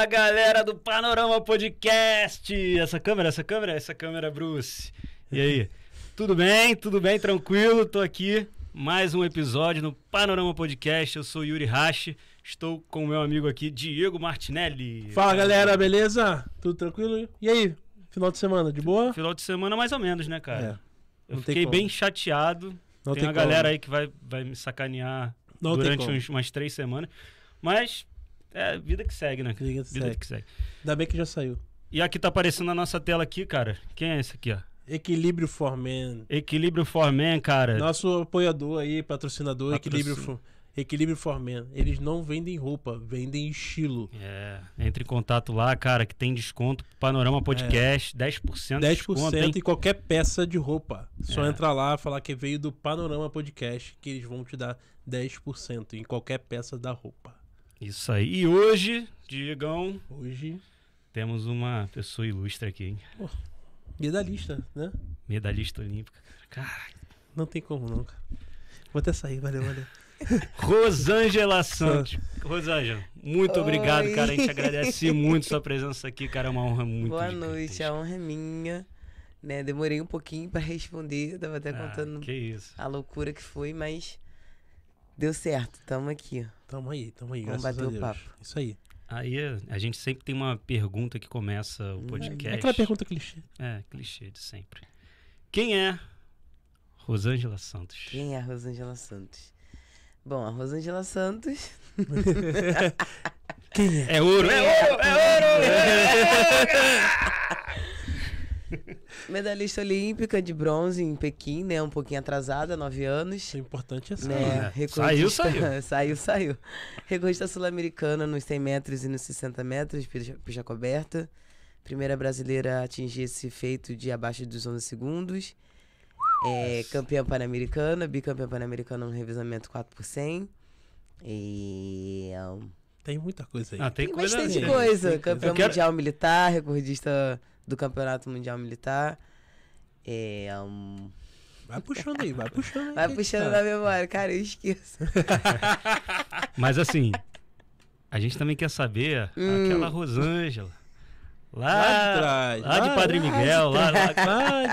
Fala galera do Panorama Podcast! Essa câmera, essa câmera, essa câmera, Bruce. E aí? Tudo bem? Tudo bem? Tranquilo? Tô aqui. Mais um episódio no Panorama Podcast. Eu sou Yuri Hashi. Estou com o meu amigo aqui, Diego Martinelli. Fala galera, beleza? Tudo tranquilo? E aí? Final de semana, de boa? Final de semana mais ou menos, né, cara? É, Eu fiquei bem chateado. Não tem, tem uma como. galera aí que vai, vai me sacanear não durante uns, umas três semanas. Mas é, vida que segue, né? Vida, que, vida segue. que segue. Ainda bem que já saiu. E aqui tá aparecendo na nossa tela aqui, cara. Quem é esse aqui, ó? Equilíbrio Forman. Equilíbrio Forman, cara. Nosso apoiador aí, patrocinador, Equilíbrio For... Equilíbrio Forman. Eles não vendem roupa, vendem estilo. É, entre em contato lá, cara, que tem desconto Panorama Podcast, é. 10% 10% desconto, em qualquer peça de roupa. Só é. entrar lá, falar que veio do Panorama Podcast, que eles vão te dar 10% em qualquer peça da roupa. Isso aí. E hoje, Diegão. Hoje. Temos uma pessoa ilustre aqui, hein? Oh, medalhista, né? Medalhista olímpica. Caralho. Não tem como não, cara. Vou até sair, valeu, valeu. Rosângela Santos. Rosângela, muito Oi. obrigado, cara. A gente agradece muito sua presença aqui, cara. É uma honra muito Boa noite, a honra é minha. Né, demorei um pouquinho para responder, eu tava até ah, contando a loucura que foi, mas deu certo, tamo aqui. Tamo aí, tamo aí. Vamos bater o papo. Isso aí. Aí eh, a gente sempre tem uma pergunta que começa o hum, podcast. É aquela pergunta clichê. É, clichê de sempre. Quem é Rosângela Santos? Quem é a Rosângela Santos? Bom, a Rosângela Santos. Quem é? É ouro, é ouro, é ouro! É ouro! É ouro! É ouro! Medalhista olímpica de bronze em Pequim, né? Um pouquinho atrasada, nove anos. O é importante é sair, né? né? Saiu, saiu. saiu, saiu. Recordista sul-americana nos 100 metros e nos 60 metros, puxa coberta. Primeira brasileira a atingir esse feito de abaixo dos 11 segundos. É, campeã pan-americana, bicampeã pan-americana no revezamento 4 por 100. E... Um, tem muita coisa aí. Ah, tem, tem coisa bastante aí. coisa. Campeão quero... mundial militar, recordista do campeonato mundial militar. É, um... Vai puxando aí, vai puxando aí. Vai puxando tá. na memória, cara, eu esqueço. Mas assim, a gente também quer saber hum. aquela Rosângela. Lá, lá de trás. Lá, lá de Padre lá Miguel, de lá, lá,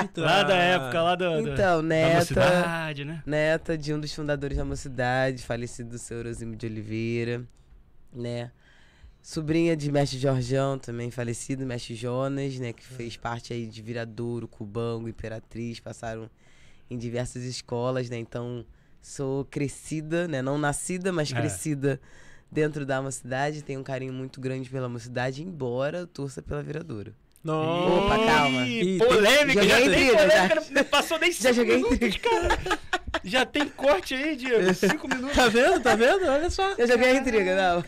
de trás. lá da época, lá do, então, neta, da mocidade, né? Neta de um dos fundadores da mocidade, falecido do seu Orozimo de Oliveira né? Sobrinha de mestre Jorjão, também falecido, mestre Jonas, né? Que fez uhum. parte aí de Viradouro, Cubango, Imperatriz, passaram em diversas escolas, né? Então, sou crescida, né? Não nascida, mas é. crescida é. dentro da mocidade. Tenho um carinho muito grande pela mocidade, embora torça pela Viradouro. Nossa. Opa, calma. polêmica, já, tem polêmica, já. não passou nem já joguei minutos, Já tem corte aí, Diego, cinco minutos. Tá vendo, tá vendo? Olha só. Eu joguei a intriga, não.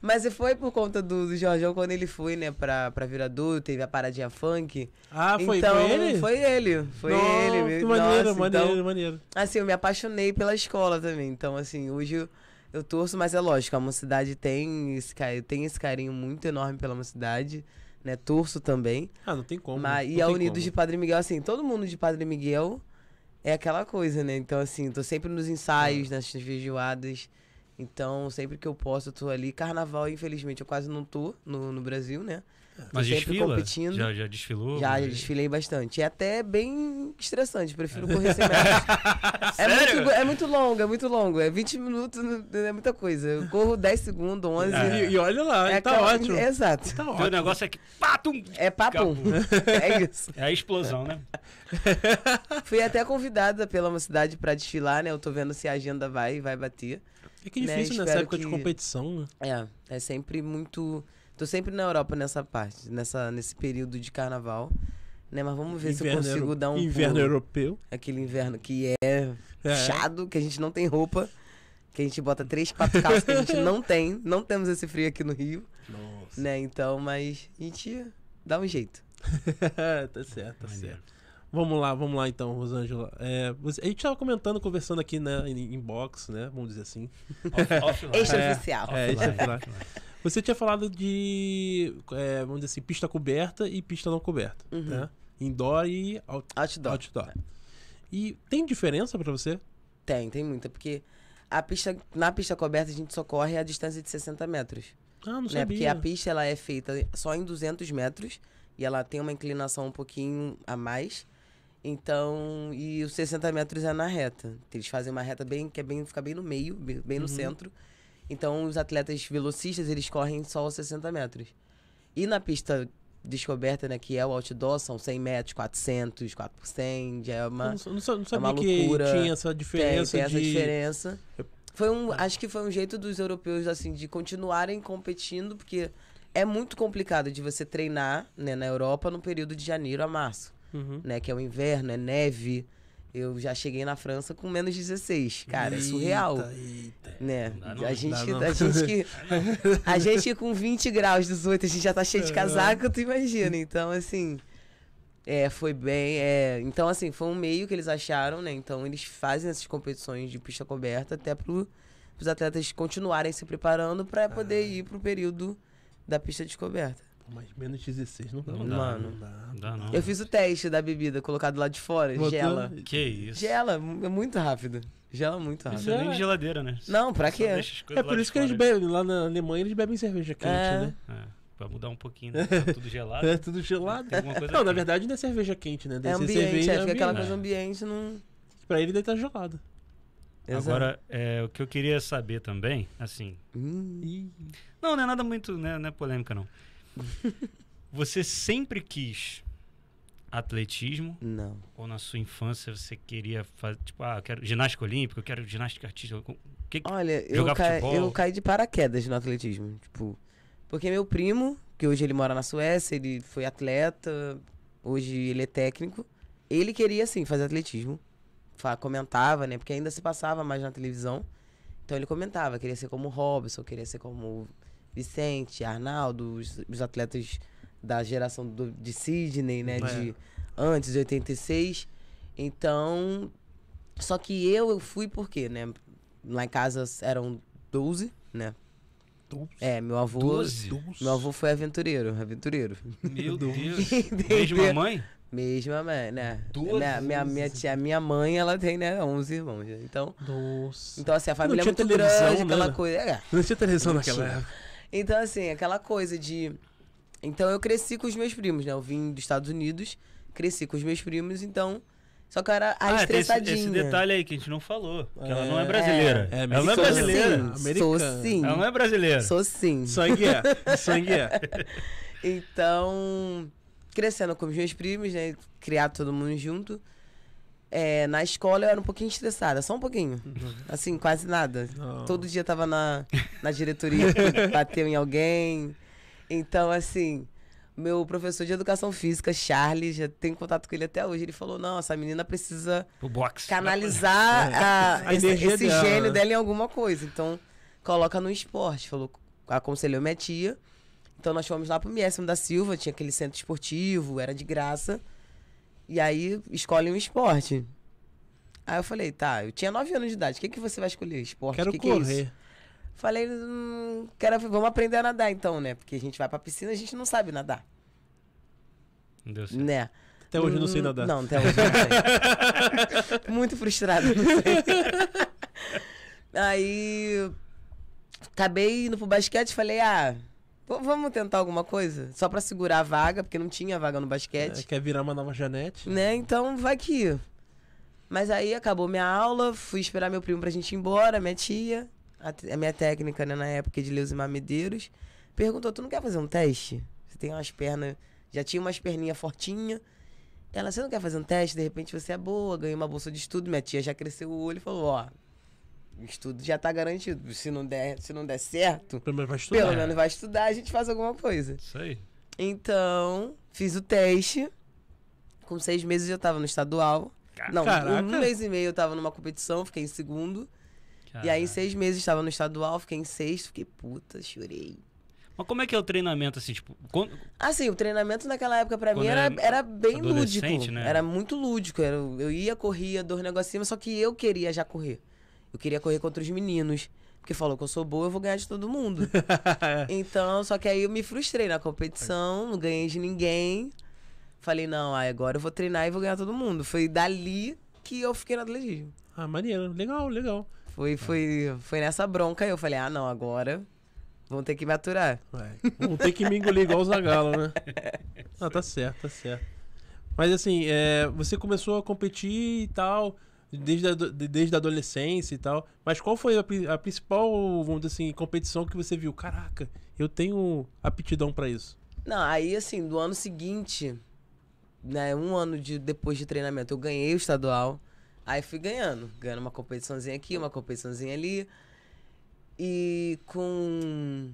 Mas foi por conta do, do quando ele foi, né, pra, pra Viradouro, teve a paradinha funk. Ah, foi, então, foi ele? Foi ele, foi ele. Que maneiro, Nossa, maneiro, então, maneiro. Assim, eu me apaixonei pela escola também. Então, assim, hoje eu, eu torço, mas é lógico, a mocidade tem esse, tem esse carinho muito enorme pela mocidade. cidade né? Turso também. Ah, não tem como. Né? Mas, e a Unidos como. de Padre Miguel, assim, todo mundo de Padre Miguel é aquela coisa, né? Então, assim, tô sempre nos ensaios, é. nas feijoadas. Então, sempre que eu posso, eu tô ali. Carnaval, infelizmente, eu quase não tô no, no Brasil, né? Mas sempre desfila? competindo. Já, já desfilou? Já, já desfilei bastante. É até bem estressante, prefiro correr sem metas. é, muito, é muito longo, é muito longo. É 20 minutos, é muita coisa. Eu corro 10 segundos, 11. É. E, e, olha lá, é, tá ótimo. exato. Tá ótimo. O negócio é que patum! É patum. é isso. É a explosão, né? Fui até convidada pela mocidade para desfilar, né? Eu tô vendo se a agenda vai, vai bater. É que é difícil né? nessa época que... de competição, né? É, é sempre muito Tô sempre na Europa nessa parte, nessa, nesse período de carnaval. Né? Mas vamos ver inverno se eu consigo dar um. Inverno pulo. europeu. Aquele inverno que é, é que a gente não tem roupa. Que a gente bota três, quatro calças que a gente não tem. Não temos esse frio aqui no Rio. Nossa. Né? Então, mas a gente dá um jeito. tá certo, tá certo. Vamos lá, vamos lá então, Rosângela. É, a gente tava comentando, conversando aqui né, em inbox, né? Vamos dizer assim. Off, offline. É, oficial. É, é, extraoficial. Você tinha falado de, é, vamos dizer assim, pista coberta e pista não coberta, uhum. né? Indoor e out outdoor. outdoor. É. E tem diferença para você? Tem, tem muita, porque a pista, na pista coberta a gente socorre a distância de 60 metros. Ah, não né? sabia. Porque a pista ela é feita só em 200 metros e ela tem uma inclinação um pouquinho a mais. Então, e os 60 metros é na reta. Eles fazem uma reta bem que é bem fica bem no meio, bem, bem uhum. no centro. Então os atletas velocistas, eles correm só os 60 metros. E na pista descoberta, né, que é o outdoor, são 100 metros, 400, 4 por 100, é uma, não, não, não é uma loucura. tinha essa diferença. Tem, tem essa de... diferença. Foi um, ah. acho que foi um jeito dos europeus, assim, de continuarem competindo, porque é muito complicado de você treinar, né, na Europa, no período de janeiro a março, uhum. né, que é o inverno, é neve, eu já cheguei na França com menos 16, cara, é surreal. Eita, né? Não, não, a gente não, a gente que a gente com 20 graus, 18, a gente já tá cheio de é. casaco, tu imagina. Então assim, é, foi bem, é, então assim, foi um meio que eles acharam, né? Então eles fazem essas competições de pista coberta até pro, os atletas continuarem se preparando para poder ah. ir pro período da pista descoberta. Mas menos 16 não dá, né? não, dá, mano. Não dá, não dá, não. Eu fiz o teste da bebida colocado lá de fora, Botou... gela. Que isso? Gela, é muito rápido. Gela muito rápido. Isso é nem de geladeira, né? Não, pra quê? É por isso que fora. eles bebem. Lá na Alemanha eles bebem cerveja quente, é. né? É. Pra mudar um pouquinho, né? Tá tudo gelado. é tudo gelado. coisa não, aqui. na verdade não é cerveja quente, né? É deve é ambiente, cerveja, é aquela coisa é. ambiente não... É. Pra ele deve estar tá gelado. Exato. Agora, é, o que eu queria saber também, assim... Hum. Não, não é nada muito... Né, não é polêmica, não. você sempre quis atletismo? Não. Ou na sua infância você queria fazer, tipo, ah, eu quero ginástica olímpica, eu quero ginástica artística. Que, Olha, eu, ca... eu caí de paraquedas no atletismo, tipo, porque meu primo, que hoje ele mora na Suécia, ele foi atleta, hoje ele é técnico, ele queria sim fazer atletismo. Fala, comentava, né? Porque ainda se passava mais na televisão. Então ele comentava, queria ser como o Robson, queria ser como Vicente, Arnaldo, os, os atletas da geração do, de Sidney, né? É. De antes de 86. Então, só que eu, eu fui porque, né? Lá em casa eram 12, né? 12? É, meu avô. 12? Meu avô foi aventureiro, aventureiro. Meu Deus. Mesma mãe? Mesma mãe, né? 12. Né? Minha, minha tia, minha mãe, ela tem, né, 11 irmãos. Então. Nossa. Então, assim, a família é muito grande, né? aquela coisa. É. Não tinha televisão não naquela época. Então, assim, aquela coisa de. Então eu cresci com os meus primos, né? Eu vim dos Estados Unidos, cresci com os meus primos, então. Só que eu era a ah, estressadinha. Esse, esse, detalhe aí que a gente não falou. É, é, é, ela não é brasileira. É, é, ela não é brasileira. Sim, americana. Sou sim. Ela não é brasileira. Sou sim. Sangue é. Sangue é. então, crescendo com os meus primos, né? Criar todo mundo junto. É, na escola eu era um pouquinho estressada, só um pouquinho. Uhum. Assim, quase nada. Não. Todo dia tava na, na diretoria, bateu em alguém. Então, assim, meu professor de educação física, Charles, já tenho contato com ele até hoje. Ele falou: não, essa menina precisa canalizar é. a, a esse, esse dela. gênio né? dela em alguma coisa. Então, coloca no esporte. Falou, aconselhou minha tia. Então nós fomos lá pro Miésimo da Silva, tinha aquele centro esportivo, era de graça. E aí escolhe um esporte. Aí eu falei, tá, eu tinha 9 anos de idade, o que, que você vai escolher? Esporte? Quero que correr. Que é falei, hum, quero, vamos aprender a nadar então, né? Porque a gente vai pra piscina e a gente não sabe nadar. Não deu certo. Né? Até hoje eu não hum, sei nadar. Não, até hoje não sei. Muito frustrado, não sei. Aí acabei indo pro basquete e falei, ah, V vamos tentar alguma coisa? Só para segurar a vaga, porque não tinha vaga no basquete. É, quer virar uma nova Janete? Né? Então vai que. Mas aí acabou minha aula, fui esperar meu primo pra gente ir embora, minha tia, a, a minha técnica, né, na época de Leuzimar Medeiros, perguntou: Tu não quer fazer um teste? Você tem umas pernas. Já tinha umas perninhas fortinhas. Ela, você não quer fazer um teste? De repente você é boa, ganhou uma bolsa de estudo. Minha tia já cresceu o olho e falou: Ó, o estudo já tá garantido. Se não der, se não der certo, pelo menos vai estudar. Pelo menos vai estudar, a gente faz alguma coisa. Isso aí. Então, fiz o teste. Com seis meses eu tava no estadual. Não, um mês e meio eu tava numa competição, fiquei em segundo. Caraca. E aí, em seis meses, estava no estadual, fiquei em sexto, fiquei puta, chorei. Mas como é que é o treinamento, assim, tipo... Quando... Assim, o treinamento naquela época pra quando mim era, é era bem lúdico. Né? Era muito lúdico. eu ia, corria, dor negocinho, só que eu queria já correr. Eu queria correr contra os meninos. Porque falou que eu sou boa, eu vou ganhar de todo mundo. então, só que aí eu me frustrei na competição, não ganhei de ninguém. Falei, não, agora eu vou treinar e vou ganhar todo mundo. Foi dali que eu fiquei no atletismo. Ah, maneiro. Legal, legal. Foi, foi, foi nessa bronca aí. Eu falei, ah, não, agora vão ter que me aturar. É, vão ter que me engolir igual o Zagalo, né? Ah, tá certo, tá certo. Mas assim, é, você começou a competir e tal desde a, desde a adolescência e tal. Mas qual foi a, a principal, vamos dizer assim, competição que você viu? Caraca, eu tenho aptidão para isso. Não, aí assim, do ano seguinte, né, um ano de, depois de treinamento, eu ganhei o estadual. Aí fui ganhando, ganhando uma competiçãozinha aqui, uma competiçãozinha ali. E com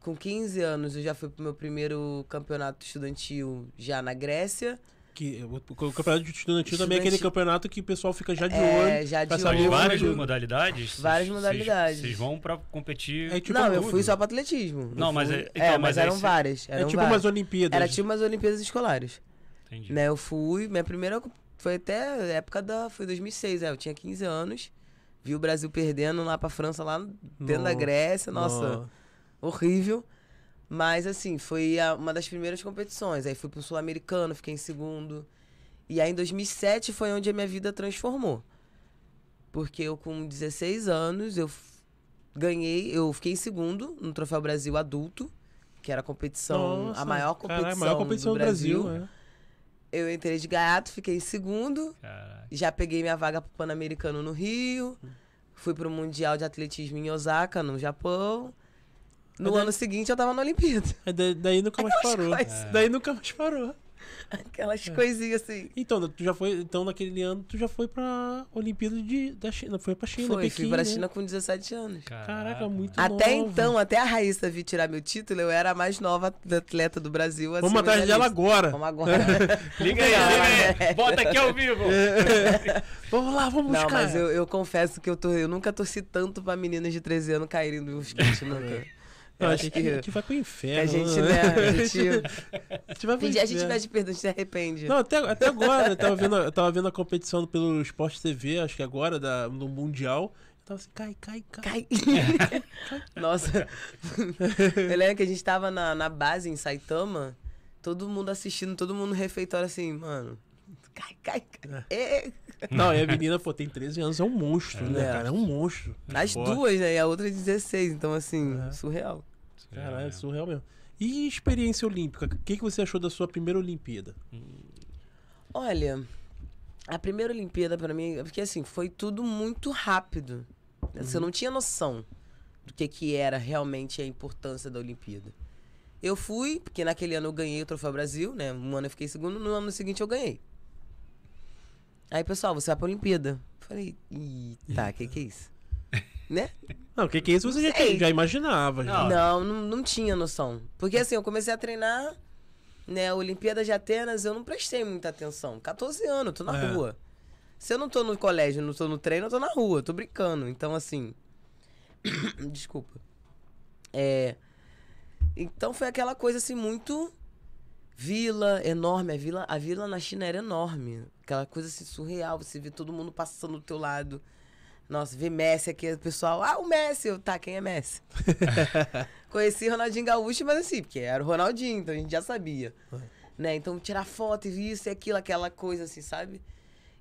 com 15 anos eu já fui pro meu primeiro campeonato estudantil já na Grécia. Que, o, o campeonato de estudantil também é aquele campeonato que o pessoal fica já de é, olho. Já de olho. É várias de... modalidades? Várias modalidades. Vocês vão para competir. É, tipo, não, eu fui só para atletismo. Não, mas, é, é, então, é, mas, mas eram várias. É eram é tipo várias. umas Olimpíadas. Era tipo umas Olimpíadas escolares. Entendi. Né, eu fui, minha primeira foi até época da. Foi 2006, é, eu tinha 15 anos. Vi o Brasil perdendo lá para França, lá dentro nossa, da Grécia. Nossa, nossa. horrível. Mas, assim, foi a, uma das primeiras competições. Aí fui pro Sul-Americano, fiquei em segundo. E aí, em 2007, foi onde a minha vida transformou. Porque eu, com 16 anos, eu ganhei... Eu fiquei em segundo no Troféu Brasil Adulto, que era a competição... Nossa, a maior competição, a maior competição do, do Brasil. Brasil é. Eu entrei de gaiato, fiquei em segundo. Caraca. Já peguei minha vaga pro Pan-Americano no Rio. Hum. Fui pro Mundial de Atletismo em Osaka, no Japão. No daí... ano seguinte eu tava na Olimpíada. Daí, daí nunca mais Aquelas parou. É. Daí nunca mais parou. Aquelas é. coisinhas assim. Então, tu já foi, então naquele ano tu já foi pra Olimpíada de, da China, foi pra China, foi, Pequim, fui pra né? China com 17 anos. Caraca, Caraca muito Até então, até a Raíssa vir tirar meu título, eu era a mais nova atleta do Brasil. Assim, Vamos atrás dela agora. Vamos agora. liga aí, liga aí. Né? Bota aqui ao vivo. vamos lá, vamos Não, buscar. mas eu, eu confesso que eu, tô, eu nunca torci tanto pra meninas de 13 anos caírem do skate, nunca. É. Eu acho que, que, que vai pro inferno. A gente, né? A gente, a gente vai pro inferno. A gente pede perdão, a gente se arrepende. Não, até, até agora, eu tava, vendo, eu tava vendo a competição pelo Sport TV, acho que agora, da, no Mundial. Eu tava assim, cai, cai, cai. cai. Nossa. eu lembro que a gente tava na, na base em Saitama, todo mundo assistindo, todo mundo no refeitório assim, mano. Cai, cai, cai. É. é. Não, e a menina, pô, tem 13 anos, é um monstro, é, né, cara? É um monstro. As duas, né? E a outra é 16, então, assim, é. surreal. Caralho, é surreal mesmo. E experiência olímpica? O que, que você achou da sua primeira Olimpíada? Olha, a primeira Olimpíada para mim, porque assim, foi tudo muito rápido. Uhum. Assim, eu uhum. não tinha noção do que, que era realmente a importância da Olimpíada. Eu fui, porque naquele ano eu ganhei o Troféu Brasil, né? Um ano eu fiquei segundo, no ano seguinte eu ganhei. Aí, pessoal, você vai pra Olimpíada. Falei, tá, o que que é isso? né? Não, o que que é isso você já, já, imaginava. Já. Não, não, não tinha noção. Porque assim, eu comecei a treinar, né, Olimpíada de Atenas, eu não prestei muita atenção. 14 anos, tô na é. rua. Se eu não tô no colégio, não tô no treino, eu tô na rua, tô brincando. Então, assim... Desculpa. É... Então foi aquela coisa assim muito Vila, enorme. A vila, a vila na China era enorme. Aquela coisa assim, surreal. Você vê todo mundo passando do teu lado. Nossa, vê Messi aqui, o pessoal. Ah, o Messi! Eu, tá, quem é Messi? Conheci Ronaldinho Gaúcho, mas assim, porque era o Ronaldinho, então a gente já sabia. É. Né? Então, tirar foto e isso e aquilo, aquela coisa assim, sabe?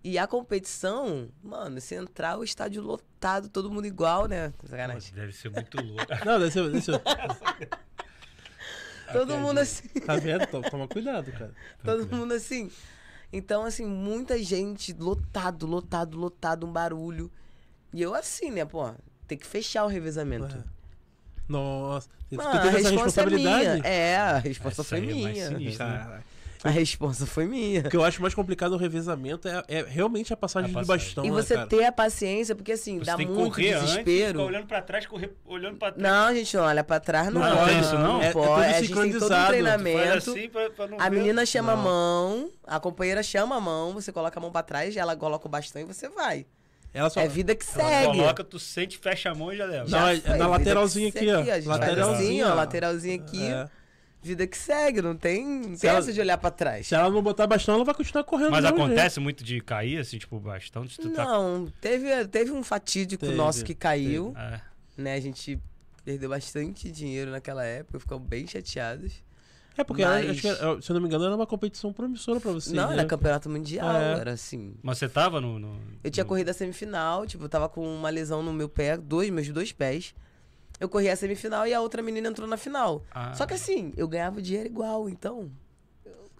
E a competição, mano, você entrar o estádio lotado, todo mundo igual, né? Sacanagem. Deve ser muito louco. Não, deve ser. Deve ser... Todo Aqui, mundo assim. Tá vendo? Toma cuidado, cara. Todo mundo assim. Então, assim, muita gente, lotado, lotado, lotado, um barulho. E eu assim, né, pô, tem que fechar o revezamento. Nossa, você ah, a essa é responsabilidade? É, minha. é, a ah, resposta foi minha. É mais sinistra, né? A resposta foi minha. O que eu acho mais complicado é o revezamento é, é realmente a passagem, a passagem. bastão. E né, você né, ter a paciência, porque assim, você dá tem muito correr desespero. Antes, olhando pra trás, correr olhando pra trás. Não, gente, não olha pra trás, não, não olha. isso, não? É, é, pode, é, é a gente tem todo um treinamento. Assim pra, pra a ver. menina chama não. a mão, a companheira chama a mão, você coloca a mão pra trás, ela coloca o bastão e você vai. Ela só, é vida que ela segue. Coloca, tu sente, fecha a mão e já leva. Não, é, na lateralzinha aqui, ó. Lateralzinho, ó. Lateralzinho aqui vida que segue, não tem, peça de olhar pra trás. Se ela não botar bastão, ela vai continuar correndo. Mas né? acontece muito de cair, assim, tipo, bastão? Tá não, tá... teve, teve um fatídico teve, nosso que caiu, teve. É. né? A gente perdeu bastante dinheiro naquela época, ficamos bem chateados. É, porque mas... se eu não me engano, era uma competição promissora pra você. Não, né? era campeonato mundial, é. era assim. Mas você tava no. no eu tinha no... corrido a semifinal, tipo, eu tava com uma lesão no meu pé, dois, meus dois pés eu corri a semifinal e a outra menina entrou na final. Ah. Só que assim, eu ganhava o dinheiro igual, então.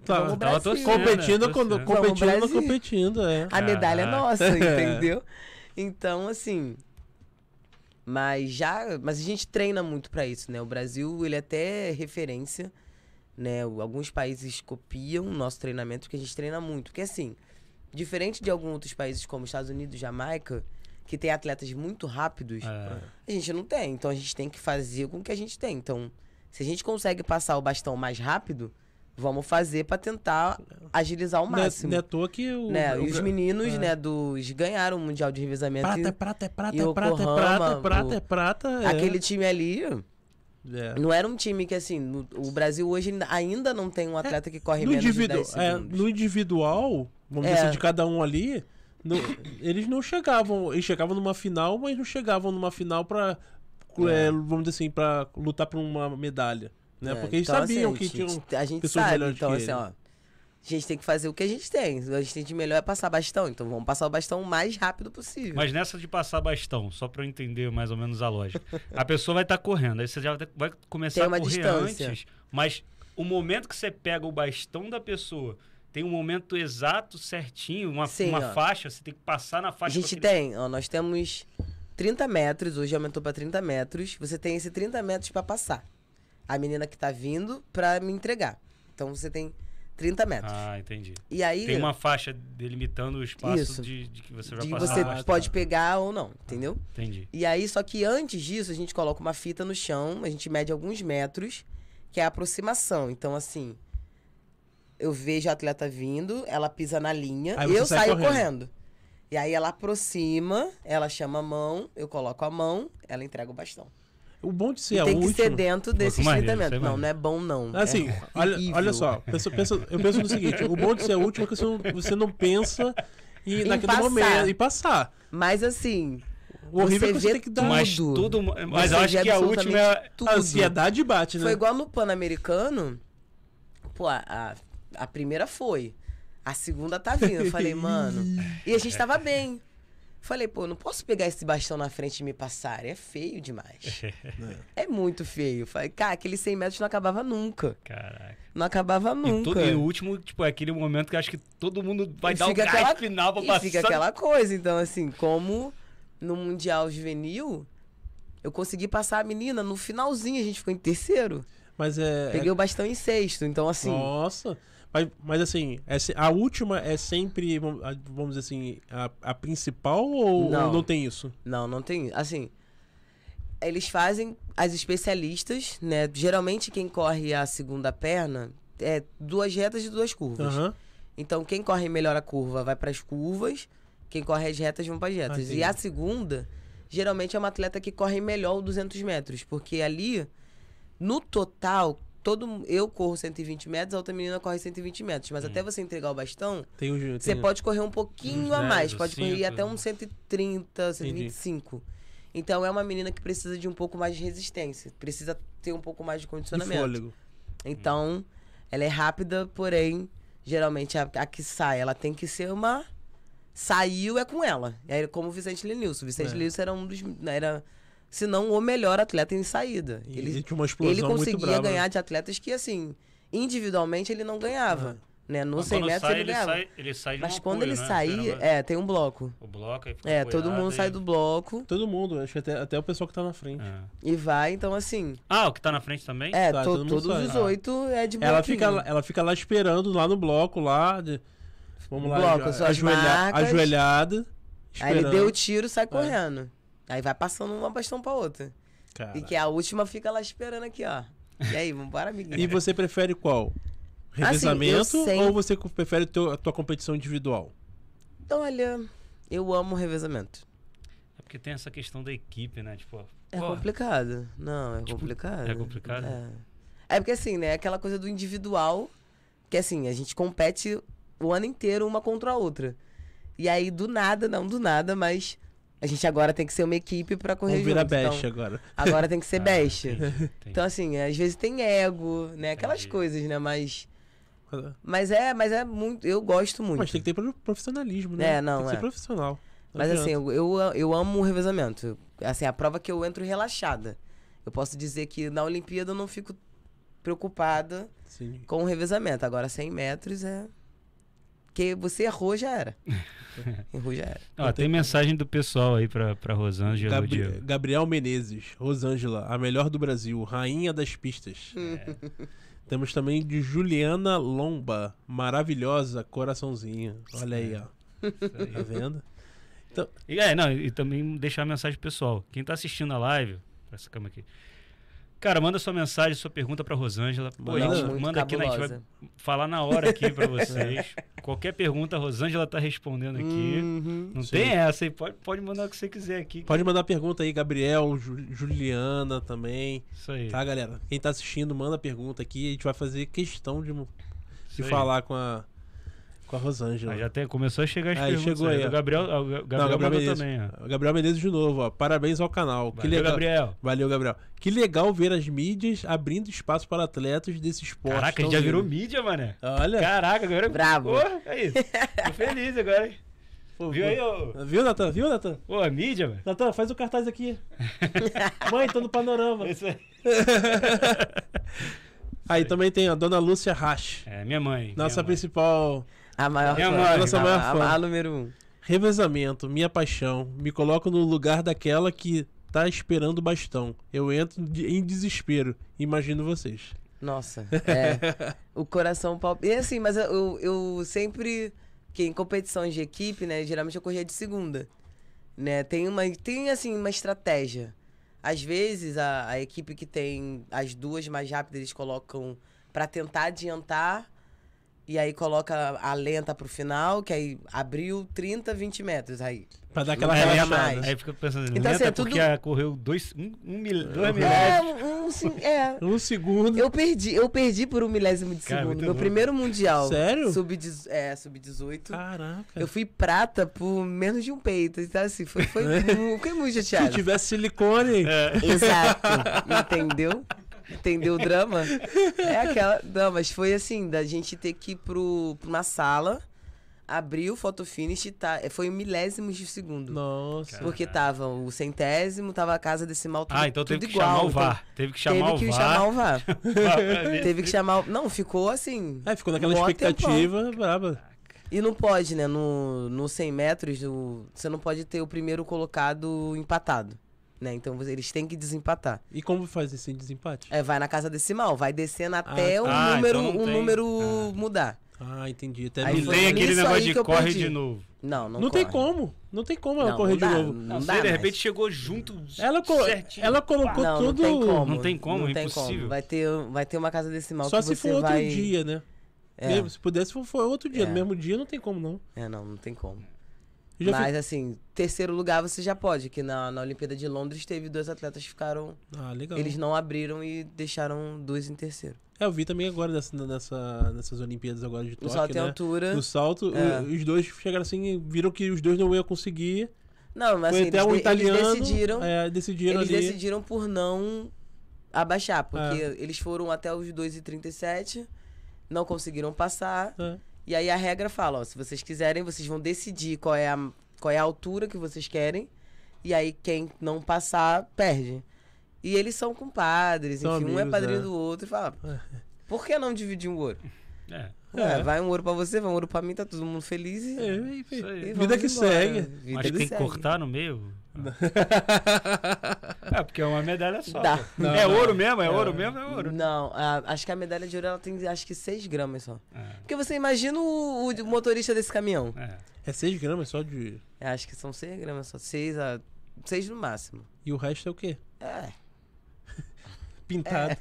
Claro, tá, tava torcendo, competindo, né? quando, competindo, competindo, é. A medalha é nossa, é. entendeu? Então, assim, mas já, mas a gente treina muito para isso, né? O Brasil, ele é até é referência, né? Alguns países copiam o nosso treinamento porque a gente treina muito, porque assim, diferente de alguns outros países como Estados Unidos, Jamaica, que tem atletas muito rápidos, é. a gente não tem. Então a gente tem que fazer com o que a gente tem. Então, se a gente consegue passar o bastão mais rápido, vamos fazer para tentar agilizar o é- máximo. Não é, não é que o, né? o, os meninos, é. né, dos ganharam o mundial de revezamento. Prata, é prata, é prata, é prata, é prata, é, é prata, é prata. Aquele time ali, é. Não era um time que, assim, no, o Brasil hoje ainda não tem um atleta é, que corre menos individu- de 10 é, segundos. É, no individual, vamos dizer assim, de cada um ali, não, eles não chegavam, eles chegavam numa final, mas não chegavam numa final pra, é. É, vamos dizer assim, pra lutar por uma medalha. Né? É, Porque eles então, sabiam assim, que tinham a gente pessoas sabe, melhores então, que assim, ó, a gente tem que fazer o que a gente tem. A gente tem de melhor é passar bastão. Então vamos passar o bastão o mais rápido possível. Mas nessa de passar bastão, só para eu entender mais ou menos a lógica. a pessoa vai estar tá correndo, aí você já vai começar a correr distância. antes, mas o momento que você pega o bastão da pessoa tem um momento exato, certinho, uma, Sim, uma faixa, você tem que passar na faixa. A gente aquele... tem, ó, nós temos 30 metros, hoje aumentou para 30 metros, você tem esse 30 metros para passar. A menina que tá vindo para me entregar. Então você tem 30 metros. Ah, entendi. E aí. Tem uma faixa delimitando o espaço de, de, que você vai de passar. Você ah, pode tá. pegar ou não, entendeu? Ah, entendi. E aí, só que antes disso, a gente coloca uma fita no chão, a gente mede alguns metros, que é a aproximação. Então, assim, eu vejo a atleta vindo, ela pisa na linha e eu saio correndo. correndo. E aí ela aproxima, ela chama a mão, eu coloco a mão, ela entrega o bastão. O bom de ser e a tem última... Tem que ser dentro desse estreitamento. É não, não é bom, não. É assim, é olha, olha só. Penso, penso, eu penso no seguinte. o bom de ser a última é que você não, você não pensa e, em naquele passar. momento... E passar. Mas assim... O horrível é que você tem que dar mas tudo. Mas eu acho que a última é... A ansiedade bate, né? Foi igual no Pan-Americano. Pô, a, a a primeira foi. A segunda tá vindo. Eu falei, mano. E a gente tava bem. Falei, pô, não posso pegar esse bastão na frente e me passar. É feio demais. é. é muito feio. Falei, cara, aqueles 100 metros não acabava nunca. Caraca. Não acabava nunca. E, todo, e o último, tipo, é aquele momento que acho que todo mundo vai e dar o um aquela, final pra e passar. fica aquela coisa. Então, assim, como no Mundial Juvenil, eu consegui passar a menina no finalzinho, a gente ficou em terceiro. Mas é... é Peguei é... o bastão em sexto, então assim... Nossa... Mas, mas assim, é a última é sempre, vamos dizer assim, a, a principal ou não. ou não tem isso? Não, não tem. Assim, eles fazem as especialistas, né? Geralmente quem corre a segunda perna é duas retas e duas curvas. Uhum. Então quem corre melhor a curva vai para as curvas, quem corre as retas vão para as retas. Ah, e a segunda geralmente é uma atleta que corre melhor 200 metros, porque ali no total todo eu corro 120 metros, a outra menina corre 120 metros. Mas hum. até você entregar o bastão, um, você tem... pode correr um pouquinho a mais. Pode cinco, correr até né? uns 130, 125. Entendi. Então é uma menina que precisa de um pouco mais de resistência. Precisa ter um pouco mais de condicionamento. De fôlego. Então, hum. ela é rápida, porém, geralmente a, a, que sai, ela tem que ser uma. Saiu é com ela. É como o Vicente Lenilson. Vicente é. Lenilson era um dos. Né, era se não o melhor atleta em saída. E, ele, tinha uma explosão ele conseguia né? ganhar de atletas que, assim, individualmente ele não ganhava. É. Né? No Mas 100 metros sai, ele, ganhava. Sai, ele sai Mas quando apoio, ele né? sair, é, tem um bloco. O bloco aí fica É, todo mundo e... sai do bloco. Todo mundo, acho que até, até o pessoal que tá na frente. É. E vai, então assim. Ah, o que tá na frente também? É, tá, to, todos sai. os ah. oito ah. é de bloquinho. Ela fica, ela fica lá esperando, lá no bloco, lá. De, vamos no lá, bloco, ajoelha, ajoelhada. Aí ele deu o tiro e sai é. correndo. Aí vai passando uma bastão pra outra. Cara. E que a última fica lá esperando aqui, ó. E aí, vambora, amiguinho. e você prefere qual? Assim, revezamento assim, ou você prefere teu, a tua competição individual? Então, olha, eu amo revezamento. É porque tem essa questão da equipe, né? Tipo, é complicado. Não, é tipo, complicado. É complicado? É. é porque assim, né? Aquela coisa do individual, que assim, a gente compete o ano inteiro uma contra a outra. E aí, do nada, não do nada, mas a gente agora tem que ser uma equipe para correr Vamos junto. então, agora. Agora tem que ser ah, best. então, assim, às vezes tem ego, né? Aquelas entendi. coisas, né? Mas... É? Mas é, mas é muito... Eu gosto muito. Mas tem que ter profissionalismo, né? É, não, tem que é. ser profissional. Não mas assim, adianta. assim, eu, eu, amo o revezamento. Assim, a prova que eu entro relaxada. Eu posso dizer que na Olimpíada eu não fico preocupada Sim. com o revezamento. Agora, 100 metros é... Porque você errou, já era. É. tem mensagem do pessoal aí pra, pra Rosângela. Gabri Gabriel Menezes, Rosângela, a melhor do Brasil, rainha das pistas. É. Temos também de Juliana Lomba, maravilhosa, coraçãozinho. Olha aí, é. ó. Aí. Tá vendo? Então... E, é, não, e também deixar a mensagem pessoal. Quem tá assistindo a live, essa câmera aqui. Cara, manda sua mensagem, sua pergunta para Rosângela. Pô, gente, manda aqui, né, a gente vai falar na hora aqui para vocês. Qualquer pergunta, a Rosângela tá respondendo aqui. Uhum, Não sim. tem essa, hein? Pode, pode mandar o que você quiser aqui. Pode mandar pergunta aí, Gabriel, Juliana também. Isso aí. Tá, galera? Quem tá assistindo, manda pergunta aqui. A gente vai fazer questão de, de falar com a com a Rosângela. Aí já até começou a chegar as aí, Chegou né? aí, aí. O Gabriel, o Gabriel, Não, o Gabriel Menezes, também. Ó. O Gabriel Menezes de novo, ó. Parabéns ao canal. Valeu, que legal. Gabriel. Valeu, Gabriel. Que legal ver as mídias abrindo espaço para atletas desse esporte. Caraca, já virou mídia, mané. Olha. Caraca, agora. Bravo. Pô, aí. É tô feliz agora, hein? Pô, viu aí, ô? Viu, Natan? Viu, Natan? Pô, a mídia, velho. Natan, faz o cartaz aqui. Mãe, tô no panorama. É isso aí. aí também tem a dona Lúcia Rache É, minha mãe. Nossa minha mãe. principal a é maior, fã. a nossa maior fã. A, a, a número um. Revezamento, minha paixão. Me coloco no lugar daquela que tá esperando o bastão. Eu entro em desespero. Imagino vocês. Nossa, é. o coração palpita. E assim, mas eu, eu sempre. que em competições de equipe, né? Geralmente eu corria de segunda. Né? Tem, uma, tem assim, uma estratégia. Às vezes, a, a equipe que tem as duas mais rápidas, eles colocam para tentar adiantar e aí coloca a lenta pro final, que aí abriu 30, 20 metros aí. Pra dar aquela Mais. Aí fica pensando, então, lenta assim, é tudo... porque correu dois, um, um mil, dois é, milésimos. Um, um, é. um segundo. Eu perdi, eu perdi por um milésimo de Cara, segundo. Meu bom. primeiro mundial. Sério? Sub, é, sub-18. Caraca. Eu fui prata por menos de um peito. Então, assim, foi, foi, é. muito, foi muito chateado. Se tivesse silicone. É. Exato. Entendeu? Entendeu o drama? É aquela. Não, mas foi assim, da gente ter que ir pro, pra uma sala, abrir o photo finish, tá, é, foi em milésimos de segundo. Nossa. Porque tava o centésimo, tava a casa desse ah, tudo, Ah, então tudo teve que igual. chamar o então VAR. Teve que chamar o VAR. Teve que chamar o VAR. teve que chamar o... Não, ficou assim. É, ficou naquela expectativa tempão. braba. E não pode, né? No, no 100 metros, o, você não pode ter o primeiro colocado empatado. Né? Então eles têm que desempatar. E como faz esse desempate? É, vai na casa decimal, vai descendo ah, até tá. ah, então o ah, número, então o número ah. mudar. Ah, entendi. Até aí tem aquele negócio de corre de novo. Não, não, não corre. tem como. Não tem como ela não, correr não dá, de novo. Não, não dá, de repente chegou junto. Ela, co certinho. ela colocou não, tudo. Não tem como. Não tem como, é impossível. Como. Vai, ter, vai ter uma casa decimal. Só se for outro vai... dia, né? É. Se pudesse, for outro dia. É. No mesmo dia não tem como, não. É, não, não tem como. Mas assim, terceiro lugar você já pode, que na, na Olimpíada de Londres teve dois atletas que ficaram. Ah, legal. Eles não abriram e deixaram dois em terceiro. É, eu vi também agora nessa, nessa, nessas Olimpíadas agora de Tóquio, No salto né? altura. No salto, é. os dois chegaram assim viram que os dois não iam conseguir. Não, mas assim, até eles, um italiano, eles decidiram, é, decidiram Eles ali... decidiram por não abaixar, porque é. eles foram até os 2,37, não conseguiram passar. É. E aí a regra fala, ó, se vocês quiserem, vocês vão decidir qual é a, qual é a altura que vocês querem. E aí quem não passar, perde. E eles são compadres, enfim, amigos, um é padrinho é. do outro e fala, por que não dividir um ouro? É. É, é. vai um ouro pra você, vai um ouro pra mim, tá todo mundo feliz. E, é, e, e vida que embora. segue. Vida Mas que tem que cortar no meio. é, porque é uma medalha só. Não, é não. ouro mesmo? É, é, ouro mesmo? É ouro? Não, a, acho que a medalha de ouro ela tem acho que 6 gramas só. É. Porque você imagina o, o motorista desse caminhão. É 6 é gramas só de. É, acho que são 6 gramas só. 6 a. 6 no máximo. E o resto é o quê? É pintado.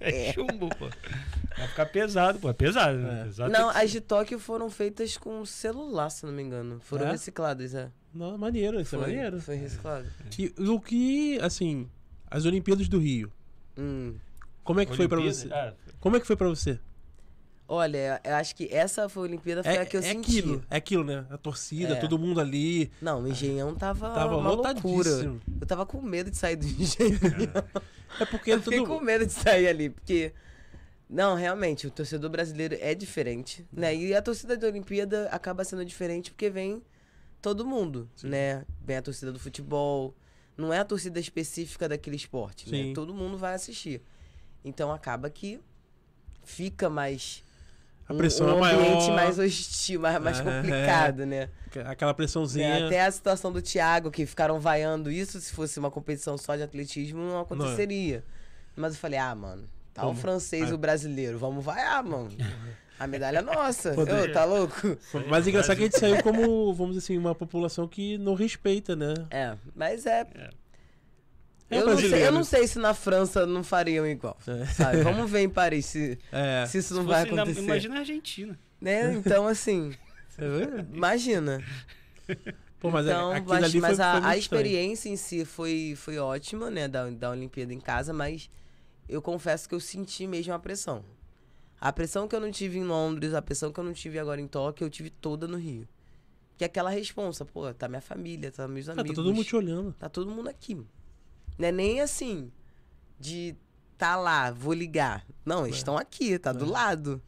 É. é, é chumbo, pô. Vai ficar pesado, pô. É pesado, né? Pesado é. não, as de Tóquio foram feitas com celular, se não me engano. Foram é? recicladas, é. Não, maneiro, isso é foi, é maneiro. Foi reciclado. Que, o que, assim, as Olimpíadas do Rio. Hum. Como é que foi para você? Ah, Como é que foi para você? Olha, eu acho que essa foi a Olimpíada, foi é, a que eu é senti. Aquilo, é aquilo, né? A torcida, é. todo mundo ali. Não, o Engenhão tava, tava uma loucura. Eu tava com medo de sair do Engenhão. É, é porque... Eu tudo... fiquei com medo de sair ali, porque... Não, realmente, o torcedor brasileiro é diferente, né? E a torcida da Olimpíada acaba sendo diferente porque vem todo mundo, Sim. né? Vem a torcida do futebol, não é a torcida específica daquele esporte, né? Sim. né? Todo mundo vai assistir. Então acaba que fica mais a pressão um, um é maior. Um ambiente mais hostil, mais, mais é, complicado, é. né? Aquela pressãozinha. É, até a situação do Thiago, que ficaram vaiando isso, se fosse uma competição só de atletismo, não aconteceria. Não. Mas eu falei, ah, mano, tá Como? o francês e ah. o brasileiro, vamos vaiar, mano. A medalha é nossa. Ô, tá louco? Mas engraçado que a gente saiu como, vamos dizer assim, uma população que não respeita, né? É, mas é, é. É eu, não sei, eu não sei se na França não fariam igual. É. Sabe? Vamos ver em Paris se, é. se isso não se vai acontecer. Na, imagina a Argentina. Né? Então, assim. imagina. Pô, mas então, aquilo mas, ali mas foi, a, foi a experiência em si foi, foi ótima, né? Da, da Olimpíada em casa, mas eu confesso que eu senti mesmo a pressão. A pressão que eu não tive em Londres, a pressão que eu não tive agora em Tóquio, eu tive toda no Rio. Que é aquela responsa, pô, tá minha família, tá meus tá amigos. Ah, tá todo mundo te olhando. Tá todo mundo aqui. Não é nem assim de tá lá, vou ligar. Não, eles é. estão aqui, tá do é. lado.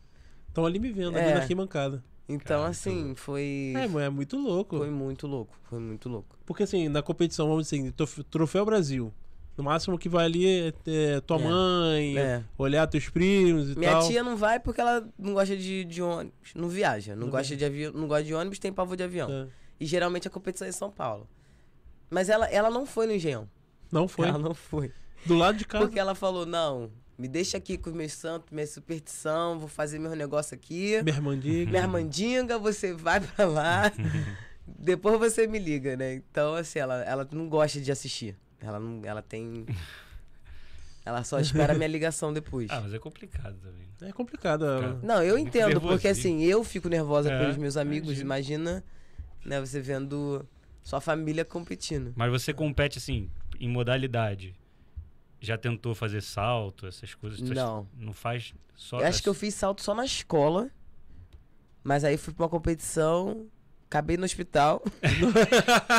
Estão ali me vendo, é. ali na arquibancada. Então, Cara, assim, foi. É, é muito louco. Foi muito louco, foi muito louco. Porque, assim, na competição, vamos dizer, assim, Troféu é Brasil. No máximo que vai ali é, tua é. mãe, é. olhar teus primos e Minha tal. Minha tia não vai porque ela não gosta de, de ônibus, não viaja, não, não gosta de avião, não gosta de ônibus, tem pavor de avião. E geralmente a competição é em São Paulo. Mas ela, ela não foi no Engenhão. Não foi? Ela não foi. Do lado de casa? Porque ela falou, não, me deixa aqui com os meus santos, minha superstição, vou fazer meu negócio aqui. Minha mandinga. Minha irmandinga, você vai pra lá. depois você me liga, né? Então, assim, ela, ela não gosta de assistir. Ela, não, ela tem... Ela só espera a minha ligação depois. Ah, mas é complicado também. Né? É complicado. É. não, eu entendo, porque né? assim, eu fico nervosa é, pelos meus amigos. Imagina, né, você vendo sua família competindo. Mas você compete assim, em modalidade, já tentou fazer salto, essas coisas? Não. Não faz só. Eu acho que eu fiz salto só na escola. Mas aí fui pra uma competição, acabei no hospital.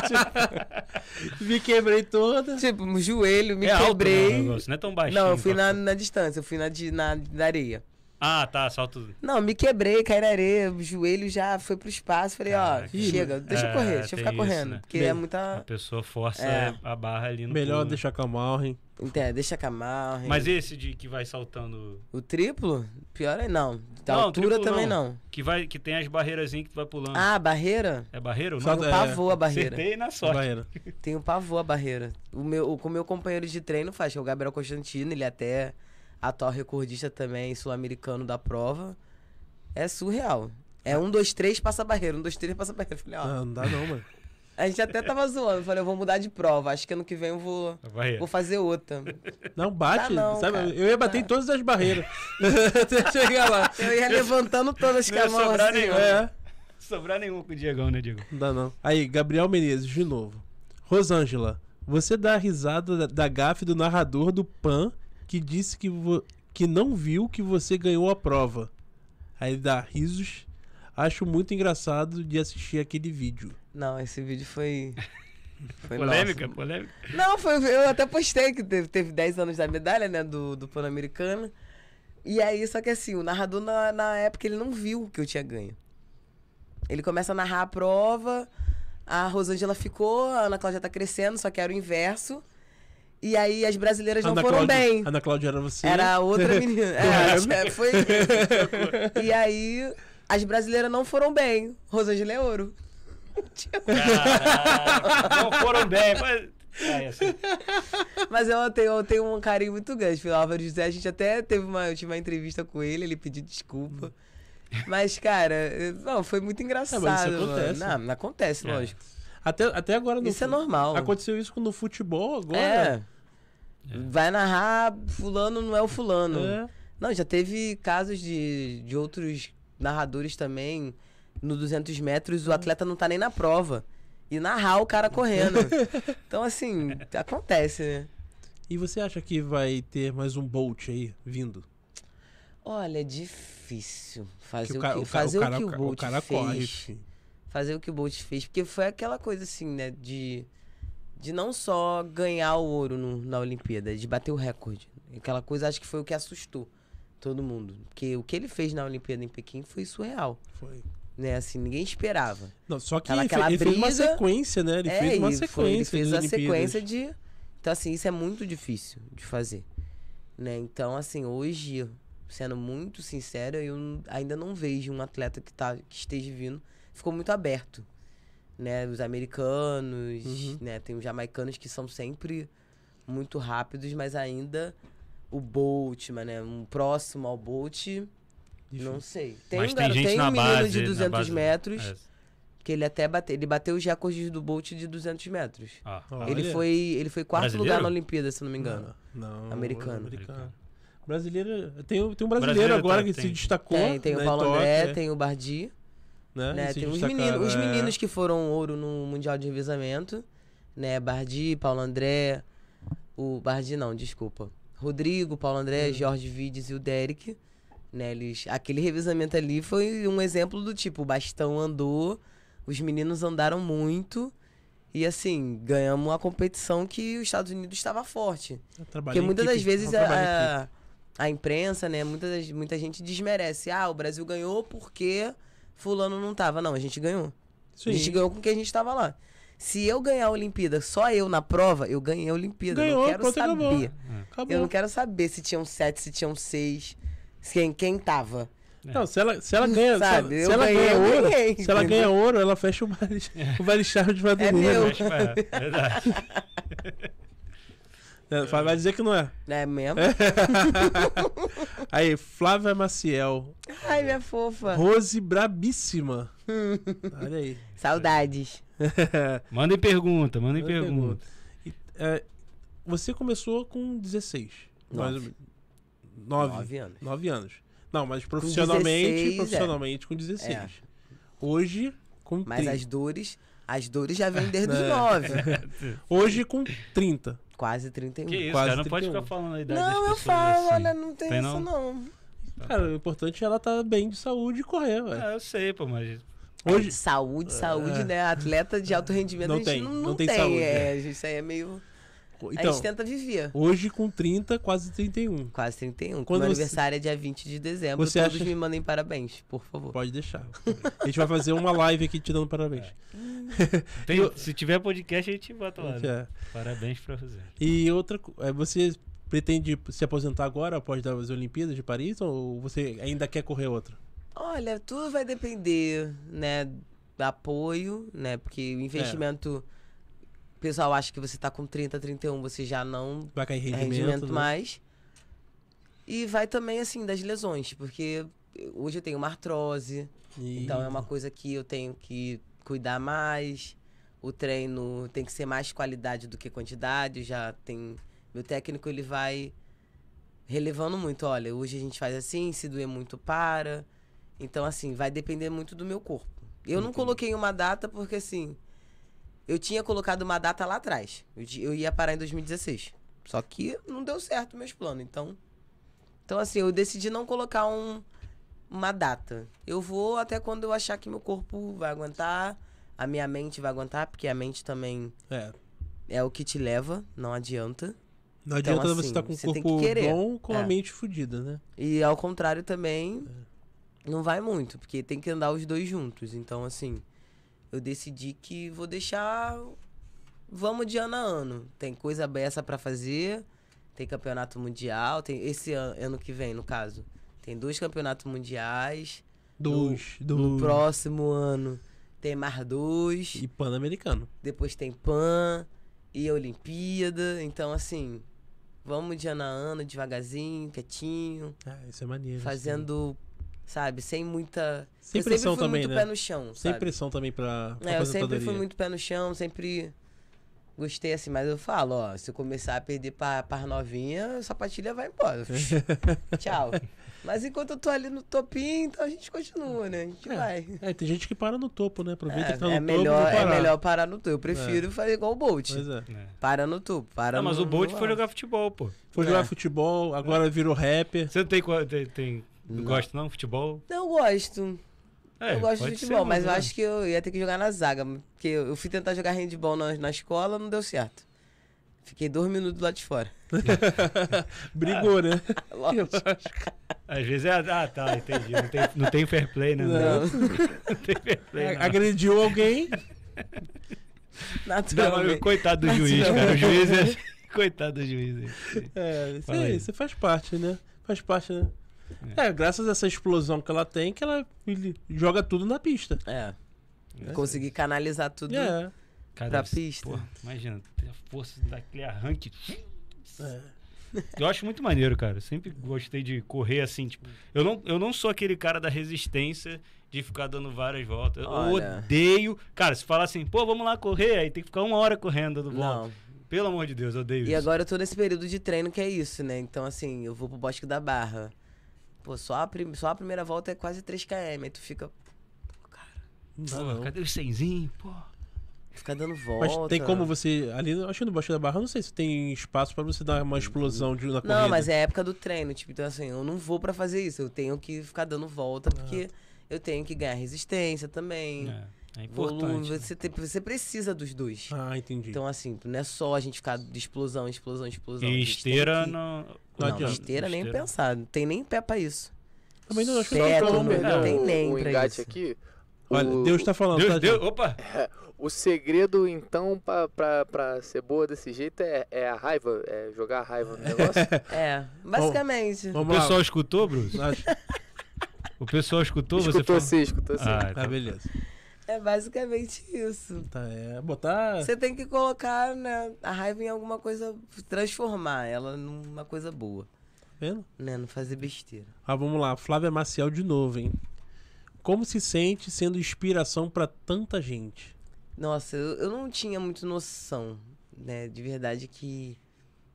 tipo, me quebrei toda. Tipo, joelho, me é né, quebrei. Alto, não, não, não é tão baixinho. Não, eu fui na, na, distância, eu fui na, de, na, na areia. Ah, tá, salto. tudo. Não, me quebrei, caí na areia, o joelho já foi pro espaço. Falei, ó, chega, deixa é, eu correr, deixa eu ficar isso, correndo. Né? Porque é Bem, é muita. A pessoa força é. a barra ali no Melhor pulo, né? deixar né? calmar, hein? Então, é, deixa calmar. Hein? Mas esse de que vai saltando. O triplo? Pior é não. Da não, altura também não. não. Que, vai, que tem as barreirazinhas que tu vai pulando. Ah, barreira? É barreira ou não? Tem o a é. barreira. Acertei na sorte. Barreira. Tem o a barreira. O meu, o, o meu companheiro de treino faz, que é o Gabriel Constantino, ele até atual recordista também sul-americano da prova. É surreal. É um, dois, três, passa barreira. Um, dois, três, passa barreira. Falei, ó. Não, ah, não dá não, mano. A gente até tava zoando, falei, eu vou mudar de prova, acho que ano que vem eu vou, vou fazer outra. Não bate, não, sabe? Cara. Eu ia bater tá. em todas as barreiras até chegar lá. Eu ia levantando todas com a mão sobrar assim, nenhum. É. Sobrar nenhum com o Diegão, né, Diego? Não dá não. Aí, Gabriel Menezes, de novo. Rosângela, você dá a risada da, da gafe do narrador do PAN que disse que, que não viu que você ganhou a prova. Aí dá risos. Acho muito engraçado de assistir aquele vídeo. Não, esse vídeo foi. foi polêmica, polêmica. Não, foi, eu até postei que teve, teve 10 anos da medalha, né? Do, do Pan-Americano. E aí, só que assim, o narrador na, na época ele não viu que eu tinha ganho. Ele começa a narrar a prova. A Rosângela ficou, a Ana Cláudia tá crescendo, só que era o inverso. E aí as brasileiras Ana não foram Cláudia, bem. Ana Cláudia era você? Era outra menina. é, é foi. e aí as brasileiras não foram bem. Rosângela é ouro. não foram bem, mas. É, assim. Mas eu tenho, eu tenho um carinho muito grande pelo Álvaro José. A gente até teve uma, tive uma entrevista com ele, ele pediu desculpa. Mas, cara, não, foi muito engraçado. É, mas isso acontece. Não, não acontece, é. lógico. Até, até agora Isso é normal. Aconteceu isso no futebol agora. É. É. Vai narrar fulano não é o fulano. É. Não, já teve casos de, de outros narradores também. No 200 metros, o hum. atleta não tá nem na prova. E narrar o cara correndo. então, assim, acontece, né? E você acha que vai ter mais um Bolt aí vindo? Olha, é difícil fazer que o, o que, fazer o, cara, o, que o, Bolt o cara fez. Corre, fazer o que o Bolt fez, porque foi aquela coisa assim, né, de de não só ganhar o ouro no, na Olimpíada, de bater o recorde. Aquela coisa acho que foi o que assustou todo mundo. Porque o que ele fez na Olimpíada em Pequim foi surreal. Foi. Né, assim, ninguém esperava. Não, só que ele, brisa, fez uma sequência, né? Ele é, fez uma sequência. Foi, ele fez a sequência de. Então, assim, isso é muito difícil de fazer. Né? Então, assim, hoje, sendo muito sincero, eu ainda não vejo um atleta que, tá, que esteja vindo. Ficou muito aberto né, os americanos, uhum. né, tem os jamaicanos que são sempre muito rápidos, mas ainda o Bolt, mas, né, um próximo ao Bolt, Ixi. não sei. Tem mas um, tem, tem um menino base, de 200 base, né? metros. É. Que ele até bateu. Ele bateu os recordes do Bolt de 200 metros. Ah, ele, olha. foi, ele foi quarto Brasileiro? lugar na Olimpíada, se não me engano. Não. não é americano. Brasileiro. Tem, tem um brasileiro, brasileiro agora tá, que tem. se destacou. Tem, tem o Paulo Itóquia. André, é. tem o Bardi né? né? É tem menino, os é. meninos que foram ouro no Mundial de revisamento, né? Bardi, Paulo André, o Bardi não, desculpa. Rodrigo, Paulo André, hum. Jorge Vides e o Derek, né? Eles, aquele revisamento ali foi um exemplo do tipo, o bastão andou, os meninos andaram muito. E assim, ganhamos a competição que os Estados Unidos estava forte. Porque muitas equipe, das vezes a, a, a imprensa, né? Muitas muita gente desmerece. Ah, o Brasil ganhou porque fulano não tava. Não, a gente ganhou. Sim. A gente ganhou com que a gente tava lá. Se eu ganhar a Olimpíada, só eu na prova, eu ganhei a Olimpíada. Ganhou, eu não quero saber. Acabou. É. Eu não quero saber se tinham sete, se tinham seis, quem, quem tava. Não, se ela, se ela ganha, Sabe, se, se ela ganhei, ganha ouro, ganhei, se ela ganha ouro, ela fecha o Vale, é. o vale Charles É né? meu. É verdade. É, vai dizer que não é. É mesmo? É. Aí, Flávia Maciel. Ai, minha fofa. Rose Brabíssima. Olha aí. Saudades. mandem pergunta, mandem manda pergunta. pergunta. E, é, você começou com 16. Nove. Nove, nove anos. Nove anos. Não, mas é. profissionalmente, com 16, profissionalmente é. com 16. É. Hoje, com Mas 30. as dores, as dores já vêm desde os 9. É. Hoje com 30. Quase 31. Que isso, Quase cara, não 31. pode ficar falando a idade Não, das eu falo, assim. olha, não tem, tem isso não. não. Cara, o importante é ela estar tá bem de saúde e correr, velho. É, eu sei, pô, mas Hoje... Saúde, saúde, é. né? Atleta de alto rendimento não a gente tem, não, não, não tem, tem. saúde. É, né? isso aí é meio. Então, a gente então, tenta viver. Hoje com 30, quase 31. Quase 31. Quando meu você... aniversário é dia 20 de dezembro. Você todos acha... me mandem parabéns, por favor. Pode deixar. a gente vai fazer uma live aqui te dando parabéns. É. Tem, Se tiver podcast, a gente bota lá. Né? É. Parabéns pra você. E outra é, você pretende se aposentar agora após as Olimpíadas de Paris ou você ainda quer correr outra? Olha, tudo vai depender, né? Apoio, né? Porque o é. investimento pessoal acha que você tá com 30, 31, você já não vai cair é rendimento, rendimento né? mais. E vai também, assim, das lesões, porque hoje eu tenho uma artrose, então é uma coisa que eu tenho que cuidar mais. O treino tem que ser mais qualidade do que quantidade. já tem. Meu técnico ele vai relevando muito. Olha, hoje a gente faz assim, se doer muito, para. Então, assim, vai depender muito do meu corpo. Eu Entendi. não coloquei uma data porque, assim, eu tinha colocado uma data lá atrás. Eu, ia parar em 2016. Só que não deu certo meus planos. Então, então assim, eu decidi não colocar um, uma data. Eu vou até quando eu achar que meu corpo vai aguentar, a minha mente vai aguentar, porque a mente também é, é o que te leva, não adianta. Não então, adianta assim, você estar tá com o corpo que bom com é. a mente fodida, né? E ao contrário também, é. não vai muito, porque tem que andar os dois juntos. Então, assim, eu decidi que vou deixar. Vamos de ano a ano. Tem coisa beça para fazer, tem campeonato mundial, tem esse ano, ano que vem, no caso. Tem dois campeonatos mundiais. Dois, no, dois. No próximo ano tem mais dois. E Pan-Americano. Depois tem Pan e Olimpíada. Então, assim, vamos de ano a ano, devagarzinho, quietinho. Ah, isso é maneiro. É Fazendo. Assim sabe? Sem muita. Sem eu pressão sempre fui também, muito né? pé no chão. Sabe? Sem pressão também pra. pra é, eu sempre fui muito pé no chão, sempre gostei assim, mas eu falo, ó, se eu começar a perder pra, pra novinha, a sapatilha vai embora. Tchau. Mas enquanto eu tô ali no topinho, então a gente continua, né? A gente é, vai. É, tem gente que para no topo, né? Aproveita é, que tá no é topo. Melhor, É melhor parar no topo. Eu é. prefiro é. fazer igual o Bolt. Pois é. é. Para no topo. Para não, ah, no, mas o Bolt foi jogar futebol, pô. Foi jogar é. futebol, agora virou rapper. Você tem, tem, tem não, não gosta não futebol? Não gosto. É, eu gosto de futebol, ser, mas eu né? acho que eu ia ter que jogar na zaga. Porque eu fui tentar jogar handball na, na escola, não deu certo. Fiquei dois minutos lá de fora. Brigou, né? Lógico. Às vezes é. Ah, tá, entendi. Não tem, não tem fair play, né? Não. não tem fair play. É, não. Agrediu alguém? Não, coitado do juiz, cara. O juiz é. Coitado do juiz. É, isso aí, você faz parte, né? Faz parte, né? É. é. graças a essa explosão que ela tem, que ela joga tudo na pista. É. é. Conseguir canalizar tudo é. Cara, pra pista. Porra, imagina, a força daquele arranque. É. Eu acho muito maneiro, cara. Eu sempre gostei de correr assim. Tipo, eu, não, eu não sou aquele cara da resistência de ficar dando várias voltas. Olha. Eu odeio. Cara, se falar assim, pô, vamos lá correr, aí tem que ficar uma hora correndo dando volta. Não. Pelo amor de Deus, eu odeio e isso. E agora eu tô nesse período de treino que é isso, né? Então, assim, eu vou pro Bosque da Barra. Pô, só a, prim... só a primeira volta é quase 3km. Aí tu fica. Pô, cara. Não, Cadê os 100 Pô. Ficar dando volta. Mas tem como você. Ali, acho que no Baixo da Barra, não sei se tem espaço para você dar uma explosão de, na corrida. Não, mas é a época do treino. Tipo, então assim, eu não vou para fazer isso. Eu tenho que ficar dando volta, é. porque ah. eu tenho que ganhar resistência também. É. É importante. Volume, né? você, tem, você precisa dos dois. Ah, entendi. Então, assim, não é só a gente ficar de explosão, explosão, explosão. E esteira que... não. Não, não esteira nem pensar. Não tem nem pé pra isso. Também não acho que não, não, não, não tem nem o, o isso. aqui. Olha, Deus tá falando. Deus, tá, Deus, opa! É, o segredo, então, pra, pra, pra ser boa desse jeito é, é a raiva, é jogar a raiva no negócio. é, basicamente. Bom, o pessoal escutou, Bruce? o pessoal escutou? Escutou você sim, escutou sim. Ah, tá, então. beleza. É basicamente isso. Tá, é. Botar. Você tem que colocar né, a raiva em alguma coisa. Transformar ela numa coisa boa. Tá vendo? Né? Não fazer besteira. Ah, vamos lá. Flávia Maciel de novo, hein? Como se sente sendo inspiração para tanta gente? Nossa, eu, eu não tinha muito noção, né? De verdade que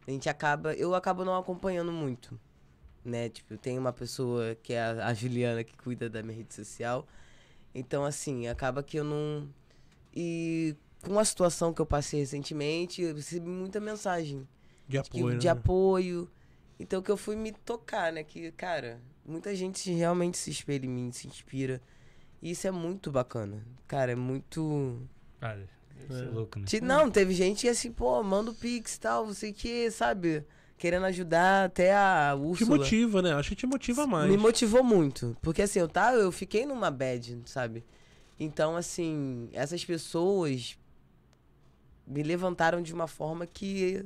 a gente acaba. Eu acabo não acompanhando muito. Né? Tipo, tem uma pessoa que é a, a Juliana que cuida da minha rede social. Então, assim, acaba que eu não. E com a situação que eu passei recentemente, eu recebi muita mensagem. De apoio. Que, de né? apoio. Então que eu fui me tocar, né? Que, cara, muita gente realmente se espelha em mim, se inspira. E isso é muito bacana. Cara, é muito. Cara, isso é, é. louco, né? Não, teve gente que assim, pô, manda o Pix e tal, não sei o que, sabe? querendo ajudar até a Úrsula. Te motiva, né? Acho que te motiva mais. Me motivou muito. Porque assim, eu, tava, eu fiquei numa bad, sabe? Então, assim, essas pessoas me levantaram de uma forma que.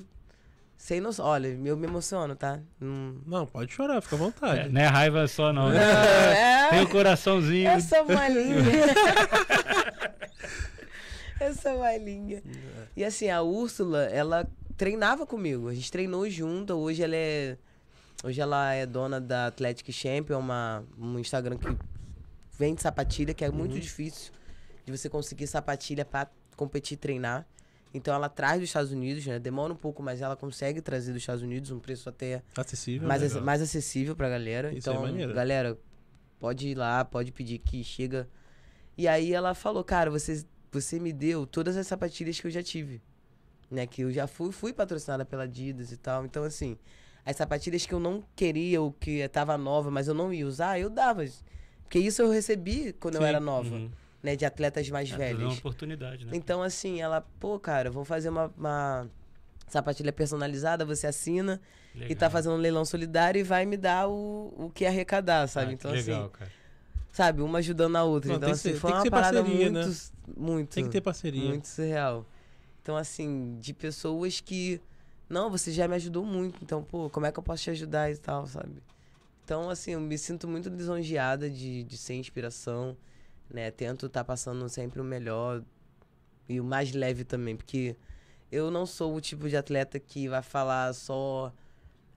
Sem noção. Olha, eu me emociono, tá? Hum. Não, pode chorar, fica à vontade. É, não é raiva só, não. Né? é... Tem o um coraçãozinho. Essa é malinha. Essa é malinha. É. E assim, a Úrsula, ela treinava comigo. A gente treinou junto. Hoje ela é. Hoje ela é dona da Athletic Champion, uma, um Instagram que vende sapatilha, que é uhum. muito difícil de você conseguir sapatilha para competir e treinar. Então ela traz dos Estados Unidos, né? Demora um pouco, mas ela consegue trazer dos Estados Unidos um preço até acessível, mais, né, ac mais acessível pra galera. Isso é então, é galera, pode ir lá, pode pedir que chega. E aí ela falou, cara, você, você me deu todas as sapatilhas que eu já tive né? Que eu já fui, fui patrocinada pela Adidas e tal. Então, assim, as sapatilhas que eu não queria ou que tava nova, mas eu não ia usar, eu dava. Porque isso eu recebi quando Sim. eu era nova. Uhum. Né, de atletas mais é, velhos. É uma oportunidade, né? Então, assim, ela, pô, cara, vou fazer uma, uma sapatilha personalizada, você assina legal. e tá fazendo um leilão solidário e vai me dar o, o que arrecadar, sabe? Ah, então, assim, legal, assim, cara. Sabe, uma ajudando a outra. Não, então, assim, ser, foi uma parada parceria, né? muito, né? muito. Tem que ter parceria. Muito surreal. Então, assim, de pessoas que. Não, você já me ajudou muito, então, pô, como é que eu posso te ajudar e tal, sabe? Então, assim, eu me sinto muito lisonjeada de, de ser inspiração, né? Tento estar tá passando sempre o melhor e o mais leve também, porque eu não sou o tipo de atleta que vai falar só.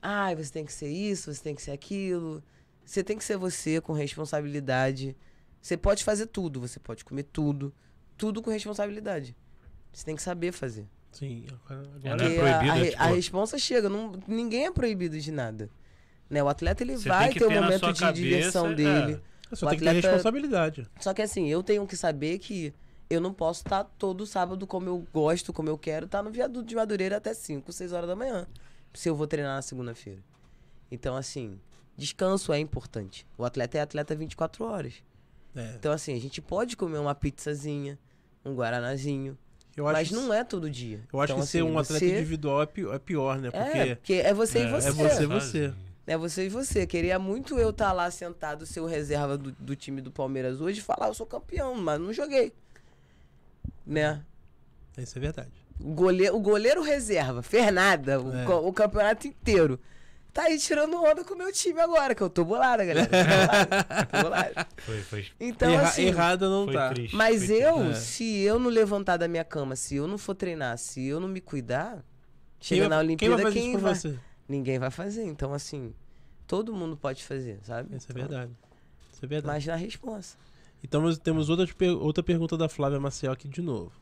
Ah, você tem que ser isso, você tem que ser aquilo. Você tem que ser você com responsabilidade. Você pode fazer tudo, você pode comer tudo, tudo com responsabilidade. Você tem que saber fazer. Sim, agora, é, é proibido. A, é a, tipo... a chega, não, ninguém é proibido de nada. Né? O atleta ele Você vai ter, ter um momento de cabeça, diversão é. dele. É, só o tem atleta... que ter responsabilidade. Só que assim, eu tenho que saber que eu não posso estar tá todo sábado como eu gosto, como eu quero, estar tá no viaduto de Madureira até 5, 6 horas da manhã, se eu vou treinar na segunda-feira. Então, assim, descanso é importante. O atleta é atleta 24 horas. É. Então, assim, a gente pode comer uma pizzazinha, um guaranazinho, mas não é todo dia. Eu acho então, que assim, ser um você... atleta individual é pior, é pior né? É, porque é, porque é você é, e é você. É você e você. É você e você. Queria muito eu estar tá lá sentado, ser o reserva do, do, time do Palmeiras hoje e falar, ah, eu sou campeão, mas não joguei. Né? Isso é verdade. O goleiro, o goleiro reserva, fez nada, o, é. o campeonato inteiro tá aí tirando onda com o meu time agora, que eu tô bolada, galera. Tô bolada, tô bolada. Foi, foi. Então, Erra, assim, errado não tá. Triste, mas eu, triste. É. se eu não levantar da minha cama, se eu não for treinar, se eu não me cuidar, chega quem na Olimpíada, quem vai, quem vai... Você? Ninguém vai fazer. Então, assim, todo mundo pode fazer, sabe? Isso então, é verdade. Isso é verdade. Mas na resposta. Então, nós temos outra, outra pergunta da Flávia Maciel aqui de novo.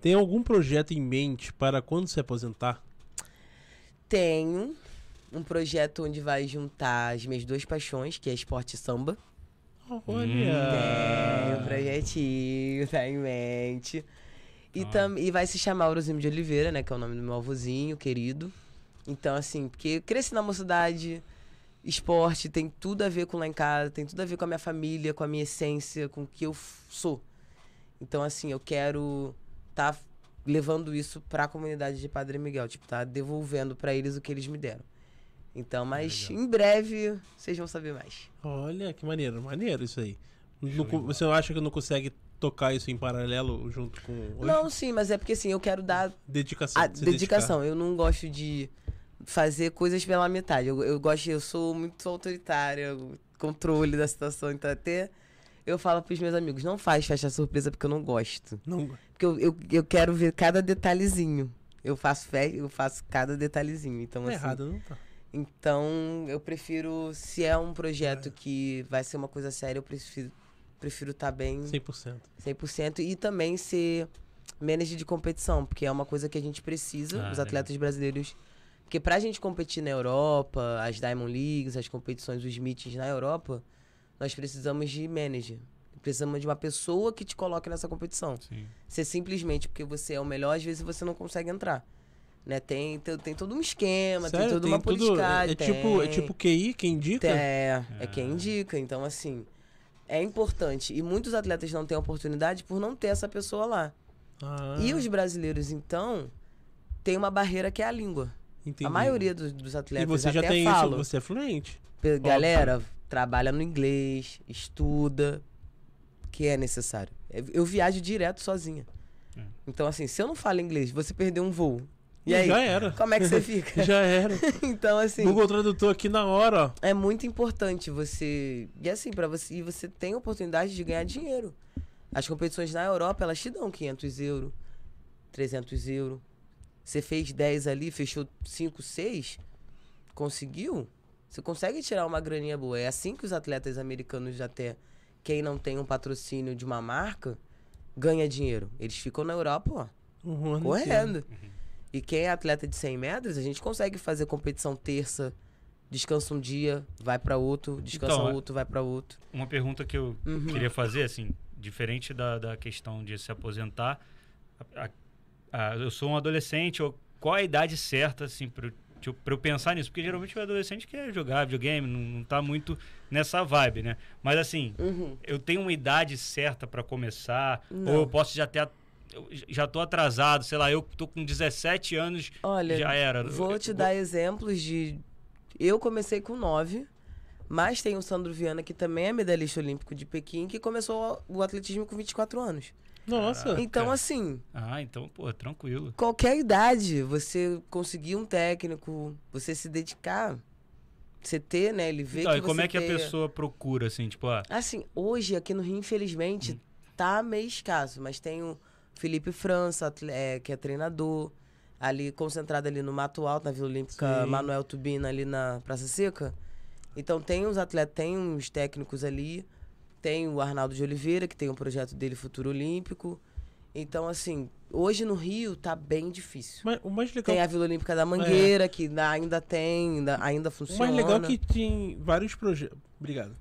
Tem algum projeto em mente para quando se aposentar? Tenho, um projeto onde vai juntar as minhas duas paixões, que é esporte e samba. Olha! é um projetinho, tá em mente. E, ah. tam, e vai se chamar Aurozinho de Oliveira, né? Que é o nome do meu avôzinho querido. Então, assim, porque cresci na mocidade, esporte tem tudo a ver com lá em casa, tem tudo a ver com a minha família, com a minha essência, com o que eu sou. Então, assim, eu quero estar tá levando isso para a comunidade de Padre Miguel, tipo, tá devolvendo para eles o que eles me deram. Então, ah, mas Legal. em breve vocês vão saber mais. Olha, que maneiro, maneiro isso aí. Não, você acha que não consegue tocar isso em paralelo junto com. Hoje? Não, sim, mas é porque assim, eu quero dar. Dedicação. A, dedicação. Dedicar. Eu não gosto de fazer coisas pela metade. Eu, eu gosto, eu sou muito autoritária, controle da situação, então até. Eu falo pros meus amigos, não faz festa surpresa porque eu não gosto. Não. Porque eu, eu, eu quero ver cada detalhezinho. Eu faço festa, eu faço cada detalhezinho. Então, tá assim, errado, não tá. Então, eu prefiro, se é um projeto é. que vai ser uma coisa séria, eu prefiro prefiro estar tá bem 100%. 100% e também ser manager de competição, porque é uma coisa que a gente precisa, ah, os atletas legal. brasileiros. Porque pra gente competir na Europa, as Diamond Leagues, as competições, os meetings na Europa, nós precisamos de manager. Precisamos de uma pessoa que te coloque nessa competição. Sim. Você simplesmente, porque você é o melhor, às vezes você não consegue entrar. Né? Tem, tem, tem todo um esquema, Sério? tem toda uma política politicagem. É, é tipo, é tipo QI, quem indica? É, é, é quem indica. Então, assim, é importante. E muitos atletas não têm oportunidade por não ter essa pessoa lá. Ah. E os brasileiros, então, tem uma barreira que é a língua. Entendi. A maioria dos, dos atletas. E você já tem falo, isso, você é fluente. Galera, Opa. trabalha no inglês, estuda, que é necessário. É, eu viajo direto sozinha. É. Então, assim, se eu não falo inglês, você perdeu um voo, e aí? Já era. Como é que você fica? Já era. então, assim. Google Tradutor aqui na hora, É muito importante você. E assim, para você. E você tem a oportunidade de ganhar dinheiro. As competições na Europa, elas te dão 500 euros, 300 euros. Você fez 10 ali, fechou 5, 6. Conseguiu? Você consegue tirar uma graninha boa. É assim que os atletas americanos, até quem não tem um patrocínio de uma marca, ganha dinheiro. Eles ficam na Europa, ó, um uhum, correndo. Inteiro. Uhum. E quem é atleta de 100 metros, a gente consegue fazer competição terça, descansa um dia, vai para outro, descansa então, é outro, vai para outro. Uma pergunta que eu uhum. queria fazer, assim, diferente da, da questão de se aposentar, a, a, eu sou um adolescente, ou qual é a idade certa, assim, para tipo, para eu pensar nisso, porque geralmente o adolescente quer jogar videogame, não, não tá muito nessa vibe, né? Mas assim, uhum. eu tenho uma idade certa para começar, não. ou eu posso já ter eu já tô atrasado, sei lá, eu tô com 17 anos, Olha, já era. Vou te dar exemplos de. Eu comecei com 9, mas tem o Sandro Viana, que também é medalhista olímpico de Pequim, que começou o atletismo com 24 anos. Nossa. Então, assim. Ah, então, pô, tranquilo. Qualquer idade, você conseguir um técnico, você se dedicar, você ter, né? Ele vê então, que. E como é que ter... a pessoa procura, assim, tipo, ah... Assim, hoje aqui no Rio, infelizmente, hum. tá meio escasso, mas tem o Felipe França, é, que é treinador, ali concentrado ali no Mato Alto, na Vila Olímpica, Sim. Manuel Tubina, ali na Praça Seca. Então tem uns atletas, tem uns técnicos ali, tem o Arnaldo de Oliveira, que tem um projeto dele Futuro Olímpico. Então, assim, hoje no Rio tá bem difícil. Mas, o mais legal... Tem a Vila Olímpica da é. Mangueira, é. que ainda tem, ainda, ainda funciona. O mais legal é que tem vários projetos. Obrigado.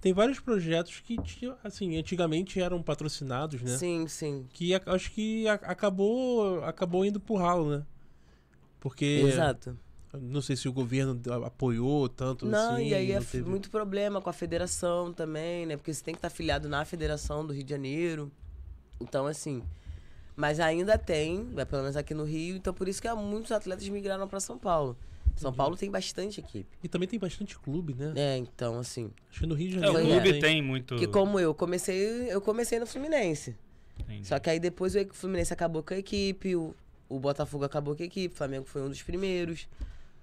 Tem vários projetos que, assim, antigamente eram patrocinados, né? Sim, sim. Que acho que acabou, acabou indo pro ralo, né? Porque. Exato. Não sei se o governo apoiou tanto não, assim. E aí é não, e teve... aí é muito problema com a federação também, né? Porque você tem que estar tá filiado na federação do Rio de Janeiro. Então, assim. Mas ainda tem, é, pelo menos aqui no Rio, então por isso que muitos atletas migraram para São Paulo. São Paulo tem bastante equipe. E também tem bastante clube, né? É, então, assim. Acho que no Rio de Janeiro. É, o clube é. tem muito. Que como eu comecei, eu comecei no Fluminense. Entendi. Só que aí depois o Fluminense acabou com a equipe, o, o Botafogo acabou com a equipe, o Flamengo foi um dos primeiros.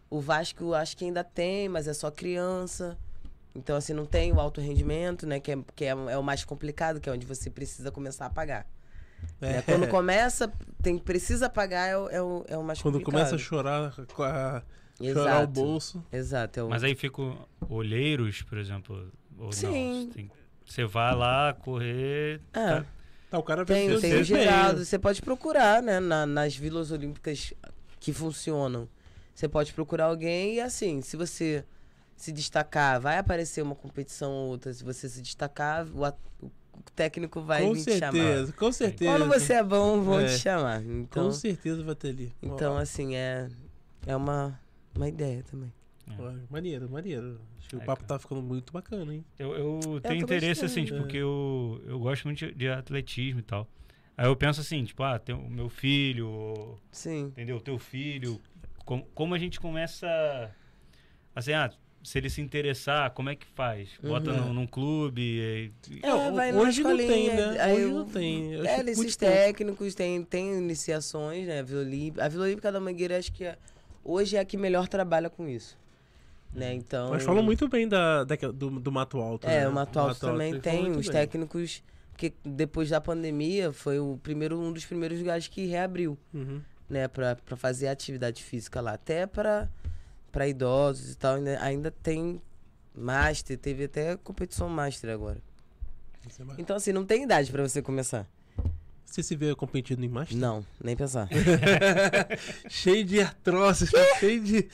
O Vasco acho que ainda tem, mas é só criança. Então, assim, não tem o alto rendimento, né? Que é, que é, é o mais complicado, que é onde você precisa começar a pagar. É. Né? Quando começa, tem, precisa pagar é, o, é, o, é o mais Quando complicado. Quando começa a chorar com a Exato. o bolso. Exato. Eu... Mas aí ficam olheiros, por exemplo. Ou Sim. Não, você, tem... você vai lá correr. É. Tá... tá... o cara tem, tem gerado. Você pode procurar, né? Na, nas vilas olímpicas que funcionam. Você pode procurar alguém e assim, se você se destacar, vai aparecer uma competição ou outra. Se você se destacar, o, o técnico vai com me certeza, chamar. Com certeza. Quando você é bom, vão é. te chamar. Então, com certeza vai ter ali. Então, assim, é, é uma uma ideia também. É. Maneiro, maneiro. Acho que é, o papo cara. tá ficando muito bacana, hein? Eu, eu, é, tenho interesse, assim, é, tipo, porque é. eu, eu gosto muito de, atletismo e tal. Aí eu penso assim, tipo, ah, tem o meu filho. Sim. Entendeu? O teu filho. Com, como a gente começa. Assim, ah, se ele se interessar, como é que faz? Bota uhum. num, num clube. E... É, é, né? hoje não tem, né? Aí hoje eu, não tem. Eu é, esses técnicos, tem, tem iniciações, né? A Vila Olímpica. A Vila Olímpica da Mangueira, acho que é hoje é a que melhor trabalha com isso. Né? Então, Mas falam muito bem da, da do, do Mato Alto. É, né? o Mato Alto, Mato Alto também tem os bem. técnicos. Porque depois da pandemia foi o primeiro, um dos primeiros lugares que reabriu. Uhum. Né, Para fazer atividade física lá. Até para idosos e tal. Ainda, ainda tem Master, teve até competição Master agora. É então, assim, não tem idade para você começar. Você se vê competindo em Master? Não, nem pensar. cheio de atroces, tá cheio de.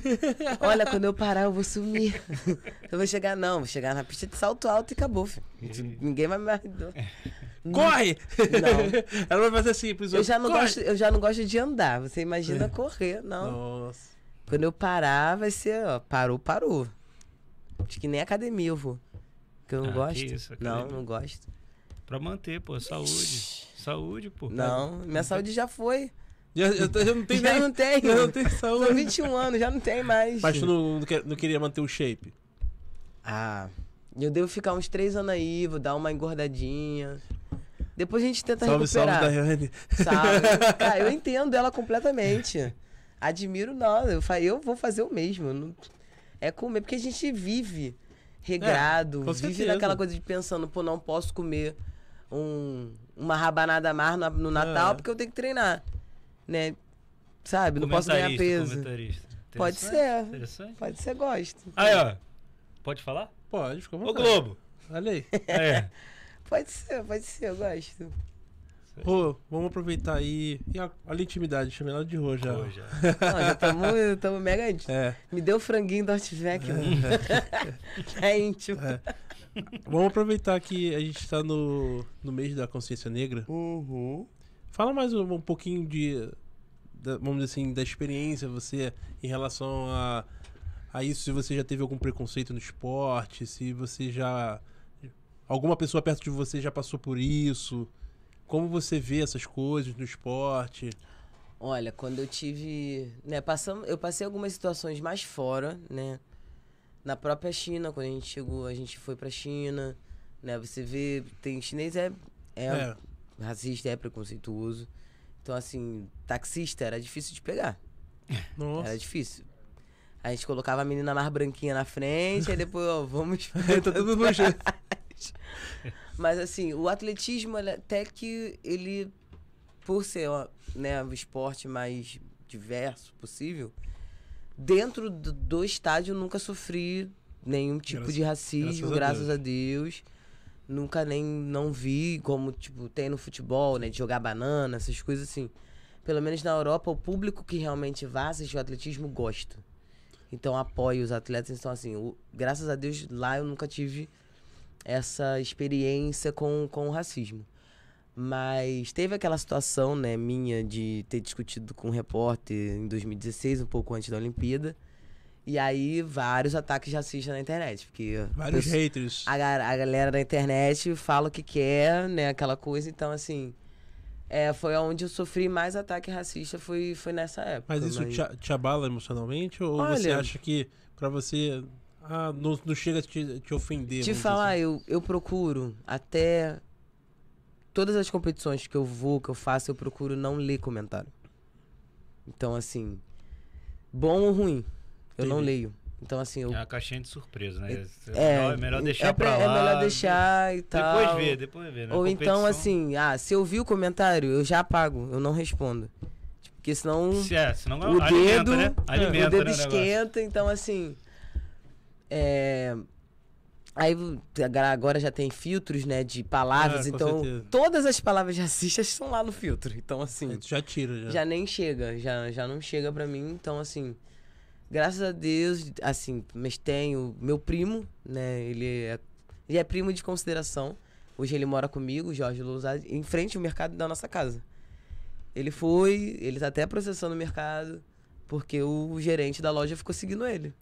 Olha, quando eu parar, eu vou sumir. eu vou chegar, não, vou chegar na pista de salto alto e acabou, filho. Ninguém vai me arredar. Corre! Não. Ela vai fazer assim, eu já não gosto, Eu já não gosto de andar, você imagina é. correr, não. Nossa. Quando eu parar, vai ser, ó, parou, parou. Acho que nem academia eu vou. Que eu não ah, gosto. Isso, não, não gosto. Pra manter, pô, saúde. Saúde, pô. Não, minha saúde já foi. Já, eu, não tenho já não tenho. Eu não tenho saúde. São 21 anos, já não tem mais. Mas tu não, não queria manter o shape? Ah, eu devo ficar uns 3 anos aí, vou dar uma engordadinha. Depois a gente tenta salve, recuperar. Salve, Daiane. Salve. Cara, eu entendo ela completamente. Admiro, não. Eu, eu vou fazer o mesmo. É comer, porque a gente vive regrado, é, vive naquela coisa de pensando, pô, não posso comer um uma rabanada a mais no, no Natal, é. porque eu tenho que treinar. Né? Sabe? Não posso ganhar peso. Pode ser. Pode ser, gosto. Aí, ó. Pode falar? Pode, bom. Ô, Globo. Olha aí. É. pode ser, pode ser, eu gosto. Ô, vamos aproveitar aí. E a, a intimidade, chamei ela de Rô já. Rô já. Não, já estamos mega íntimo. É. Me deu franguinho do Outback. É, é. é íntimo. É. Vamos aproveitar que a gente está no, no mês da consciência negra. Uhum. Fala mais um, um pouquinho de, vamos dizer assim, da experiência você em relação a, a isso. Se você já teve algum preconceito no esporte, se você já. Alguma pessoa perto de você já passou por isso. Como você vê essas coisas no esporte? Olha, quando eu tive. Né, passam, eu passei algumas situações mais fora, né? na própria China, quando a gente chegou, a gente foi pra China, né? Você vê, tem chinês é, é, é. racista, é preconceituoso. Então, assim, taxista era difícil de pegar. Nossa. Era difícil. A gente colocava a menina mais branquinha na frente, aí depois, ó, vamos. É, tá Mas assim, o atletismo, até que ele, por ser ó, né, o esporte mais diverso possível, dentro do, do estádio nunca sofri nenhum tipo graças, de racismo, graças a Deus. Deus. Nunca nem não vi como, tipo, tem no futebol, né? De jogar banana, essas coisas assim. Pelo menos na Europa, o público que realmente vai assistir o atletismo gosta. Então apoia os atletas. Então, assim, o, graças a Deus, lá eu nunca tive essa experiência com, com o racismo. Mas teve aquela situação, né, minha de ter discutido com um repórter em 2016, um pouco antes da Olimpíada. E aí, vários ataques racistas na internet. Porque vários haters. A, a, galera da internet fala o que quer, né? Aquela coisa. Então, assim. É, foi onde eu sofri mais ataque racista, foi, foi nessa época. Mas isso mas... Te, te, abala emocionalmente? Ou Olha, você acha que pra você. Ah, não, não chega a te, te ofender? Te falar, assim? eu, eu procuro até todas as competições que eu vou, que eu faço, eu procuro não ler comentário. Então, assim, bom ou ruim, eu Entendi. não leio. Então, assim, eu... É uma caixinha de surpresa, né? É, é, é melhor é é deixar é pra, pra lá. É melhor deixar e tal. Depois vê, depois vê, né? Ou então, competição... então, assim, ah, se eu vi o comentário, eu já apago, eu não respondo. Porque senão, se é, senão o, alimenta, dedo, né? alimenta, o né, dedo né, esquenta, então assim... É, Aí agora já tem filtros, né, de palavras, é, então certeza. todas as palavras racistas estão lá no filtro. Então assim, já tira já. Já nem chega, já já não chega para mim, então assim, graças a Deus, assim, mas tenho meu primo, né, ele é, ele é primo de consideração. Hoje ele mora comigo, Jorge Lousada, em frente ao mercado da nossa casa. Ele foi, ele tá até processando o mercado. Porque o gerente da loja ficou seguindo ele.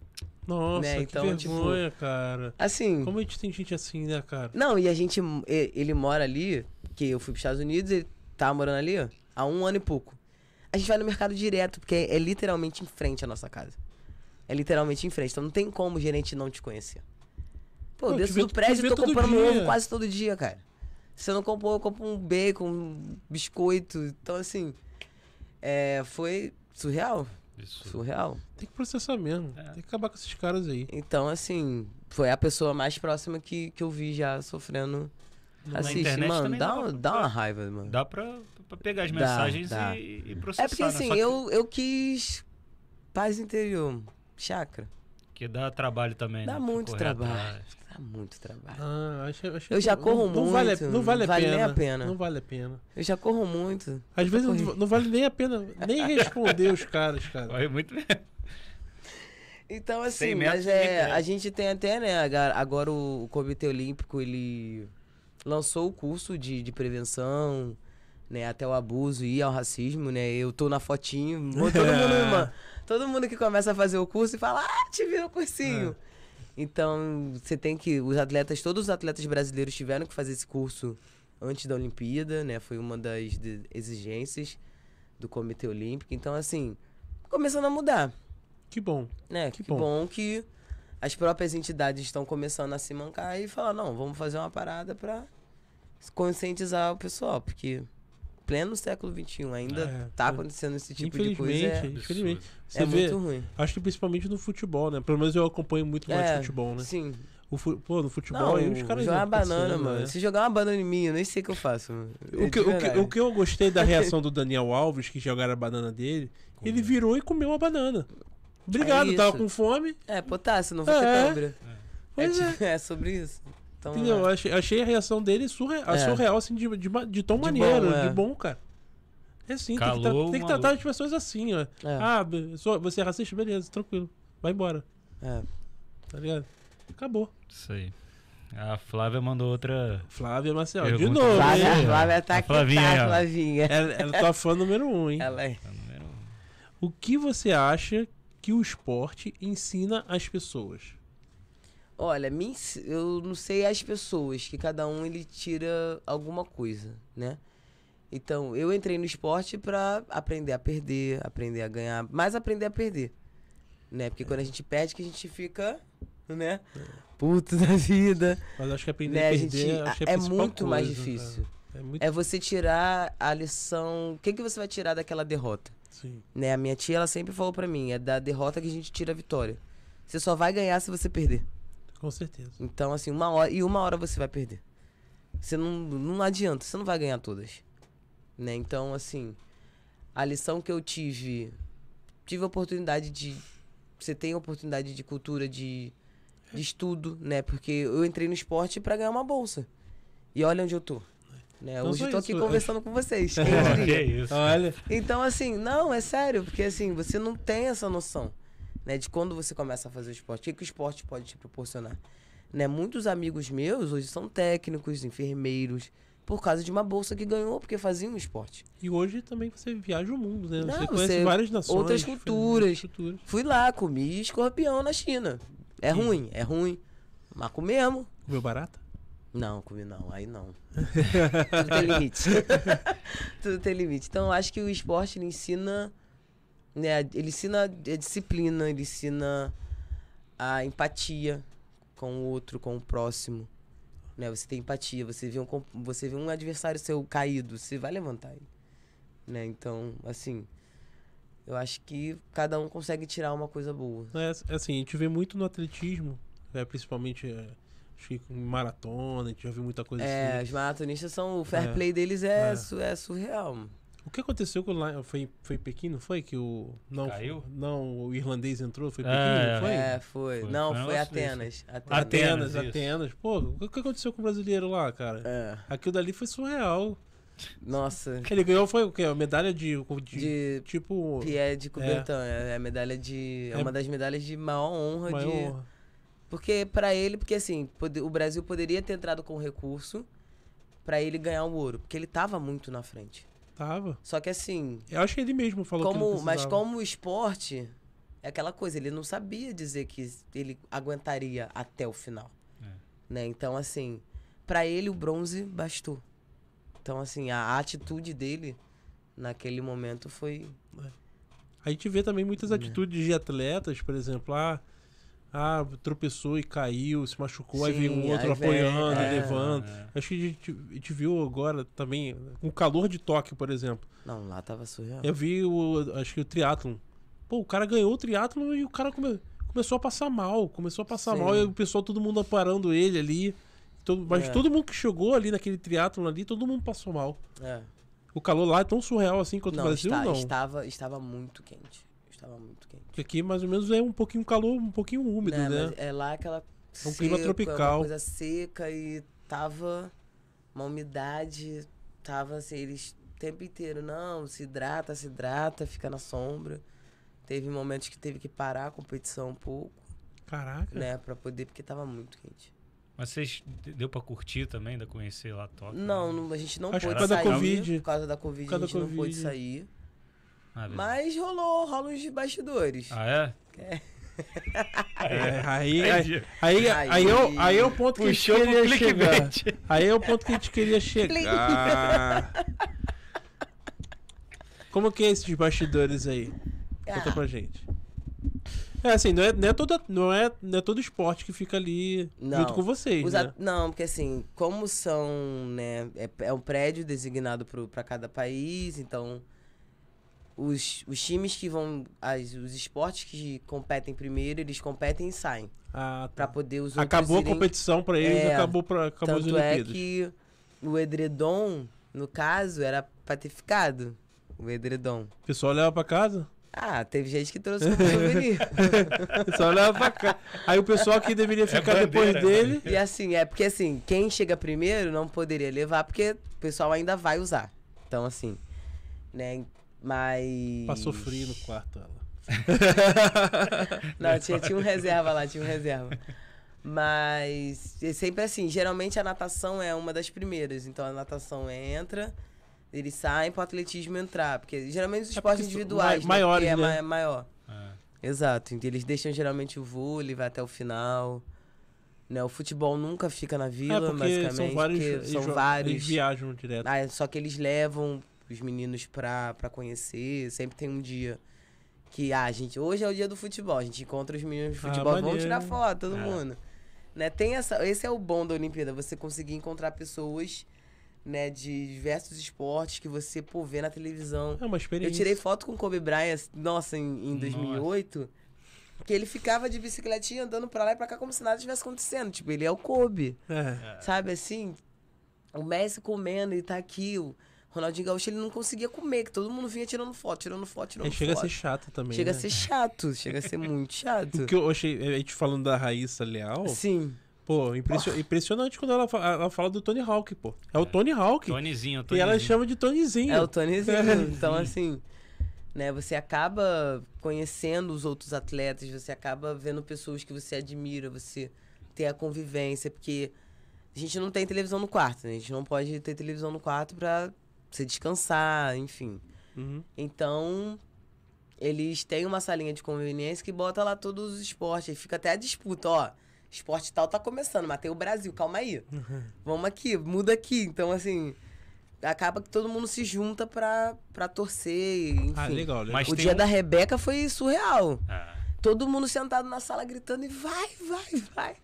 Nossa, né? então, que tipo, vergonha, tipo, cara. Assim. Como a gente tem gente assim, né, cara? Não, e a gente. Ele mora ali, que eu fui pros Estados Unidos, ele tá morando ali, há um ano e pouco. A gente vai no mercado direto, porque é, é literalmente em frente à nossa casa. É literalmente em frente. Então não tem como o gerente não te conhecer. Pô, eu desço do prédio e tô comprando ovo quase todo dia, cara. Se eu não compro, eu compro um bacon, um biscoito. Então, assim. É, foi surreal. Isso. Surreal. Tem que processar mesmo. É. Tem que acabar com esses caras aí. Então, assim, foi a pessoa mais próxima que, que eu vi já sofrendo na Assiste, mano, dá, dá, uma, dá uma raiva, mano. Dá pra, pra pegar as dá, mensagens dá. E, e, é processar. É porque né? assim, né? eu, que... eu quis paz interior, chakra. Que dá trabalho também, Dá né? muito trabalho. Atrás. Dá muito trabalho. Ah, acho, acho eu já corro não, muito. Não vale, não vale, vale a, pena, a, pena, Não vale a pena. Eu já corro muito. Às vezes não, não, vale nem a pena nem responder os caras, cara. Corre muito mesmo. Então, assim, mas é, a gente tem até, né, agora o, o Comitê Olímpico, ele lançou o curso de, de prevenção, né, até o abuso e ao racismo, né? Eu tô na fotinho, todo mundo, todo mundo que começa a fazer o curso e fala, ah, te vi no cursinho. É. Então, você tem que. Os atletas, todos os atletas brasileiros tiveram que fazer esse curso antes da Olimpíada, né? Foi uma das exigências do Comitê Olímpico. Então, assim, começando a mudar. Que bom. Né? Que, que bom. bom. que as próprias entidades estão começando a se mancar e falar, não, vamos fazer uma parada para conscientizar o pessoal, porque pleno século XXI, ainda está é, é. acontecendo esse tipo de coisa. infelizmente. É você é vê, muito ruim. Acho que principalmente no futebol, né? Pelo menos eu acompanho muito mais é, futebol, né? Sim. O fu Pô, no futebol não, aí os caras. Jogar uma banana, né? mano. Né? Se jogar uma banana em mim, eu nem sei o que eu faço. Mano. O, que, o, que, o que eu gostei da reação do Daniel Alves, que jogaram a banana dele, Como ele virou e comeu a banana. Obrigado, é tava com fome. É, potássio, não você é. cobra. É. é, tipo, é sobre isso. Então, Entendeu? Né? Eu achei, achei, a reação dele surreal, é. surreal assim, de, de, de tão de maneiro, bom, é. de bom, cara. É assim, Calou, tem, que, tratar as pessoas assim, ó. É. Ah, você é racista? Beleza, tranquilo. Vai embora. É. Tá ligado? Acabou. Isso aí. A Flávia mandou outra. Flávia Marcel, de novo. Flávia, hein? Flávia tá aqui, tá, Flavinha, tá, Flavinha. Ela, ela é tá tua fã número um, hein? Ela é. O que você acha que o esporte ensina às pessoas? Olha, eu não sei as pessoas, que cada um ele tira alguma coisa, né? Então, eu entrei no esporte para aprender a perder, aprender a ganhar, mas aprender a perder. Né? Porque é. quando a gente perde, que a gente fica, né? É. Puto da vida. Mas acho que aprender né? a perder é a gente, é, é muito coisa, mais difícil. É, muito... é, você tirar a lição. O que, que você vai tirar daquela derrota? Sim. Né? A minha tia ela sempre falou para mim: é da derrota que a gente tira a vitória. Você só vai ganhar se você perder. Com certeza. Então, assim, uma hora. E uma hora você vai perder. Você não, não adianta, você não vai ganhar todas. Né? Então, assim, a lição que eu tive. Tive a oportunidade de. Você tem a oportunidade de cultura, de, de estudo, né? Porque eu entrei no esporte para ganhar uma bolsa. E olha onde eu tô. Né? Então Hoje eu tô aqui isso, conversando com vocês. Quem diria? que isso. Olha. Então, assim, não, é sério, porque assim, você não tem essa noção né? De quando você começa a fazer o esporte, o que, que o esporte pode te proporcionar. Né? Muitos amigos meus hoje são técnicos, enfermeiros, por causa de uma bolsa que ganhou, porque faziam esporte. E hoje também você viaja o mundo, né? Não, você conhece você, várias nações. Outras culturas. culturas. Fui lá, comi escorpião na China. É ruim, é ruim. Mas comemos. Comeu barata? Não, comi não, aí não. Tudo tem limite. Tudo tem limite. Então, acho que o esporte ensina né? Ele ensina a disciplina, ele ensina a empatia com o outro, com o próximo. Né? Você tem empatia, você vê, um, você vê um adversário seu caído, você vai levantar ele. Né? Então, assim, eu acho que cada um consegue tirar uma coisa boa. É, é assim, a gente vê muito no atletismo, é principalmente é, acho que em maratona, a gente já viu muita coisa é, assim. os maratonistas são. O fair é, play deles é, é. Su, é surreal. O que aconteceu com o foi foi Pequim, não foi que o não Caiu? Foi, não o irlandês entrou, foi é, Pequim, é, não foi? É, foi. foi. Não, foi, foi Atenas. Atenas, Atenas, Atenas. Pô, o que aconteceu com o brasileiro lá, cara? É. Aquilo dali foi surreal. Nossa. Ele ganhou foi o quê? A medalha de, de, de tipo Pierre é de Coubertin, é. é a é medalha de é uma das medalhas de maior honra maior de honra. Porque para ele, porque assim, o Brasil poderia ter entrado com recurso para ele ganhar o ouro, porque ele tava muito na frente. Tava. Só que assim. Eu acho que ele mesmo falou como, que Mas como o esporte, é aquela coisa, ele não sabia dizer que ele aguentaria até o final. É. Né? Então, assim, para ele o bronze bastou. Então, assim, a atitude dele naquele momento foi. É. A gente vê também muitas né. atitudes de atletas, por exemplo, ah, ah, tropeçou e caiu, se machucou, Sim, aí vem um outro apoiando, é, levando. É. Acho que a gente, a gente, viu agora também o calor de Tóquio, por exemplo. Não, lá tava surreal. Eu vi o, acho que o triatlon. Pô, o cara ganhou o triatlon e o cara come, começou a passar mal, começou a passar Sim. mal e o pessoal, todo mundo aparando ele ali. Todo, mas é. todo mundo que chegou ali naquele triatlon ali, todo mundo passou mal. É. O calor lá é tão surreal assim quanto não, o Brasil, está, não? Estava, estava muito quente. Tava muito quente. Porque aqui mais ou menos é um pouquinho calor, um pouquinho úmido, Não, né? É lá aquela. É um clima tropical. É uma coisa seca e tava uma umidade. Tava assim, eles o tempo inteiro, não, se hidrata, se hidrata, fica na sombra. Teve momentos que teve que parar a competição um pouco. Caraca. Né, pra poder, porque tava muito quente. Mas vocês deu para curtir também, da conhecer lá Tóquio? Não, né? não, a gente não Acho pôde por causa Da COVID. Por causa da Covid, causa a gente COVID. não pôde sair. Ah, Mas rolou, rola os bastidores. Ah, é? É. É, aí, aí, aí, aí, eu, é aí é o ponto que Puxou a gente queria chegar. Aí é o ponto que a gente queria chegar. Ah. Como que é esses bastidores aí? Conta ah. pra gente. É assim, não é, não é, toda, não é, não é todo esporte que fica ali não, junto com vocês, usa, né? Não, porque assim, como são, né, é, é um prédio designado pro, pra cada país, então os, os times que vão. As, os esportes que competem primeiro, eles competem e saem. Ah, tá. Pra poder os Acabou irem... a competição para eles, é, acabou, pra, acabou tanto os é Olimpíadas. é que o edredom, no caso, era pra ter ficado. O edredom. O pessoal leva pra casa? Ah, teve gente que trouxe pro souvenir. Só leva pra cá. Aí o pessoal que deveria é ficar é depois né? dele. E assim, é porque assim, quem chega primeiro não poderia levar, porque o pessoal ainda vai usar. Então, assim, né? Mas. Passou frio no quarto ela. não, tinha, tinha um reserva lá, tinha um reserva. Mas é sempre assim, geralmente a natação é uma das primeiras. Então a natação entra, eles saem pro atletismo entrar. Porque geralmente os é esportes individuais, mai né, maiores, é né? né? É maior. É. Exato. Então, eles deixam geralmente o vôlei, vai até o final. Né? O futebol nunca fica na vila, é basicamente. São vários, são vários. Eles viajam direto. Ah, é só que eles levam os meninos pra, pra conhecer. Sempre tem um dia que, ah, gente, hoje é o dia do futebol. A gente encontra os meninos de ah, futebol, ah, vamos tirar foto, todo é. mundo. Né? Tem essa, esse é o bom da Olimpíada, você conseguir encontrar pessoas né, de diversos esportes que você pô, vê na televisão. É uma experiência. Eu tirei foto com o Kobe Bryant, nossa, em, em 2008, nossa. que ele ficava de bicicletinha andando para lá e para cá como se nada tivesse acontecendo. Tipo, ele é o Kobe. É. é. Sabe assim? O Messi comendo e tá aqui, o Ronaldinho Gaúcho ele não conseguia comer, que todo mundo vinha tirando foto, tirando foto, tirando é, foto. Chega a ser chato também. Chega né? a ser chato, chega a ser muito chato. O que eu achei, é, a gente falando da Raíssa Leal. Sim. Pô, impression, ah. impressionante quando ela fala, ela fala do Tony Hawk, pô. É, o Tony Hawk. Tonyzinho, Tonyzinho. E ela chama de Tonyzinho. É o Tonyzinho. É. Então, assim, né, você acaba conhecendo os outros atletas, você acaba vendo pessoas que você admira, você tem a convivência, porque a gente não tem televisão no quarto, né? A gente não pode ter televisão no quarto pra você descansar, enfim. Uhum. Então, eles têm uma salinha de conveniência que bota lá todos os esportes. Aí fica até a disputa, ó. Esporte tal tá começando, mas tem o Brasil, calma aí. Uhum. Vamos aqui, muda aqui. Então, assim, acaba que todo mundo se junta pra, pra torcer. Ah, enfim. Ah, legal, legal. Mas o dia um... da Rebeca foi surreal. Ah. Todo mundo sentado na sala gritando e vai, vai, vai.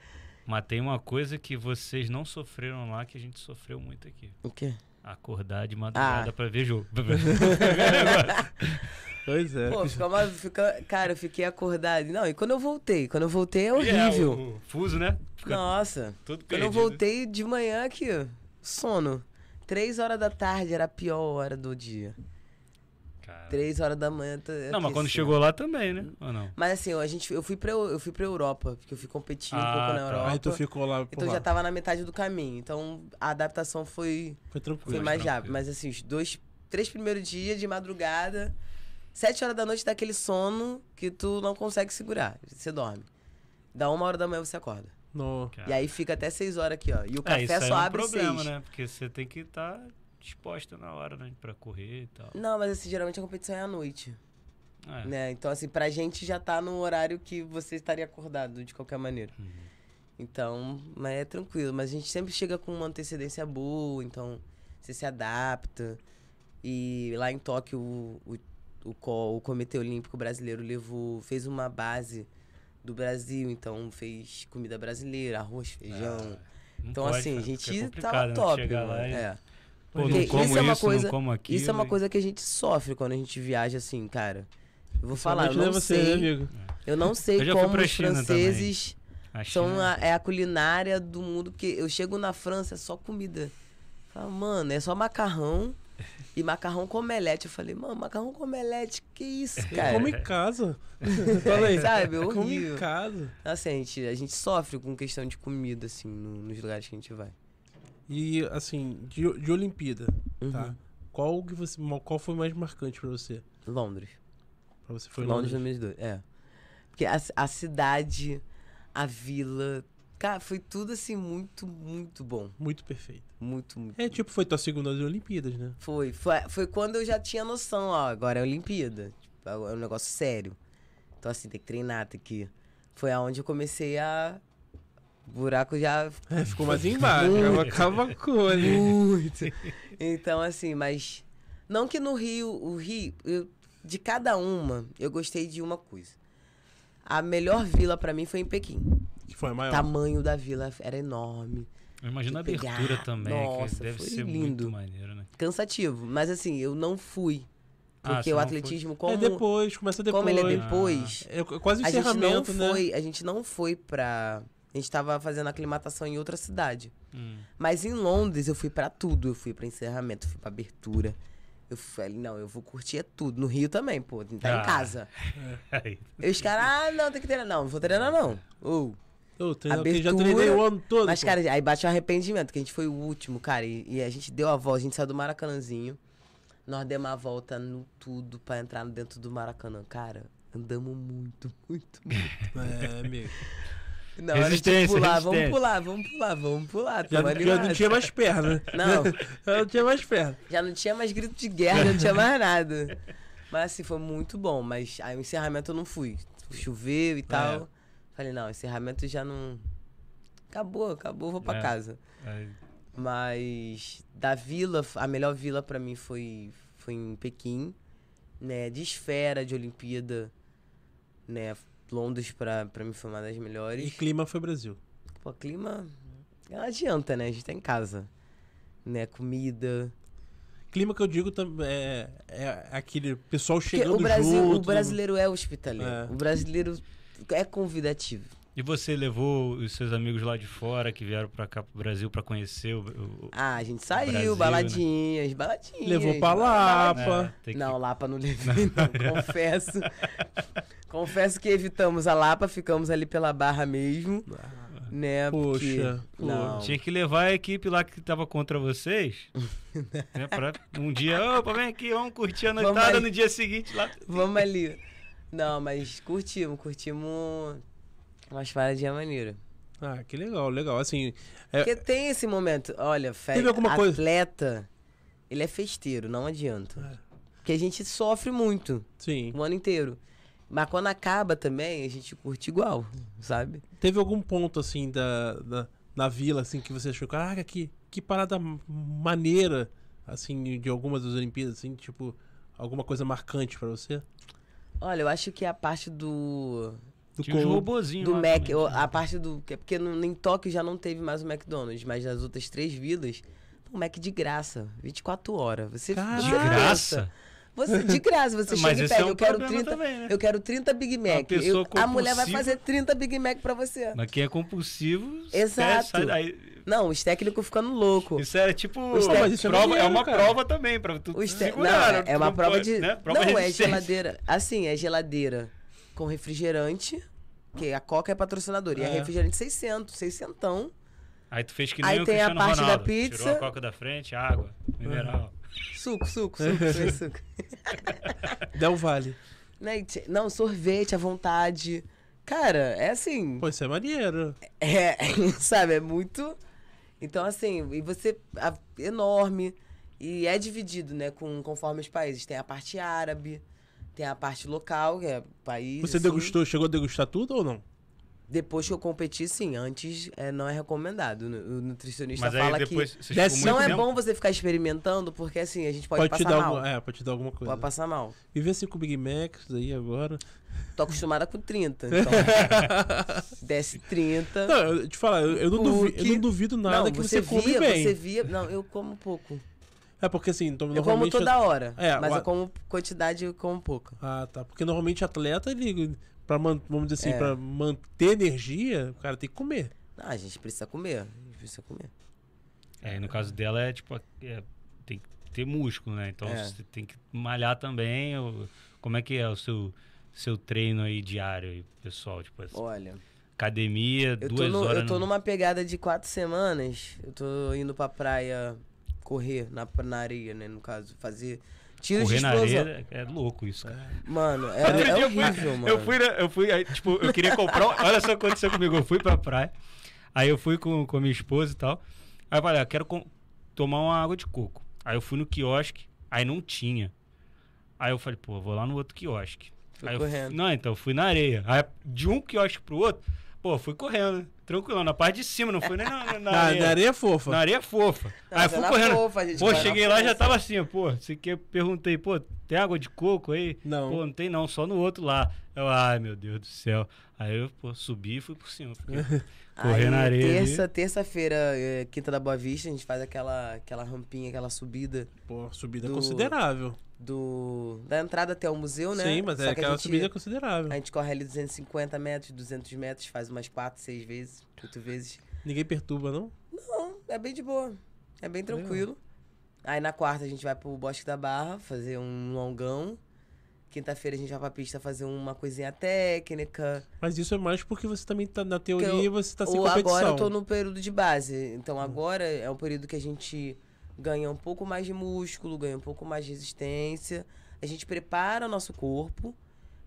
Mas tem uma coisa que vocês não sofreram lá que a gente sofreu muito aqui. O quê? Acordar de madrugada ah. pra ver jogo. pois é. Pô, ficava, fica, cara, eu fiquei acordado. Não, e quando eu voltei? Quando eu voltei é, é horrível. É, o, o fuso, né? Fica Nossa. Tudo quando eu voltei de manhã aqui, sono. Três horas da tarde era a pior hora do dia. Cara. Três horas da manhã. Tá, não, mas quando assim, chegou né? lá também, né? Ou não? Mas assim, eu, a gente, eu, fui pra, eu fui pra Europa, porque eu fui competir ah, um pouco na tá. Europa. Tá. Aí tu ficou lá. Então lá. já tava na metade do caminho. Então a adaptação foi. Foi tranquilo. Foi mais rápido. Mas assim, os dois, três primeiros dias de madrugada, sete horas da noite dá aquele sono que tu não consegue segurar. Você dorme. Da uma hora da manhã você acorda. No. E aí fica até 6 horas aqui, ó. E o é, café é, só é um abre problema, né? Porque você tem que estar tá disposta na hora, né? Pra correr e tal. Não, mas assim, geralmente a competição é à noite. É. Né? Então, assim, pra gente já tá no horário que você estaria acordado, de qualquer maneira. Uhum. Então, mas é tranquilo. Mas a gente sempre chega com uma antecedência boa, então você se adapta. E lá em Tóquio, o, o, o, Comitê Olímpico Brasileiro levou, fez uma base do Brasil, então fez comida brasileira, arroz, feijão. Ah, então, assim, a né, gente é tá né, top. Chegar né? É. Pô, não como isso, é uma coisa, como aquilo, isso é uma coisa que a gente sofre quando a gente viaja assim, cara. Eu vou falar, eu não né, sei. Você, eu não sei eu como os franceses são a, é a culinária do mundo, porque eu chego na França é só comida. Falo, mano, é só macarrão e macarrão com omelete. Eu falei, mano, macarrão com omelete, que isso, cara? Como em casa. Fala aí. Sabe, é Como em casa. Assim, a gente, a gente sofre com questão de comida, assim, no, nos lugares que a gente vai. E, assim, de, de Olimpíada, tá? uhum. tá? Qual, que você, qual foi mais marcante para você? Londres. Pra você foi Londres. Londres 2002, é. Porque a, a cidade, a vila, Cara, foi tudo assim muito, muito bom. Muito perfeito. Muito, muito. É tipo, foi tua segunda das Olimpíadas, né? Foi, foi. Foi quando eu já tinha noção, ó, agora é Olimpíada. Tipo, é um negócio sério. Então, assim, tem que treinar, tem que. Foi aonde eu comecei a o buraco já. É, ficou mais embaixo, muito, cavacou ali. Né? Muito. Então, assim, mas. Não que no Rio, o Rio, eu, de cada uma, eu gostei de uma coisa. A melhor vila para mim foi em Pequim. Que foi a maior? O tamanho da vila era enorme. Imagina a abertura também, Nossa, que deve ser lindo. muito maneiro, né? Cansativo, mas assim, eu não fui. Ah, Porque ah, o atletismo, é, como. É depois, começa depois. Como ele é depois. Ah. É, é quase o encerramento, a gente não né? Foi, a gente não foi pra a gente estava fazendo aclimatação em outra cidade. Hum. Mas em Londres eu fui para tudo. Eu fui para encerramento, fui para abertura. Eu falei, não, eu vou curtir é tudo. No Rio também, pô, tá ah. em casa. É e os caras, ah, não, tem que treinar. Não, não vou treinar, não. Ou. Uh, eu treino, abertura, já treinei o ano todo. Mas, pô. cara, aí bate o um arrependimento, que a gente foi o último, cara. E, e, a gente deu a volta, a gente saiu do Maracanãzinho. Nós demos a volta no tudo pra entrar dentro do Maracanã. Cara, andamos muito, muito, muito. é, amigo. Não, vamos pular, vamos pular, vamos pular, vamos pular. Já, não, já não tinha mais perna. Não. já não tinha mais perna. Já não tinha mais grito de guerra, não tinha mais nada. Mas assim, foi muito bom. Mas aí ah, o encerramento eu não fui. Choveu e é. tal. É. Falei, não, encerramento já não. Acabou, acabou, vou pra é. casa. É. Mas da vila, a melhor vila para mim foi, foi em Pequim, né? De esfera, de Olimpíada, né? Londres para me formar das melhores. E clima foi Brasil? Pô, clima. Não adianta, né? A gente tá em casa. Né? Comida. Clima que eu digo também é aquele pessoal chegando o Brasil, junto. O né? brasileiro é hospitaleiro. É. O brasileiro é convidativo. E você levou os seus amigos lá de fora que vieram para cá pro Brasil para conhecer o, o, Ah, a gente saiu, Brasil, né? baladinhas, né? baladinhas. Levou pra Lapa. É, não, que... Lapa não levei, não, confesso. confesso que evitamos a Lapa, ficamos ali pela barra mesmo. né? Poxa, porque... Não. tinha que levar a equipe lá que tava contra vocês. né, pra um dia, opa, vem aqui, vamos curtir a noitada no dia seguinte lá. Vamos ali. Não, mas curtimos, curtimos Umas paradinhas maneiras. Ah, que legal, legal. Assim. É... Porque tem esse momento. Olha, fe... Teve alguma atleta, coisa. Atleta, ele é festeiro, não adianta. É. Porque a gente sofre muito. Sim. O ano inteiro. Mas quando acaba também, a gente curte igual, sabe? Teve algum ponto, assim, da, da, na vila, assim, que você achou, caraca, que, que parada maneira, assim, de algumas das Olimpíadas, assim, tipo, alguma coisa marcante para você? Olha, eu acho que a parte do do Tinha com, do Mac, a parte do é porque no, em Tóquio já não teve mais o McDonald's, mas nas outras três vilas, o Mac de graça, 24 horas. Você Caraca. de graça. Você, de graça, você chega e pede, é um eu quero 30, também, né? eu quero 30 Big Mac. Eu, a mulher vai fazer 30 Big Mac para você. Mas quem é compulsivo, exato. Sai, aí... Não, os técnicos ficando louco. Isso é tipo tá prova, é, dinheiro, é uma cara. prova também para tu te... segurar. Não, né? é, é uma prova de né? prova não é geladeira. Assim, é geladeira com refrigerante, que a Coca é patrocinadora, e é refrigerante 600, 600. Aí tu fez que nem Aí o tem Cristiano a parte Ronaldo. da pizza. Tirou a Coca da frente, água, mineral. Uhum. Suco, suco, suco, suco. suco. Dá um vale. Né, não, sorvete à vontade. Cara, é assim. Pô, isso é maneiro. É, sabe, é muito. Então, assim, e você. enorme. E é dividido, né, com, conforme os países. Tem a parte árabe, tem a parte local, que é país. Você assim. degustou, chegou a degustar tudo ou não? Depois que eu competi, sim. Antes é, não é recomendado. O nutricionista Mas fala que não é bom você ficar experimentando, porque assim, a gente pode, pode passar mal. Alguma, é, pode te dar alguma coisa. Pode passar mal. Viver assim com o Big Macs aí agora. Tô acostumada com 30, então. desce 30. Não, eu te falar, eu, eu, não, duvido, eu não, duvido, nada não, que você, você via, come bem. Você via, não, eu como pouco. É porque assim, então, eu como toda hora, é, mas o... eu como quantidade e como pouco. Ah, tá. Porque normalmente atleta ele para vamos dizer assim, é. manter energia, o cara tem que comer. Ah, a gente precisa comer, a gente precisa comer. É, no caso dela é tipo é, tem que ter músculo, né? Então é. você tem que malhar também. Ou, como é que é o seu seu treino aí diário, pessoal, tipo assim. Olha, academia, duas no, horas. Eu tô no... numa pegada de quatro semanas. Eu tô indo pra praia correr na, na areia, né? No caso, fazer tiro Correr de explosão. Na areia é, louco isso, cara. Mano, é, é horrível, eu fui, mano. Eu fui, eu fui aí, tipo, eu queria comprar. Um, olha só o que aconteceu comigo. Eu fui pra praia. Aí eu fui com, com minha esposa e tal. Aí eu falei, ah, quero tomar uma água de coco. Aí eu fui no quiosque, aí não tinha. Aí eu falei, pô, vou lá no outro quiosque. Fui aí correndo. não, então eu fui na areia. Aí de um quiosque pro outro, pô, fui correndo. Tranquilo, na parte de cima, não foi nem na, na, na, na areia. fofa. Na areia fofa. Não, aí fui é correndo. Fofa, pô, é cheguei lá e já tava assim, pô. Você que perguntei, pô, tem água de coco aí? Não. Pô, não tem não, só no outro lá. Eu, ai, meu Deus do céu. Aí eu, pô, subi e fui por cima. correndo na areia. Terça, terça-feira, é, Quinta da Boa Vista, a gente faz aquela, aquela rampinha, aquela subida. Pô, subida do, considerável. Do, da entrada até o museu, né? Sim, mas só é aquela gente, subida considerável. A gente corre ali 250 metros, 200 metros, faz umas 4, 6 vezes. Oito vezes. Ninguém perturba, não? Não, é bem de boa. É bem tá tranquilo. É Aí na quarta a gente vai pro Bosque da Barra fazer um longão. Quinta-feira a gente vai pra pista fazer uma coisinha técnica. Mas isso é mais porque você também tá na teoria e você tá sem ou competição. Agora eu tô no período de base. Então hum. agora é um período que a gente ganha um pouco mais de músculo, ganha um pouco mais de resistência. A gente prepara o nosso corpo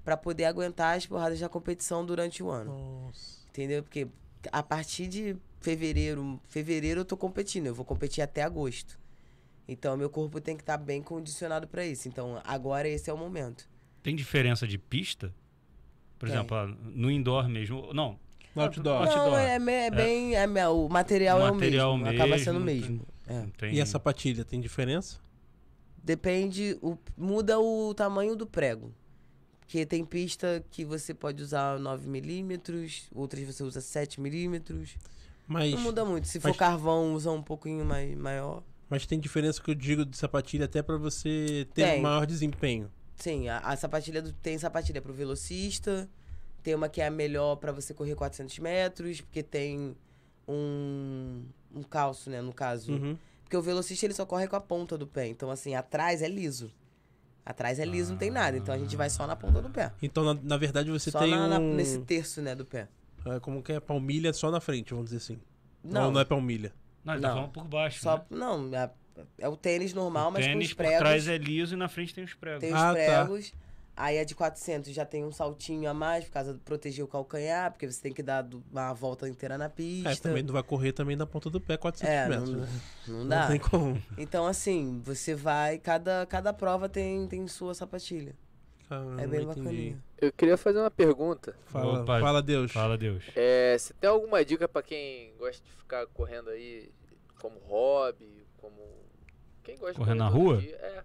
para poder aguentar as porradas da competição durante o ano. Nossa. Entendeu? Porque a partir de fevereiro, fevereiro eu tô competindo, eu vou competir até agosto. Então meu corpo tem que estar tá bem condicionado para isso. Então agora esse é o momento. Tem diferença de pista? Por tem. exemplo, no indoor mesmo. Não. No outdoor. outdoor. Não, é, é, é bem. É. É, o material, material é o mesmo, mesmo. Acaba sendo o mesmo. É. Tem... E a sapatilha tem diferença? Depende. O, muda o tamanho do prego. Porque tem pista que você pode usar 9mm, outras você usa 7mm. Mas, não muda muito. Se for mas, carvão, usa um pouquinho mais, maior. Mas tem diferença que eu digo de sapatilha até para você ter tem. maior desempenho. Sim, a, a sapatilha do, tem sapatilha para o velocista, tem uma que é a melhor para você correr 400 metros, porque tem um, um calço, né, no caso. Uhum. Porque o velocista ele só corre com a ponta do pé, então assim, atrás é liso. Atrás é liso, ah. não tem ah. nada. Então a gente vai só na ponta do pé. Então, na, na verdade, você só tem. Só um... nesse terço, né, do pé. É como que é palmilha só na frente, vamos dizer assim. Não, não, não é palmilha. Não, ele então não. por baixo. Só, né? Não, é, é, o tênis normal, o mas tênis com os pregos. atrás é liso e na frente tem os pregos. Tem os ah, tá. pregos. Tá. Aí a de 400 já tem um saltinho a mais por causa de proteger o calcanhar, porque você tem que dar uma volta inteira na é, pista. É, também não vai correr também da ponta do pé 400 é, metros, não, né? Não dá. Não tem como. Então, assim, você vai... Cada, cada prova tem, tem sua sapatilha. Caramba, é bem bacaninha. Eu queria fazer uma pergunta. Fala, Opa, fala Deus. Fala Deus. É, você tem alguma dica para quem gosta de ficar correndo aí como hobby, como... Quem gosta Correndo na rua? Dia? É.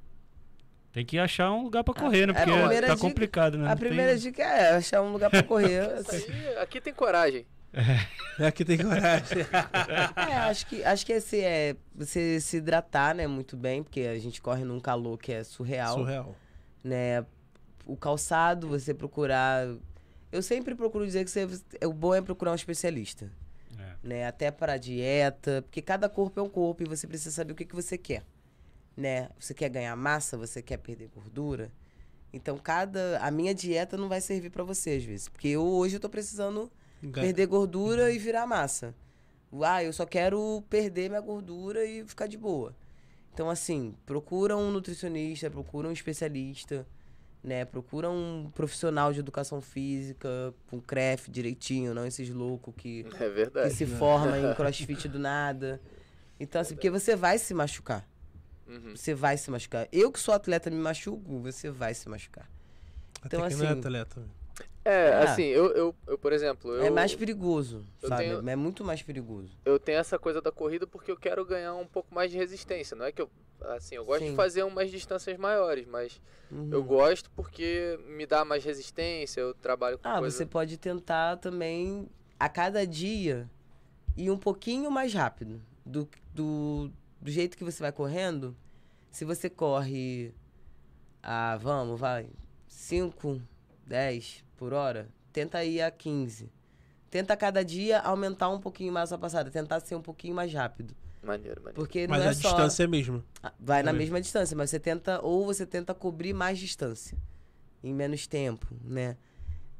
Tem que achar um lugar pra é, correr, né? É, porque é, tá dica, complicado, né? A primeira tem... dica é achar um lugar pra correr. aí, aqui tem coragem. É. Aqui tem coragem. é, acho que, acho que esse é você se hidratar, né? Muito bem, porque a gente corre num calor que é surreal. Surreal. Né? O calçado, você procurar. Eu sempre procuro dizer que você, o bom é procurar um especialista. É. Né? Até para dieta, porque cada corpo é um corpo e você precisa saber o que, que você quer né? Você quer ganhar massa, você quer perder gordura. Então, cada a minha dieta não vai servir para você às vezes, porque eu hoje eu tô precisando perder gordura uhum. e virar massa. Ah, eu só quero perder minha gordura e ficar de boa. Então, assim, procura um nutricionista, procura um especialista, né? Procura um profissional de educação física, com CREF direitinho, não esses loucos que, é que se forma em crossfit do nada. Então, assim, porque é você vai se machucar. Uhum. Você vai se machucar. Eu que sou atleta me machuco, você vai se machucar. Até então, assim, não é assim, atleta. Né? É, ah. assim, eu, eu, eu, por exemplo. É eu, é mais perigoso, sabe? Tenho, é muito mais perigoso. Eu tenho essa coisa da corrida porque eu quero ganhar um pouco mais de resistência. Não é que eu. Assim, eu gosto Sim. de fazer umas distâncias maiores, mas uhum. eu gosto porque me dá mais resistência, eu trabalho com. Ah, coisa... você pode tentar também, a cada dia, ir um pouquinho mais rápido do, do, do jeito que você vai correndo, se você corre a, vamos, vai, 5, 10 por hora, tenta ir a 15. Tenta cada dia aumentar um pouquinho mais a passada, tentar ser um pouquinho mais rápido. Maneiro, maneiro. Porque mas é a só... distância é a mesma. Ah, vai é na mesmo. mesma distância, mas você tenta, ou você tenta cobrir mais distância em menos tempo, né?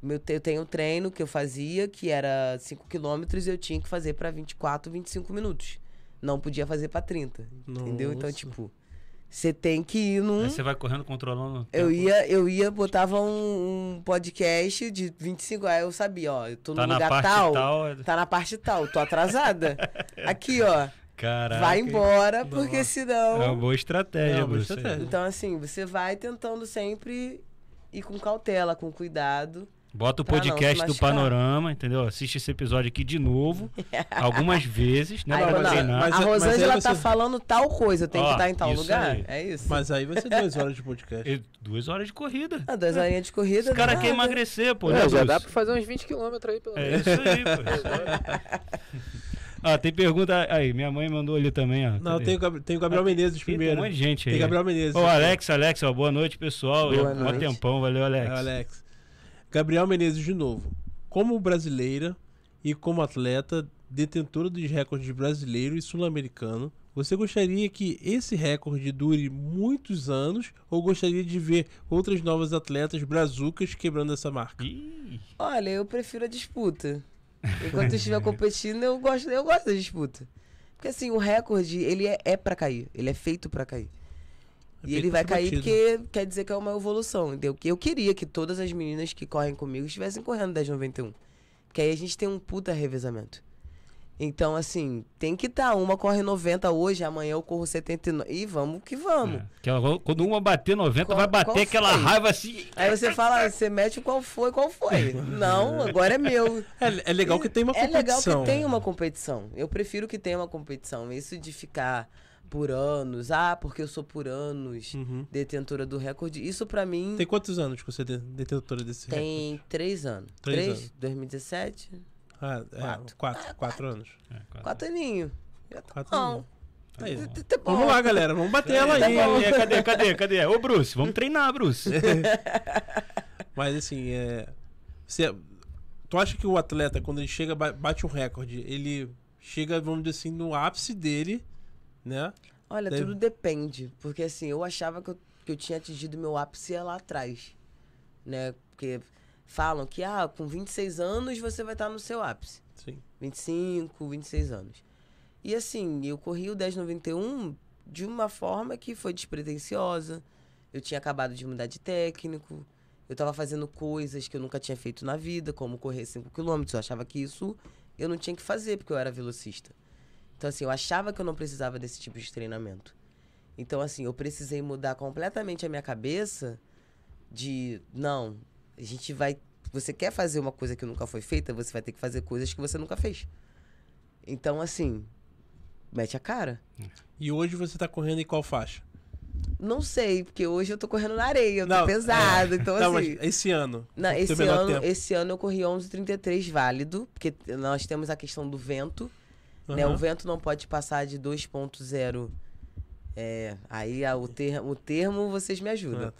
Meu, eu tenho um treino que eu fazia, que era 5 quilômetros, eu tinha que fazer para 24, 25 minutos não podia fazer pra 30. Nossa. Entendeu? Então, tipo, você tem que ir num. Aí você vai correndo, controlando. Eu ia, né? eu ia, botava um, um podcast de 25. Aí eu sabia, ó, eu tô tá no lugar tal, tal, é- Tá na parte tal, tô atrasada. Aqui, ó. Caraca. Vai embora, porque senão. É uma boa estratégia, é uma boa estratégia. Então, assim, você vai tentando sempre ir com cautela, com cuidado. Bota o tá podcast não, do Panorama, entendeu? Assiste esse episódio aqui de novo, algumas vezes, né? Aí, não, Mas, a Rosângela tá você... tá falando tal coisa, tem que estar tá em tal lugar. Aí. É isso. Mas aí vai ser duas horas de podcast. E duas horas de corrida. Ah, duas horinhas de corrida. Esse cara né? quer emagrecer, pô. Não, é, né, já dá pra fazer uns 20 quilômetros aí, pelo é menos. É isso aí, pô. ah, tem pergunta. Aí, minha mãe mandou ali também, ó. Não, tem o, tem o Gabriel ah, Menezes primeiro. Tem um monte de gente aí. Tem Gabriel né? Menezes. Ô, Alex, Alex, ó, boa noite, pessoal. Boa noite. Um tempão, valeu, Alex. Valeu, Alex. Gabriel Menezes de novo. Como brasileira e como atleta detentora dos recordes brasileiro e sul-americano, você gostaria que esse recorde dure muitos anos ou gostaria de ver outras novas atletas brazucas quebrando essa marca? Olha, eu prefiro a disputa. Enquanto eu estiver competindo, eu gosto, eu gosto da disputa. Porque assim, o recorde, ele é, é para cair, ele é feito para cair. É e ele vai cair porque quer dizer que é uma evolução, entendeu? Que eu queria que todas as meninas que correm comigo estivessem correndo 10,91. que aí a gente tem um puta revezamento. Então, assim, tem que estar. Tá. Uma corre 90 hoje, amanhã eu corro 79. E vamos que vamos. É. Quando uma bater 90, qual, vai bater aquela raiva assim. Aí você fala, você mete qual foi, qual foi. Não, agora é meu. É, é legal que tem uma competição. É legal que tem uma competição. Eu prefiro que tenha uma competição. Isso de ficar por anos. Ah, porque eu sou por anos uhum. detentora do recorde. Isso para mim. Tem quantos anos que você é detentora desse Tem recorde? Tem três anos. Três? três anos. 2017? Ah, é, quatro. Quatro, quatro anos. É, quatro. quatro aninhos. Tá quatro Tá tá, tá vamos lá, galera. Vamos bater tá ela aí. aí. Cadê, cadê, cadê? Ô, Bruce, vamos treinar, Bruce. Mas assim, é. Você, tu acha que o atleta, quando ele chega, bate um recorde, ele chega, vamos dizer assim, no ápice dele né? Olha, tudo depende. Porque assim, eu achava que eu, que eu tinha atingido meu ápice lá atrás. Né? Porque falam que, ah, com 26 anos você vai estar no seu ápice. Sim. 25, 26 anos. E assim, eu corri o 1091 de uma forma que foi despretensiosa. Eu tinha acabado de mudar de técnico. Eu estava fazendo coisas que eu nunca tinha feito na vida, como correr 5 km. Eu achava que isso eu não tinha que fazer, porque eu era velocista. Então, assim, eu achava que eu não precisava desse tipo de treinamento. Então, assim, eu precisei mudar completamente a minha cabeça de não, a gente vai. Você quer fazer uma coisa que nunca foi feita, você vai ter que fazer coisas que você nunca fez. Então, assim, mete a cara. E hoje você tá correndo em qual faixa? Não sei, porque hoje eu tô correndo na areia, eu não, tô é. pesado, é. então não, assim... esse ano? Não, esse ano, esse ano eu corri 11,33 válido, porque nós temos a questão do vento, Uhum. Né? O vento não pode passar de 2.0. É, aí a, o, ter, o termo vocês me ajudam. É.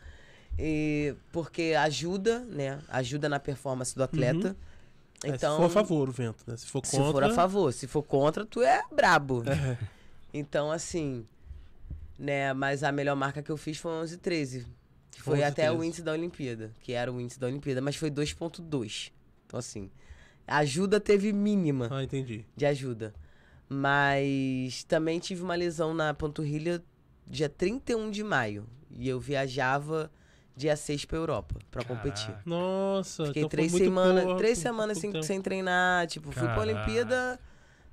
E, porque ajuda, né? Ajuda na performance do uhum. atleta. Uhum. Então, é, se então, for a favor o vento, né? Se for contra. Se for a favor, se for contra, tu é brabo. É. Então, assim, né? Mas a melhor marca que eu fiz foi 11 13. Que foi 11, até 13. o índice da Olimpíada, que era o índice da Olimpíada, mas foi 2.2. Então, assim, a ajuda teve mínima. Ah, entendi. De ajuda. Mas também tive uma lesão na panturrilha dia 31 de maio. E eu viajava dia 6 pra Europa pra Caraca. competir. Nossa, Fiquei então três, semanas três semanas sem, sem treinar. Tipo, Caraca. fui pra Olimpíada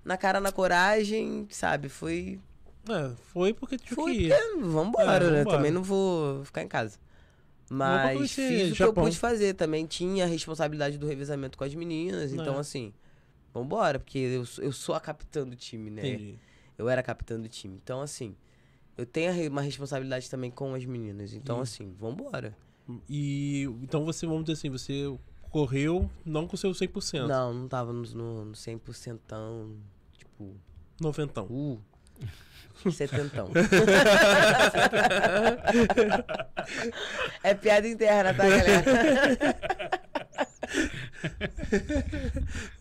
na cara, na coragem, sabe? Fui. É, foi porque tinha foi que ir. Porque, vambora, é, né? Também não vou ficar em casa. Mas fiz o Japão. que eu pude fazer. Também tinha a responsabilidade do revezamento com as meninas. Então, é. assim, vambora, porque eu, eu sou a capitã do time, né? Entendi. Eu era a capitã do time. Então, assim, eu tenho uma responsabilidade também com as meninas. Então, hum. assim, vambora. E então você, vamos dizer assim, você correu não com o seu 100%. Não, não tava no, no, no 100% tão, tipo... Noventão. Uh, setentão. é piada interna, tá, galera?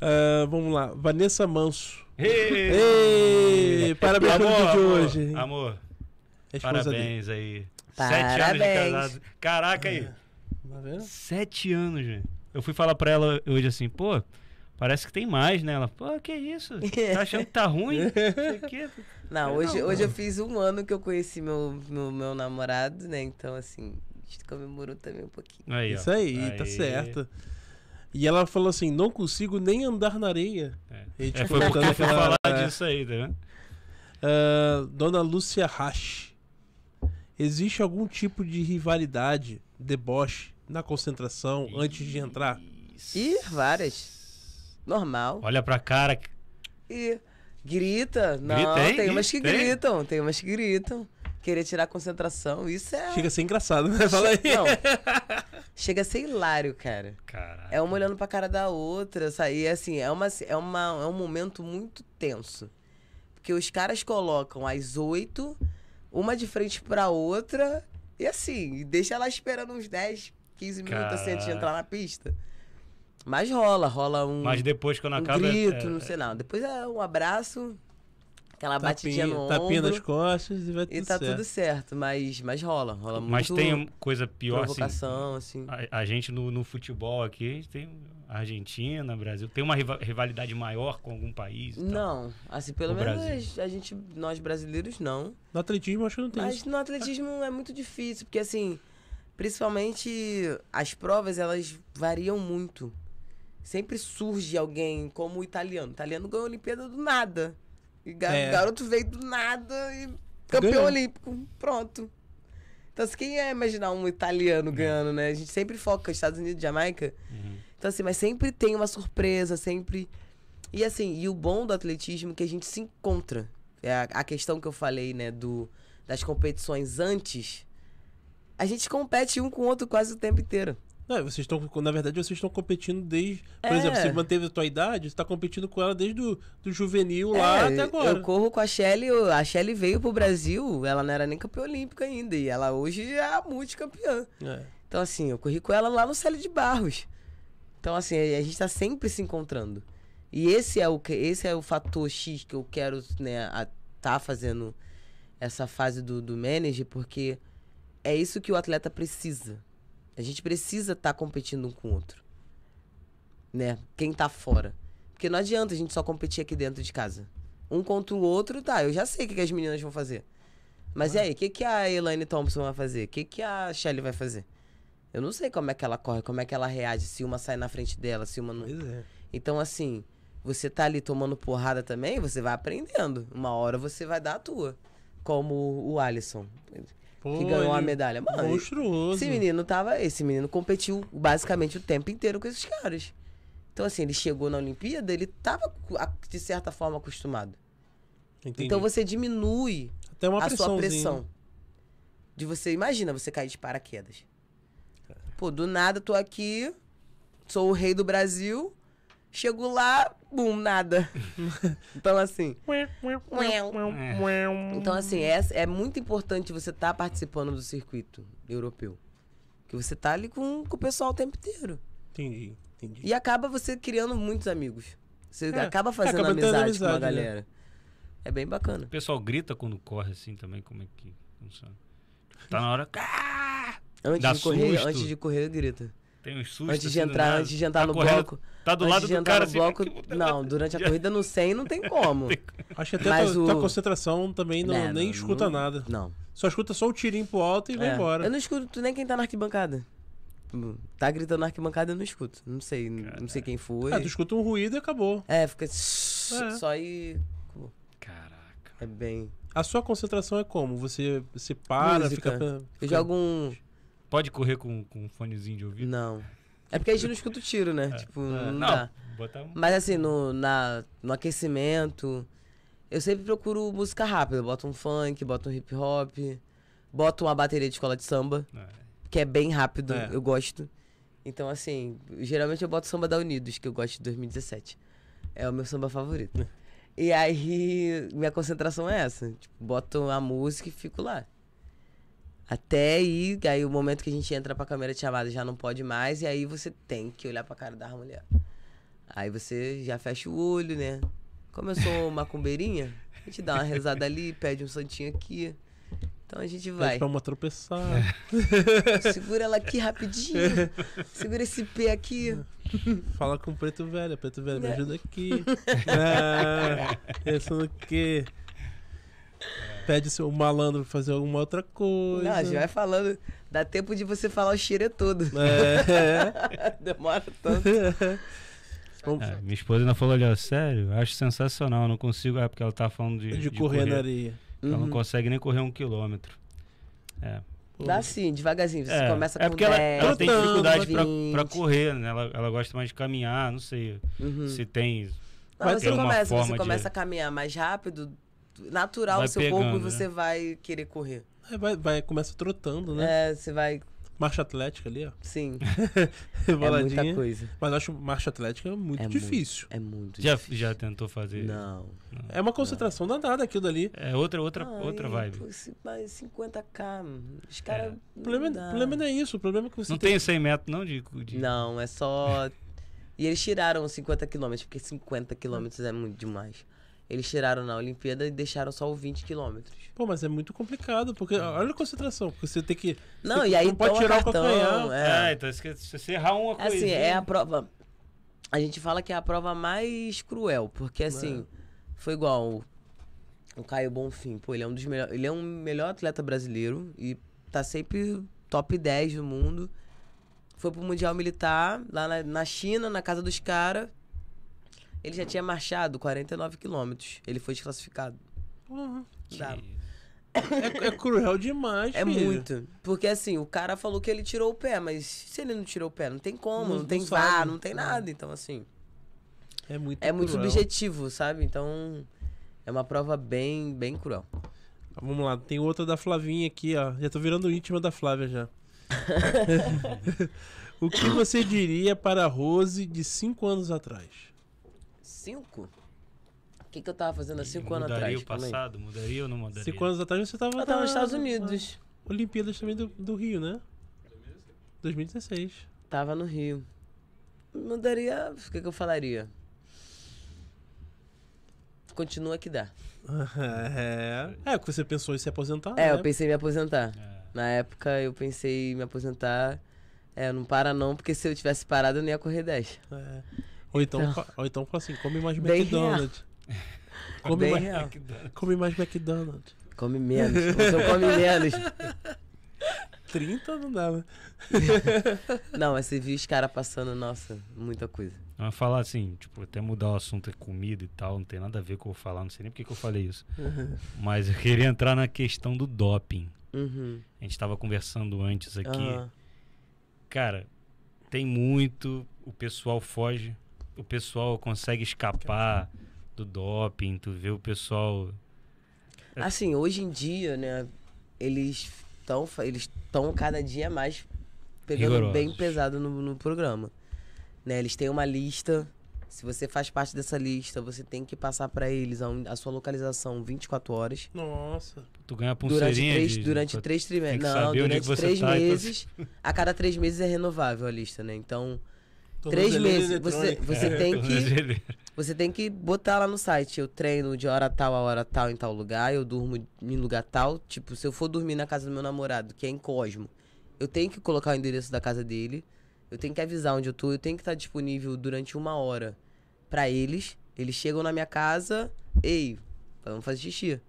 Uh, vamos lá, Vanessa Manso. Ei, parabéns pelo vídeo de hoje. Amor, parabéns dele. aí. Parabéns. Sete anos de casado. Caraca aí. É. Tá Sete anos, gente. Eu fui falar pra ela hoje assim, pô, parece que tem mais, né? Ela, pô, que isso? Tá achando que tá ruim? não, hoje, não, hoje eu fiz um ano que eu conheci meu, meu, meu namorado, né? Então, assim, a gente comemorou também um pouquinho. Aí, isso aí, tá aí, tá certo. E ela falou assim: não consigo nem andar na areia. É, e, é, tipo, é foi porque eu fui falar é... disso aí, né? Uh, Dona Lúcia Rasch. Existe algum tipo de rivalidade, deboche, na concentração Isso. antes de entrar? E várias. Normal. Olha pra cara. E grita. Não, hein? tem umas que tem. gritam, tem umas que gritam querer tirar a concentração. Isso é. Chega a ser engraçado, né? Fala aí. Não. Chega a ser hilário, cara. Caraca. É uma olhando pra cara da outra, sabe? E assim, é, uma, é, uma, é um momento muito tenso. Porque os caras colocam às oito, uma de frente pra outra, e assim, deixa ela esperando uns 10, 15 minutos Caraca. assim, antes de entrar na pista. Mas rola, rola um. Mas depois quando um acaba. É- grito, é... não sei não. Depois é um abraço, Aquela tapinha, batidinha no ombro. Tapinha nas costas e vai tá tudo certo. E tá certo. tudo certo, mas, mas rola, rola mas muito. Mas tem coisa pior, assim, provocação, assim. assim. A, a, gente no, no futebol aqui, tem Argentina, Brasil, tem uma rivalidade maior com algum país? Não, assim, pelo menos a gente, nós brasileiros, não. No atletismo, acho que não tem Mas isso. no atletismo é muito difícil, porque assim, principalmente as provas, elas variam muito sempre surge alguém como o italiano. O italiano ganhou a Olimpíada do nada. E gar é. garoto veio do nada e campeão Ganhou. olímpico. Pronto. Então, assim, quem ia imaginar um italiano ganhando, né? A gente sempre foca Estados Unidos, Jamaica. Uhum. Então, assim, mas sempre tem uma surpresa, sempre. E assim, e o bom do atletismo é que a gente se encontra. É a, a questão que eu falei, né, do, das competições antes. A gente compete um com o outro quase o tempo inteiro. Não, vocês estão, na verdade, vocês estão competindo desde. Por é. exemplo, você manteve a tua idade, você está competindo com ela desde do, do juvenil é, lá até agora. Eu corro com a Shelly, a Shelly veio pro Brasil, ela não era nem campeã olímpica ainda, e ela hoje é a multicampeã. É. Então, assim, eu corri com ela lá no Célio de Barros. Então, assim, a gente está sempre se encontrando. E esse é o que esse é o fator X que eu quero, né, tá fazendo essa fase do, do manager, porque é isso que o atleta precisa a gente precisa estar tá competindo um com o outro. Né? Quem tá fora. Porque não adianta a gente só competir aqui dentro de casa. Um contra o outro, tá, eu já sei o que, que as meninas vão fazer. Mas ah. e aí, o que, que a Elaine Thompson vai fazer? O que, que a Shelly vai fazer? Eu não sei como é que ela corre, como é que ela reage, se uma sai na frente dela, se uma não. Pois é. Então, assim, você tá ali tomando porrada também, você vai aprendendo. Uma hora você vai dar a tua. Como o Alisson. Pô, que ganhou a medalha. Mano, monstruoso. Esse menino tava. Esse menino competiu basicamente o tempo inteiro com esses caras. Então, assim, ele chegou na Olimpíada, ele tava, de certa forma, acostumado. Entendi. Então você diminui a sua pressão. De você, imagina você cair de paraquedas. É. Pô, do nada tô aqui, sou o rei do Brasil, Chego lá, bum, nada. então, assim. É. Então, assim, é, é muito importante você estar tá participando do circuito europeu. Que você tá ali com, com o pessoal o tempo inteiro. Entendi, entendi. E acaba você criando muitos amigos. Você é, acaba fazendo acaba amizade, amizade, com a né? galera. Né? É bem bacana. O pessoal grita quando corre assim também, como é que funciona? Tá na hora. Antes, Dá de correr, susto. antes de correr, grita. Tem uns sustos. Antes de assim, entrar, assim, antes de entrar tá no correndo, bloco. Tá do lado do cara, no assim, bloco, tipo, Não, durante a corrida no 100 não tem como. Acho que até a tua, o... concentração também não, nem não, escuta não, nada. Não. Só escuta só o tirinho pro alto e é. vai embora. Eu não escuto nem quem tá na arquibancada. Tá gritando na arquibancada, eu não escuto. Não sei, Caralho. não sei quem foi. Ah, tu escuta um ruído e acabou. É, fica é. só e. Caraca. É bem. A sua concentração é como? Você, você para, Música. fica. Eu jogo um. Pode correr com, com um fonezinho de ouvido? Não. É porque a gente não escuta o tiro, né? É. Tipo, é. não, não dá. Um... Mas assim, no, na, no aquecimento, eu sempre procuro música rápida. boto um funk, boto um hip hop, boto uma bateria de escola de samba, é. que é bem rápido, é. eu gosto. Então, assim, geralmente eu boto samba da Unidos, que eu gosto de 2017. É o meu samba favorito. E aí, minha concentração é essa. Tipo, boto a música e fico lá. Até aí aí o momento que a gente entra pra câmera de chamada já não pode mais, e aí você tem que olhar pra cara da mulher. Aí você já fecha o olho, né? Como eu sou macumbeirinha, a gente dá uma rezada ali, pede um santinho aqui. Então a gente vai. Pede pra uma tropeçada. É. Segura ela aqui rapidinho. Segura esse pé aqui. Fala com o preto velho. Preto velho, me né? ajuda aqui. ah, né? pensando o quê? É pede seu malandro pra fazer alguma outra coisa. Não, já vai falando. Dá tempo de você falar o cheiro todo. É. Demora tanto. É. minha esposa ainda falou ali, ó, sério, acho sensacional, não consigo. É porque ela tá falando de. De, de correr na areia. Ela uhum. não consegue nem correr um quilômetro. É. Dá sim, devagarzinho. Você é, começa correr. É porque 10, ela, ela tem dificuldade pra, pra, correr, né? Ela, ela gosta mais de caminhar, não sei uhum. se tem. Não, você começa, você de... começa a caminhar mais rápido, natural vai o seu pegando, corpo e você né? vai querer correr. É, vai, vai, começa trotando, né? É, você vai. Marcha atlética ali, ó. Sim. é muita coisa. Mas acho marcha atlética muito é difícil. Muito, é muito já, difícil. Já tentou fazer? Não. não. É uma concentração não. danada aquilo ali. É outra, outra, Ai, outra vibe. Mas 50k, os caras. É. O problema, não. É, problema não é isso. O problema é que você. Não tem, tem 100 metros, não, de, de... Não, é só. e eles tiraram 50 km, porque 50 km é muito demais. Eles tiraram na Olimpíada e deixaram só o 20 quilômetros. Pô, mas é muito complicado, porque olha a concentração, porque você tem que. Não, você e aí não pode tirar cartão, o cartão. É. é, então se você errar uma coisa. É assim, é a prova. A gente fala que é a prova mais cruel, porque assim, é. foi igual o Caio Bonfim, pô, ele é um dos melhores. Ele é um melhor atleta brasileiro e tá sempre top 10 do mundo. Foi pro Mundial Militar, lá na, na China, na casa dos caras. Ele já tinha marchado 49 quilômetros. Ele foi desclassificado. Uhum. É, é, cruel demais, É filho. muito. Porque assim, o cara falou que ele tirou o pé, mas se ele não tirou o pé, não tem como, não, não tem vá, não tem nada. Então, assim. É muito É muito subjetivo, sabe? Então. É uma prova bem, bem cruel. Vamos lá, tem outra da Flavinha aqui, ó. Já tô virando íntima da Flávia já. o que você diria para a Rose de 5 anos atrás? Cinco? O que, que eu tava fazendo há cinco anos atrás? Mudaria o passado? Mudaria ou não mudaria? Cinco anos atrás você tava... Eu tava nos Estados Unidos. Olimpíadas também do, do Rio, né? 2016. Tava no Rio. Mudaria... O que, que eu falaria? Continua que dá. É, é que você pensou em se aposentar, É, né? eu pensei em me aposentar. É. Na época eu pensei em me aposentar... É, não para não, porque se eu tivesse parado eu não ia correr 10. É. Ou então, então, ou então fala assim, come mais McDonald's. Come mais, McDonald's. come mais McDonald's. Come menos, você come menos. 30 não dá, né? não, mas você viu os caras passando, nossa, muita coisa. Mas falar assim, tipo, até mudar o assunto é comida e tal, não tem nada a ver com o que eu falar, não sei nem porque que eu falei isso. Uhum. Mas eu queria entrar na questão do doping. Uhum. A gente estava conversando antes aqui. Uhum. Cara, tem muito, o pessoal foge o pessoal consegue escapar do doping, tu vê o pessoal. É assim, hoje em dia, né, eles estão eles tão cada dia mais pegando Rigorosos. bem pesado no, no programa. Né, eles têm uma lista. Se você faz parte dessa lista, você tem que passar para eles a, a, sua localização 24 horas. Nossa. Tu ganha pulseirinha durante três, de... durante três trimestres. Não, durante três tá então. meses. A cada três meses é renovável a lista, né? Então, Três meses. Você, você é, tem que. Você tem que botar lá no site. Eu treino de hora tal a hora tal em tal lugar. Eu durmo em lugar tal. Tipo, se eu for dormir na casa do meu namorado, que é em Cosmo, eu tenho que colocar o endereço da casa dele. Eu tenho que avisar onde eu tô. Eu tenho que estar disponível durante uma hora para eles. Eles chegam na minha casa. Ei, vamos fazer xixi.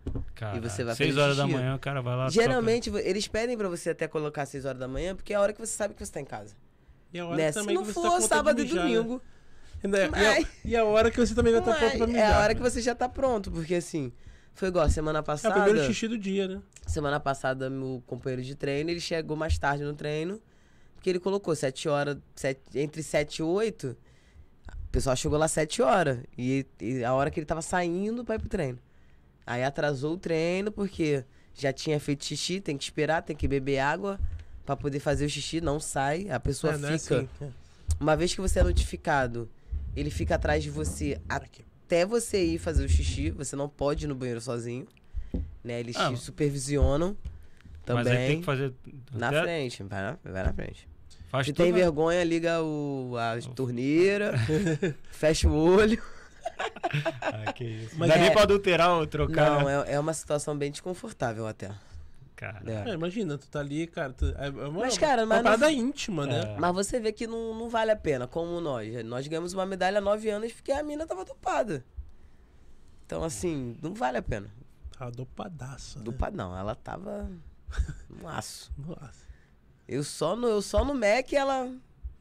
e você vai seis horas xixi. da manhã, o cara vai lá. Geralmente, toca. eles pedem para você até colocar seis horas da manhã, porque é a hora que você sabe que você tá em casa. E a hora né? também Se não tá for tá sábado mijar, e né? domingo. Né? Mas... E, a, e, a, hora que você também vai estar tá pronto pra mijar. É a hora né? que você já tá pronto, porque assim, foi igual semana passada. É o primeiro xixi do dia, né? Semana passada, meu companheiro de treino, ele chegou mais tarde no treino, porque ele colocou sete horas, entre 7 e 8. O pessoal chegou lá 7 horas. E, e, a hora que ele tava saindo pra ir pro treino. Aí atrasou o treino, porque já tinha feito xixi, tem que esperar, tem que beber água para poder fazer o xixi, não sai, a pessoa é, é fica. É assim. Uma vez que você é notificado, ele fica atrás de você Aqui. até você ir fazer o xixi, você não pode ir no banheiro sozinho, né? Eles ah, te supervisionam também. Mas aí tem que fazer na até... frente, vai na, vai na frente. Faz Se tem vergonha, liga o, a o... torneira, fecha o olho. ah, que isso. Mas é, é... nem pra adulterar ou trocar. Não, né? é, é uma situação bem desconfortável até cara. É. É, imagina, tu tá ali, cara. Tu, é, é uma, mas, cara, mas parada não... íntima, né? É. Mas você vê que não, não vale a pena, como nós. Nós ganhamos uma medalha há nove anos porque a mina tava dopada. Então, assim, não vale a pena. Tava tá dopadaça. Dopada, né? não. Ela tava. no aço. no aço. Eu só no, eu só no Mac ela.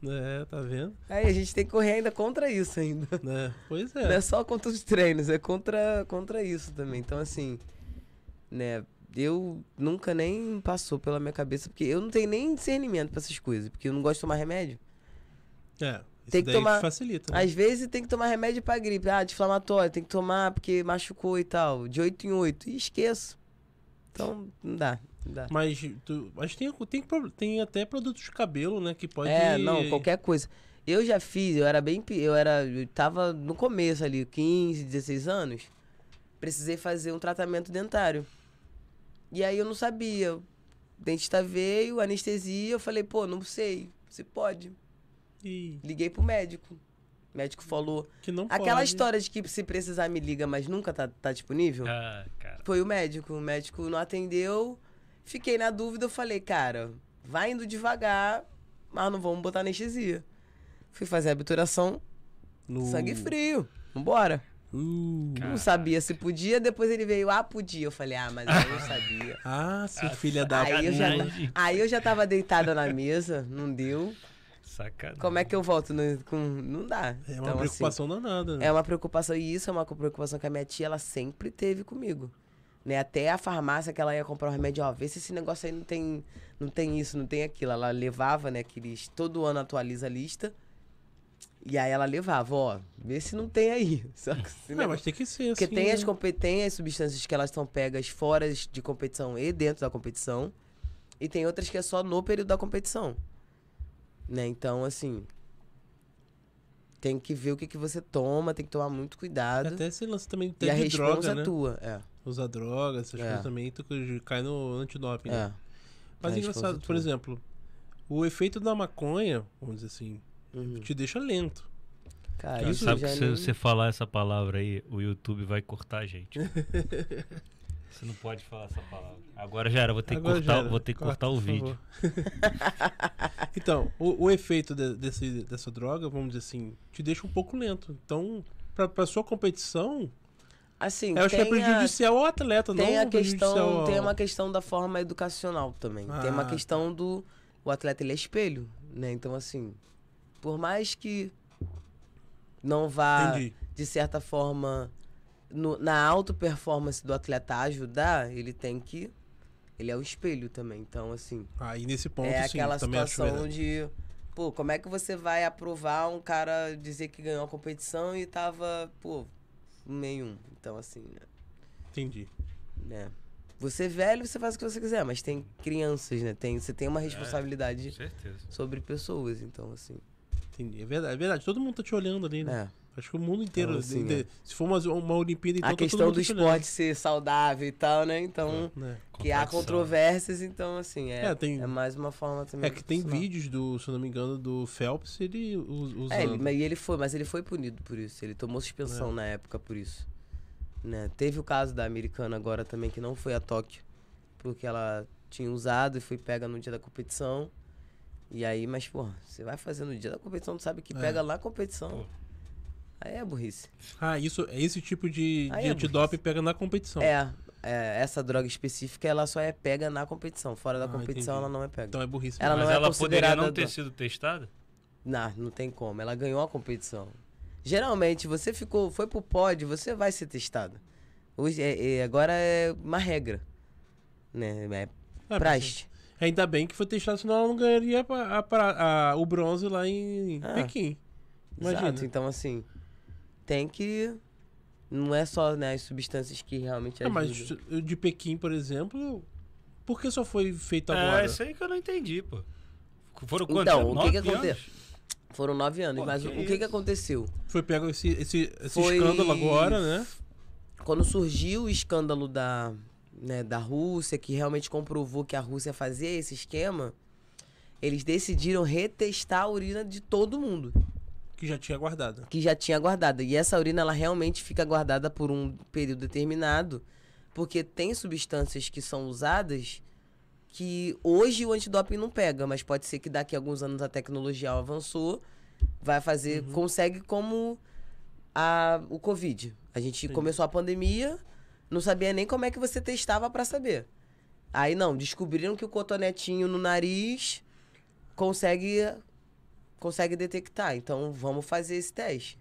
É, tá vendo? Aí a gente tem que correr ainda contra isso ainda. É, pois é. Não é só contra os treinos, é contra, contra isso também. Então, assim, né, eu nunca nem passou pela minha cabeça, porque eu não tenho nem discernimento para essas coisas, porque eu não gosto de tomar remédio. É. Tem que tomar. facilita, né? Às vezes tem que tomar remédio para gripe, ah, de inflamatório, tem que tomar porque machucou e tal, de 8 em 8, e esqueço. Então, não dá. Não dá. Mas, tu, mas tem, tem, tem até produtos de cabelo, né, que pode É, não, qualquer coisa. Eu já fiz, eu era bem, eu era, eu tava no começo ali, 15, 16 anos. Precisei fazer um tratamento dentário. E aí eu não sabia. O dentista veio, anestesia, eu falei, pô, não sei, você pode. E... Liguei pro médico. O médico falou. Que não Aquela pode. história de que se precisar me liga, mas nunca tá, tá disponível. Ah, cara. Foi o médico. O médico não atendeu. Fiquei na dúvida, eu falei, cara, vai indo devagar, mas não vamos botar anestesia. Fui fazer a obturação, no... sangue frio. Vambora. Uh, não sabia se podia, depois ele veio, ah, podia. Eu falei, ah, mas eu não sabia. ah, seu ah, filho da aí eu, já, aí eu já tava deitada na mesa, não deu. Sacanagem. Como é que eu volto? Não, com, não dá. É uma então, assim, preocupação assim, danada. Né? É uma preocupação, e isso é uma preocupação que a minha tia, ela sempre teve comigo. Né? Até a farmácia que ela ia comprar o um remédio, ó, vê se esse negócio aí não tem, não tem isso, não tem aquilo. Ela levava, né, aqueles, todo ano atualiza a lista. E aí ela levava, ó, vê se não tem aí. Só que se não, não, mas tem que ser Porque assim. Porque tem, né? as, tem as substâncias que elas estão pegas fora de competição e dentro da competição. E tem outras que é só no período da competição. Né? Então, assim. Tem que ver o que, que você toma, tem que tomar muito cuidado. Até esse lance também tem e a de droga, né? Tua, é. Usar droga, essas é. coisas também, tu cai no antidoping, né? É. Mas é engraçado, por tua. exemplo, o efeito da maconha, vamos dizer assim, Uhum. Te deixa lento. Cara, Cara isso sabe que é se você falar essa palavra aí, o YouTube vai cortar a gente. você não pode falar essa palavra. Agora já era, vou ter Agora que cortar, vou ter que Corta, cortar o vídeo. então, o, o efeito de, desse, dessa droga, vamos dizer assim, te deixa um pouco lento. Então, para sua competição, assim, eu acho que é prejudicial ao atleta, tem não a questão, ao... Tem uma questão da forma educacional também. Ah. Tem uma ah. questão do. O atleta ele é espelho, né? Então, assim, por mais que não vá, Entendi. de certa forma, no, na auto performance do atleta ajudar, ele tem que. Ele é o espelho também. Então, assim. Aí ah, nesse ponto, é sim, aquela situação de. Pô, como é que você vai aprovar um cara dizer que ganhou a competição e tava, pô, nenhum. Então, assim. Né? Entendi. Né? Você é velho, você faz o que você quiser, mas tem crianças, né? Tem, você tem uma é, responsabilidade é, sobre pessoas, então, assim. Entendi. É verdade, é verdade. Todo mundo tá te olhando ali, né? É. Acho que o mundo inteiro. Então, assim, é. Se for uma, uma Olimpíada, então. A tá questão do esporte ser saudável e tal, né? Então. É, né? Que há controvérsias, então, assim. É, é, tem, é mais uma forma também. É que tem vídeos do, se não me engano, do Phelps, ele usando. É, ele, mas, ele foi, mas ele foi punido por isso. Ele tomou suspensão é. na época por isso. Né? Teve o caso da americana agora também, que não foi a Tóquio, porque ela tinha usado e foi pega no dia da competição. E aí, mas, pô, você vai fazendo no dia da competição, tu sabe que é. pega lá a competição. Pô. Aí é burrice. Ah, isso, é esse tipo de, de é antidoping pega na competição. É, é, essa droga específica, ela só é pega na competição. Fora da ah, competição, entendi. ela não é pega. Então é burrice. Ela mas é não ela é poderia não ter do... sido testada? Não, não tem como. Ela ganhou a competição. Geralmente, você ficou, foi pro pódio, você vai ser testado. Hoje, é, é, agora é uma regra. Né? É, é praxe. Ainda bem que foi testado, senão ela não ganharia a, a, a, o bronze lá em ah, Pequim. Imagina. Exato, então assim, tem que. Não é só né, as substâncias que realmente ah, ajudam. mas de Pequim, por exemplo, por que só foi feito é, agora? É, isso aí que eu não entendi, pô. Foram quantos Então, o que, que aconteceu? Foram nove anos, pô, mas que o, o que, que aconteceu? Foi pego esse, esse, esse foi... escândalo agora, né? Quando surgiu o escândalo da, né, da Rússia, que realmente comprovou que a Rússia fazia esse esquema, eles decidiram retestar a urina de todo mundo. Que já tinha guardada. Que já tinha guardada. E essa urina, ela realmente fica guardada por um período determinado, porque tem substâncias que são usadas que hoje o antidoping não pega, mas pode ser que daqui a alguns anos a tecnologia avançou, vai fazer, uhum. consegue como a, o Covid. A gente Sim. começou a pandemia, não sabia nem como é que você testava para saber. Aí não, descobriram que o cotonetinho no nariz consegue consegue detectar. Então vamos fazer esse teste.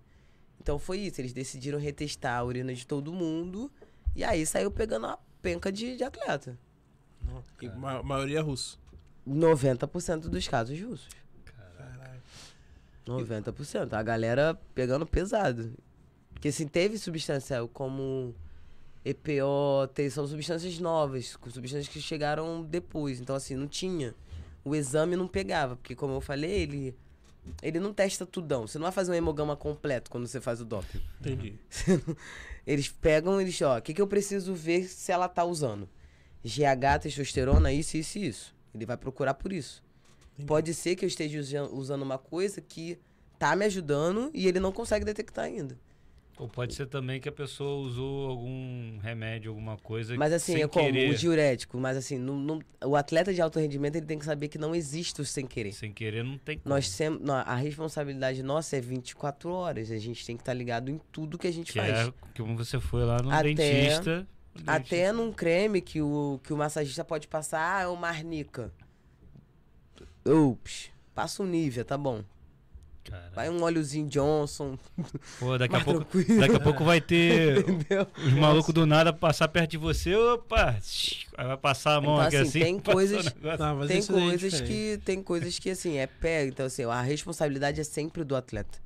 Então foi isso, eles decidiram retestar a urina de todo mundo e aí saiu pegando a penca de, de atleta. e ma maioria é russo. 90% dos casos russos. Caralho. 90%. A galera pegando pesado. Porque assim, teve substância como EPO, tem, são substâncias novas, substâncias que chegaram depois. Então, assim, não tinha. O exame não pegava, porque, como eu falei, ele ele não testa tudão. Você não vai fazer um hemograma completo quando você faz o doping. Entendi. eles pegam, eles, ó, o que, que eu preciso ver se ela tá usando? GH, testosterona, isso, isso e isso. Ele vai procurar por isso. Entendi. Pode ser que eu esteja usando uma coisa que tá me ajudando e ele não consegue detectar ainda. Ou pode ser também que a pessoa usou algum remédio, alguma coisa. Mas assim, sem é como querer. o diurético. Mas assim, não, o atleta de alto rendimento ele tem que saber que não existe o sem querer. Sem querer não tem como. Nós sem, não, a responsabilidade nossa é 24 horas. A gente tem que estar tá ligado em tudo que a gente que faz. É, como você foi lá no até, dentista. Até num creme que o, que o massagista pode passar, ah, é o marnica. Ups, passa o um tá bom. Caraca. Vai um óleozinho Johnson. Pô, daqui, a pouco, tranquilo. daqui a pouco vai ter os malucos do nada passar perto de você, opa, vai passar a então, mão então, aqui assim. assim tem coisas, Não, tem é coisas é que tem coisas que assim é pé, então assim, a responsabilidade é sempre do atleta.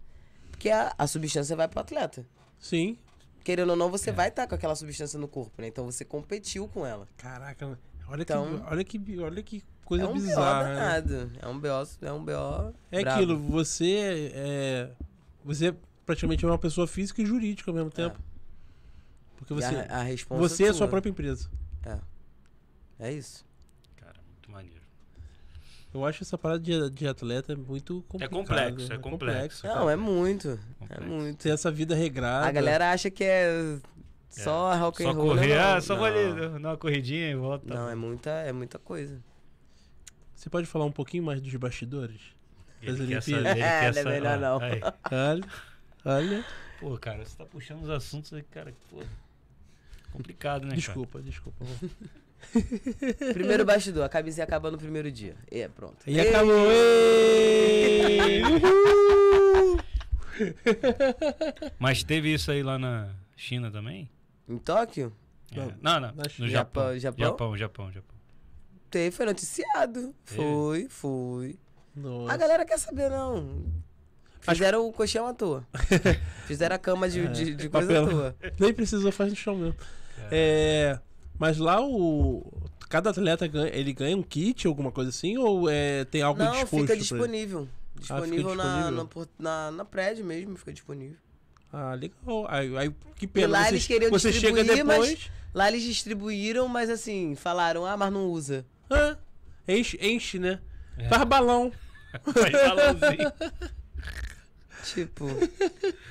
Porque a, a substância vai pro atleta. Sim, querendo ou não, você é. vai estar tá com aquela substância no corpo, né? Então você competiu com ela. Caraca, olha então, que olha que olha que coisa é um bizarra. Né? É um BO, é um BO. É bravo. aquilo, você é. Você praticamente é uma pessoa física e jurídica ao mesmo é. tempo. É. Porque você. a, você é a sua própria empresa. É. É isso. Cara, muito maneiro. Eu acho essa parada de, de atleta é muito é complicada. Né? É complexo, é complexo. Não, é muito. Complexo. É muito. Tem essa vida regrada. A galera acha que é só é. rock and roll só Correr, não, ah, não. só não. uma corridinha e volta. Não, é muita, é muita coisa. Você pode falar um pouquinho mais dos bastidores? Ele das Olimpíadas? Saber, é, não é melhor não. Aí. Olha, olha. Pô, cara, você tá puxando os assuntos aí, cara. Pô. Complicado, né? Desculpa, cara? desculpa. primeiro bastidor, a camisinha acaba no primeiro dia. E é pronto. E, acabou! Mas teve isso aí lá na China também? Em Tóquio? É. Não, não. No, Japão, Japão. Japão, Japão, Japão. Teve, foi noticiado. É. Foi, foi. Nossa. A galera quer saber, não. Fizeram Acho... o colchão à toa. Fizeram a cama de, é, de, de coisa papel. à toa. Nem precisou, fazer no chão mesmo. É. é. mas lá o. Cada atleta ganha, ele ganha um kit, alguma coisa assim, ou é, tem algo Não, fica disponível. Disponível, ah, fica na, Na, na, na, prédio mesmo, fica disponível. Ah, legal. Aí, aí que pena. E lá vocês, eles queriam você distribuir, chega depois... Mas, lá eles distribuíram, mas assim, falaram, ah, mas não usa. Ah, enche, enche, né? É. Faz balão. Faz balãozinho. Tipo,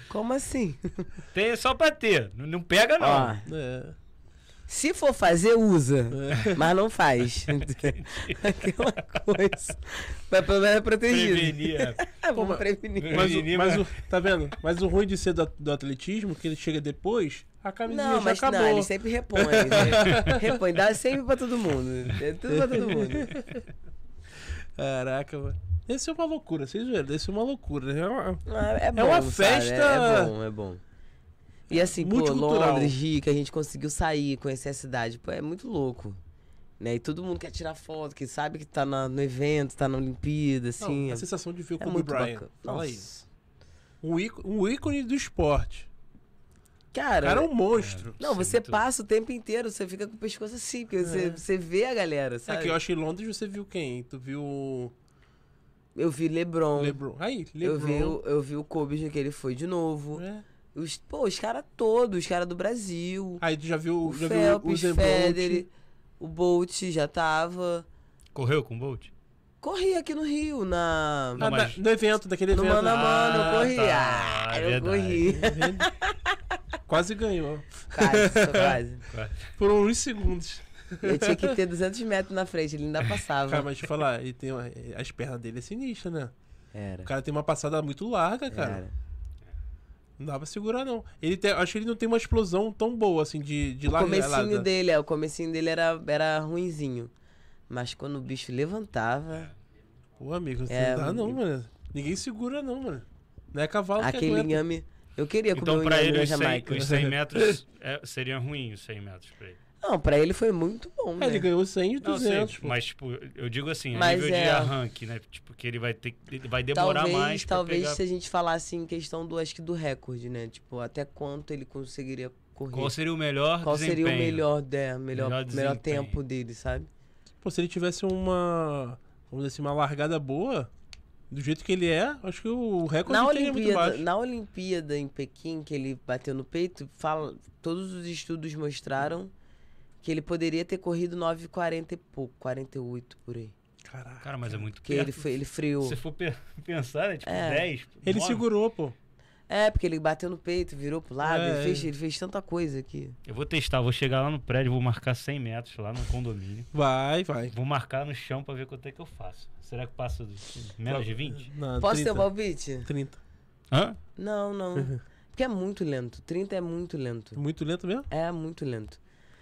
como assim? Tem só pra ter, não, não pega não. Ah, é. Se for fazer, usa. É. Mas não faz. Aquela coisa. Mas pelo menos é protegido. Prevenir. Pô, é mas, prevenir. Mas, o, mas o, tá vendo? Mas o ruim de ser do, do atletismo, que ele chega depois, a camisinha não, mas acabou. Não, ele sempre repõe. Né? repõe, dá sempre pra todo mundo. É tudo pra todo mundo. Caraca, mano. Esse é uma loucura, vocês viram? Esse é uma loucura. Né? É uma, ah, é bom, é uma é festa. É, é bom, é bom. E assim, pô, Londres, rica, a gente conseguiu sair, conhecer a cidade. Pô, é muito louco. Né? E todo mundo quer tirar foto, que sabe que tá na, no evento, tá na Olimpíada, assim. Não, a é, sensação de ver é como é o Brian. Fala Nossa. isso. Um ícone, um ícone do esporte. Cara, o cara é um monstro. É, não, você passa o tempo inteiro, você fica com o pescoço assim, porque é. você, você vê a galera, sabe? É que eu acho que em Londres você viu quem? Tu viu. Eu vi Lebron. Lebron. Aí, Lebron. Eu vi, eu vi o Kobe que ele foi de novo. É. Os, pô, os caras todos, os caras do Brasil. Aí tu já viu o já Phelps, viu o Federer, o Bolt já tava. Correu com o Bolt? Corri aqui no Rio, na. Não, ah, mas... No evento, daquele no evento. Mano a mano, eu ah, corri. Tá, ah, eu verdade. corri. quase ganhou. Quase, quase. Por uns segundos. Eu tinha que ter 200 metros na frente, ele ainda passava. Cara, mas te falar, ele tem uma... as pernas dele é sinistra, né? Era. O cara tem uma passada muito larga, cara. Era. Não dá pra segurar, não. Ele tem acho que ele não tem uma explosão tão boa, assim, de, de O larga, comecinho dele, é, o comecinho dele era, era ruinzinho. Mas quando o bicho levantava... Pô, amigo, é, não dá não, mano. Ninguém segura não, mano. Não é cavalo Aquele que Aquele inhame... Eu queria comer então, um ele, os 100, os 100 metros é, seria ruim os 100 metros pra ele. Não, pra ele foi muito bom, é, né? Ele ganhou 100 e 200. Não, mas, tipo, eu digo assim, mas nível é... de arranque, né? Tipo, que ele vai ter ele vai demorar talvez, mais Talvez pegar... se a gente falasse em questão do, acho que do recorde, né? Tipo, até quanto ele conseguiria correr. Qual seria o melhor Qual desempenho? seria o melhor, né? melhor, melhor, melhor tempo dele, sabe? Pô, se ele tivesse uma, vamos dizer assim, uma largada boa, do jeito que ele é, acho que o recorde na muito baixo. Na Olimpíada em Pequim, que ele bateu no peito, fala, todos os estudos mostraram que ele poderia ter corrido 9,40 e pouco, 48 por aí. Caraca. Cara, mas é muito Porque perto. ele, foi, ele friou. Se for pensar, né, tipo é. 10. Ele 9. segurou, pô. É, porque ele bateu no peito, virou pro lado, é. ele, fez, ele fez tanta coisa aqui. Eu vou testar, vou chegar lá no prédio, vou marcar 100 metros lá no condomínio. Vai, vai. Vou marcar no chão pra ver quanto é que eu faço. Será que passa dos, menos de 20? Não, Posso 30. ter um palpite? 30. Hã? Não, não. porque é muito lento. 30 é muito lento. Muito lento mesmo? É, muito lento.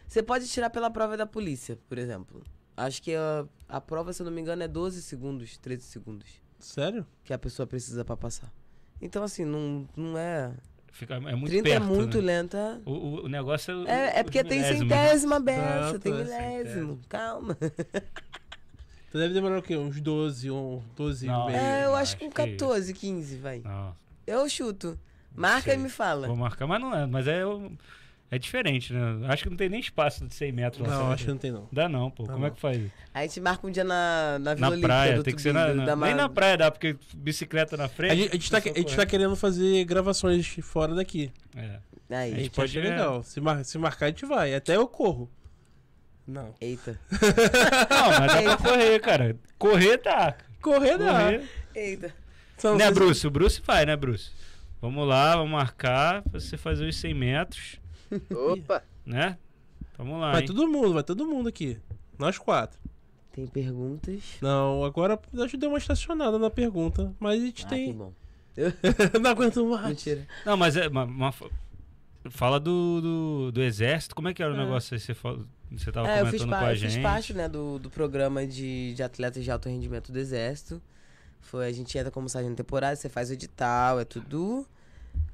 Você pode tirar pela prova da polícia, por exemplo. Acho que a, a prova, se eu não me engano, é 12 segundos, 13 segundos. Sério? Que a pessoa precisa para passar. Então, assim, não, não é. Fica, é muito 30 é perto, é muito né? lenta. O, o negócio é. É, é porque tem centésima beça, tem assim, milésimo. Calma. Então deve demorar o quê? Uns 12, 12 Não, meio. É, eu acho, acho que um 14, 15, é vai. Não. Eu chuto. Marca e me fala. Vou marcar, mas não é. Mas é. Eu, é diferente, né? Acho que não tem nem espaço de 100 metros. Não, né? acho que não tem, não. Dá não, pô. Dá Como é não. é que faz? Aí a gente marca um dia na, na Vila Na praia, tem que ser na, na, Nem na praia dá, porque bicicleta na frente... A gente, a gente, tá, a gente tá, querendo fazer gravações fora daqui. É. Aí. A gente pode... É legal. Se, mar, se marcar, a gente vai. Até eu corro. Não. Eita. não, mas dá Eita. pra correr, cara. Correr dá. Correr dá. Correr. Eita. Só né, Bruce? O Bruce vai, né, Bruce? Vamos lá, vamos marcar pra você fazer os 100 metros. Opa! né? Vamos lá. Vai hein? todo mundo, vai todo mundo aqui. Nós quatro. Tem perguntas? Não, agora acho que deu uma estacionada na pergunta, mas a gente ah, tem. Que bom. não aguento mais. Mentira. Não, mas é. Uma, uma... Fala do, do, do, exército, como é que era o é. negócio aí? Você, você tava é, comentando eu fiz com a gente. Eu fiz parte né, do, do programa de, de atletas de alto rendimento do exército. Foi, a gente entra como sargento temporário, você faz o edital, é tudo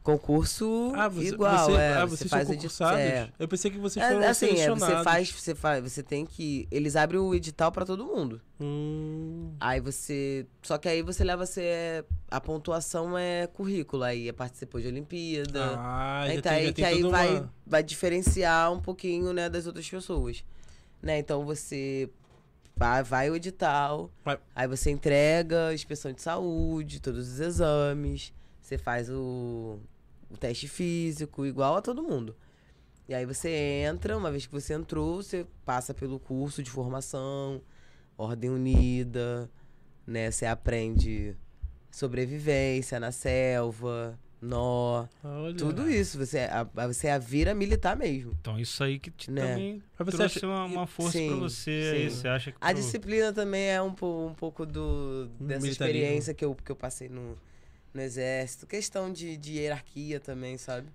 Concurso ah, você, igual, ah, é, você, é. Ah, você faz concursados? É. Eu pensei que vocês é, foram assim, selecionados. É, você faz, você faz, você tem que... Eles abrem o edital para todo mundo. Hum. Aí você... Só que aí você leva... Você, é, a pontuação é currículo. Aí é participou de Olimpíada. Ah, né, então, tem, aí, que aí vai, uma... vai diferenciar um pouquinho, né, das outras pessoas. Né? Então você vai, vai o edital. Vai. Aí você entrega inspeção de saúde, todos os exames... Você faz o, o teste físico, igual a todo mundo. E aí você entra, uma vez que você entrou, você passa pelo curso de formação, ordem unida, né? Você aprende sobrevivência na selva, nó, Olha. tudo isso. Você, é a, você é a vira militar mesmo. Então isso aí que te, né? também você trouxe acha... uma, uma, força para você. Sim. Aí, você acha que a pro... disciplina também é um, um pouco do, dessa experiência que eu, que eu passei no no exército, questão de, de hierarquia também, sabe?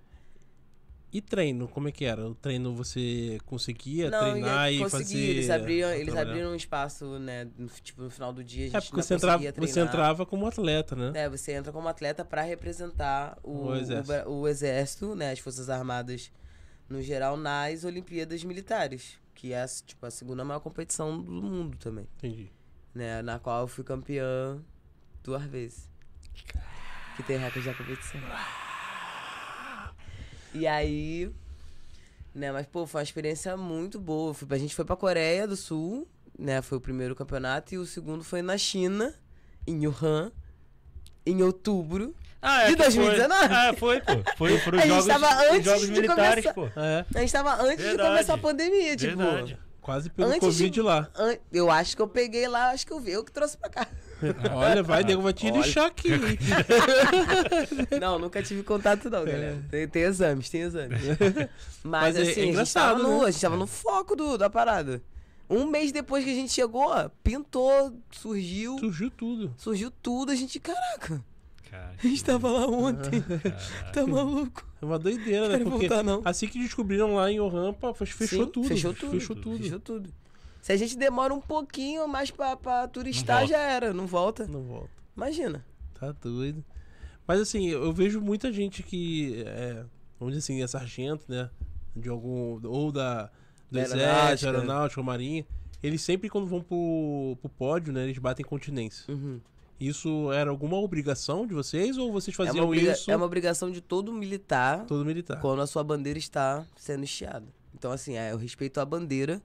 E treino, como é que era? O treino você conseguia não, treinar e fazer... Eles abriram, eles abriram um espaço, né? No, tipo, no final do dia a é gente é porque você entrava, treinar. você entrava como atleta, né? É, você entra como atleta para representar o, o, exército. O, o, exército, né? As Forças Armadas, no geral, nas Olimpíadas Militares. Que é, tipo, a segunda maior competição do mundo também. Entendi. Né, na qual eu fui campeã duas vezes que tem recorde da competição. E aí. Né, mas, pô, foi uma experiência muito boa. A gente foi pra Coreia do Sul, né? Foi o primeiro campeonato, e o segundo foi na China, em Wuhan, em outubro. Ah, é de 2019? Foi, ah, foi, pô. Foi pros jogos, tava antes jogos de militares, começar, pô. É. A gente tava antes Verdade. de começar a pandemia, tipo. Verdade. Quase pelo antes Covid de, lá. An, eu acho que eu peguei lá, acho que eu vi, eu que trouxe pra cá. Olha, vai, nego vai te Olha. lixar aqui. não, nunca tive contato, não, é. galera. Tem, tem exames, tem exames. Mas, Mas é, assim, é a, gente tava né? no, a gente tava no é. foco do, da parada. Um mês depois que a gente chegou, pintou, surgiu. Surgiu tudo. Surgiu tudo, a gente, caraca. a gente tava lá ontem. tá maluco? É uma doideira, né? Porque voltar, não. assim que descobriram lá em Orrampa, fechou Sim, tudo. Fechou tudo. Fechou tudo. Fechou tudo. Fechou tudo. Se a gente demora um pouquinho mais pra, pra turistar, já era, não volta. Não volta. Imagina. Tá doido. Mas assim, eu vejo muita gente que é, vamos dizer assim, é sargento, né? De algum. Ou da. Do da exército, aeronáutica, marinha. Eles sempre, quando vão pro, pro pódio, né? Eles batem continência. Uhum. Isso era alguma obrigação de vocês ou vocês é faziam é isso? É uma obrigação de todo militar. Todo militar. Quando a sua bandeira está sendo estiada. Então, assim, é, eu respeito a bandeira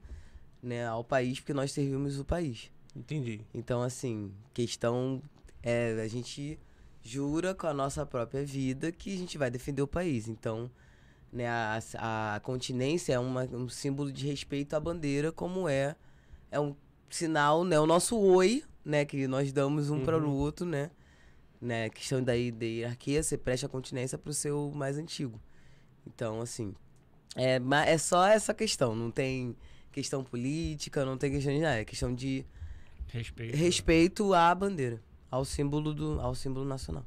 né, ao país, porque nós servimos o país. Entendi. Então, assim, questão é a gente jura com a nossa própria vida que a gente vai defender o país. Então, né, a, a continência é uma, um símbolo de respeito à bandeira, como é é um sinal, né, o nosso oi, né, que nós damos um uhum. para o uhum. outro, né, né, questão da, da hierarquia, você presta continência para o seu mais antigo. Então, assim, é, é só essa questão, não tem questão política, não tem questão de nada. É questão de respeito, né? respeito à bandeira, ao símbolo, do, ao símbolo nacional.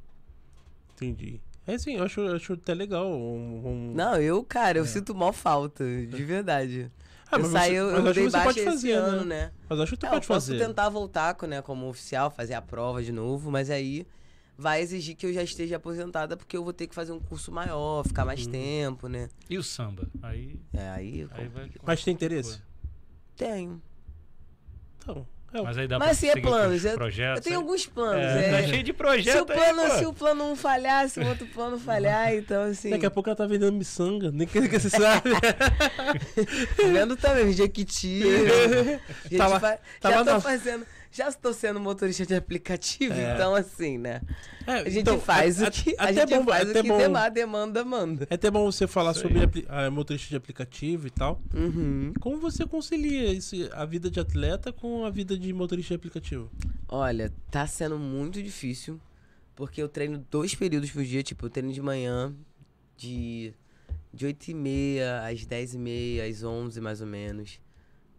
Entendi. É assim, eu acho, acho até legal. Um, um... Não, eu, cara, eu é. sinto mal falta, de verdade. Ah, eu acho eu, você dei baixa fazer, esse né? ano, né? Mas acho que tu é, pode eu posso fazer. tentar voltar né, como oficial, fazer a prova de novo, mas aí vai exigir que eu já esteja aposentada, porque eu vou ter que fazer um curso maior, ficar mais uhum. tempo, né? E o samba? Aí. É, aí. aí vai... Mas tem interesse? Tenho. Então, eu... É Mas aí dá Mas, pra assim, é planos. Eu, projetos, eu tenho aí. alguns planos. É, é. Tá cheio de projetos. Se o, plano, aí, se o plano um falhar, se o outro plano uhum. falhar, então assim. Daqui a pouco ela tá vendendo miçanga, nem que, que você sabe. Tá vendo também, Jequiti. Tava, já tava tô na... fazendo já estou sendo motorista de aplicativo, é. então assim, né? É, a gente então, faz a, o que, a, a gente bom, faz o que bom, demanda, demanda, manda. É até bom você falar sobre a, ah, motorista de aplicativo e tal. Uhum. Como você concilia isso, a vida de atleta com a vida de motorista de aplicativo? Olha, tá sendo muito difícil, porque eu treino dois períodos por dia, tipo, eu treino de manhã, de, de 8h30 às 10h30, às 11 mais ou menos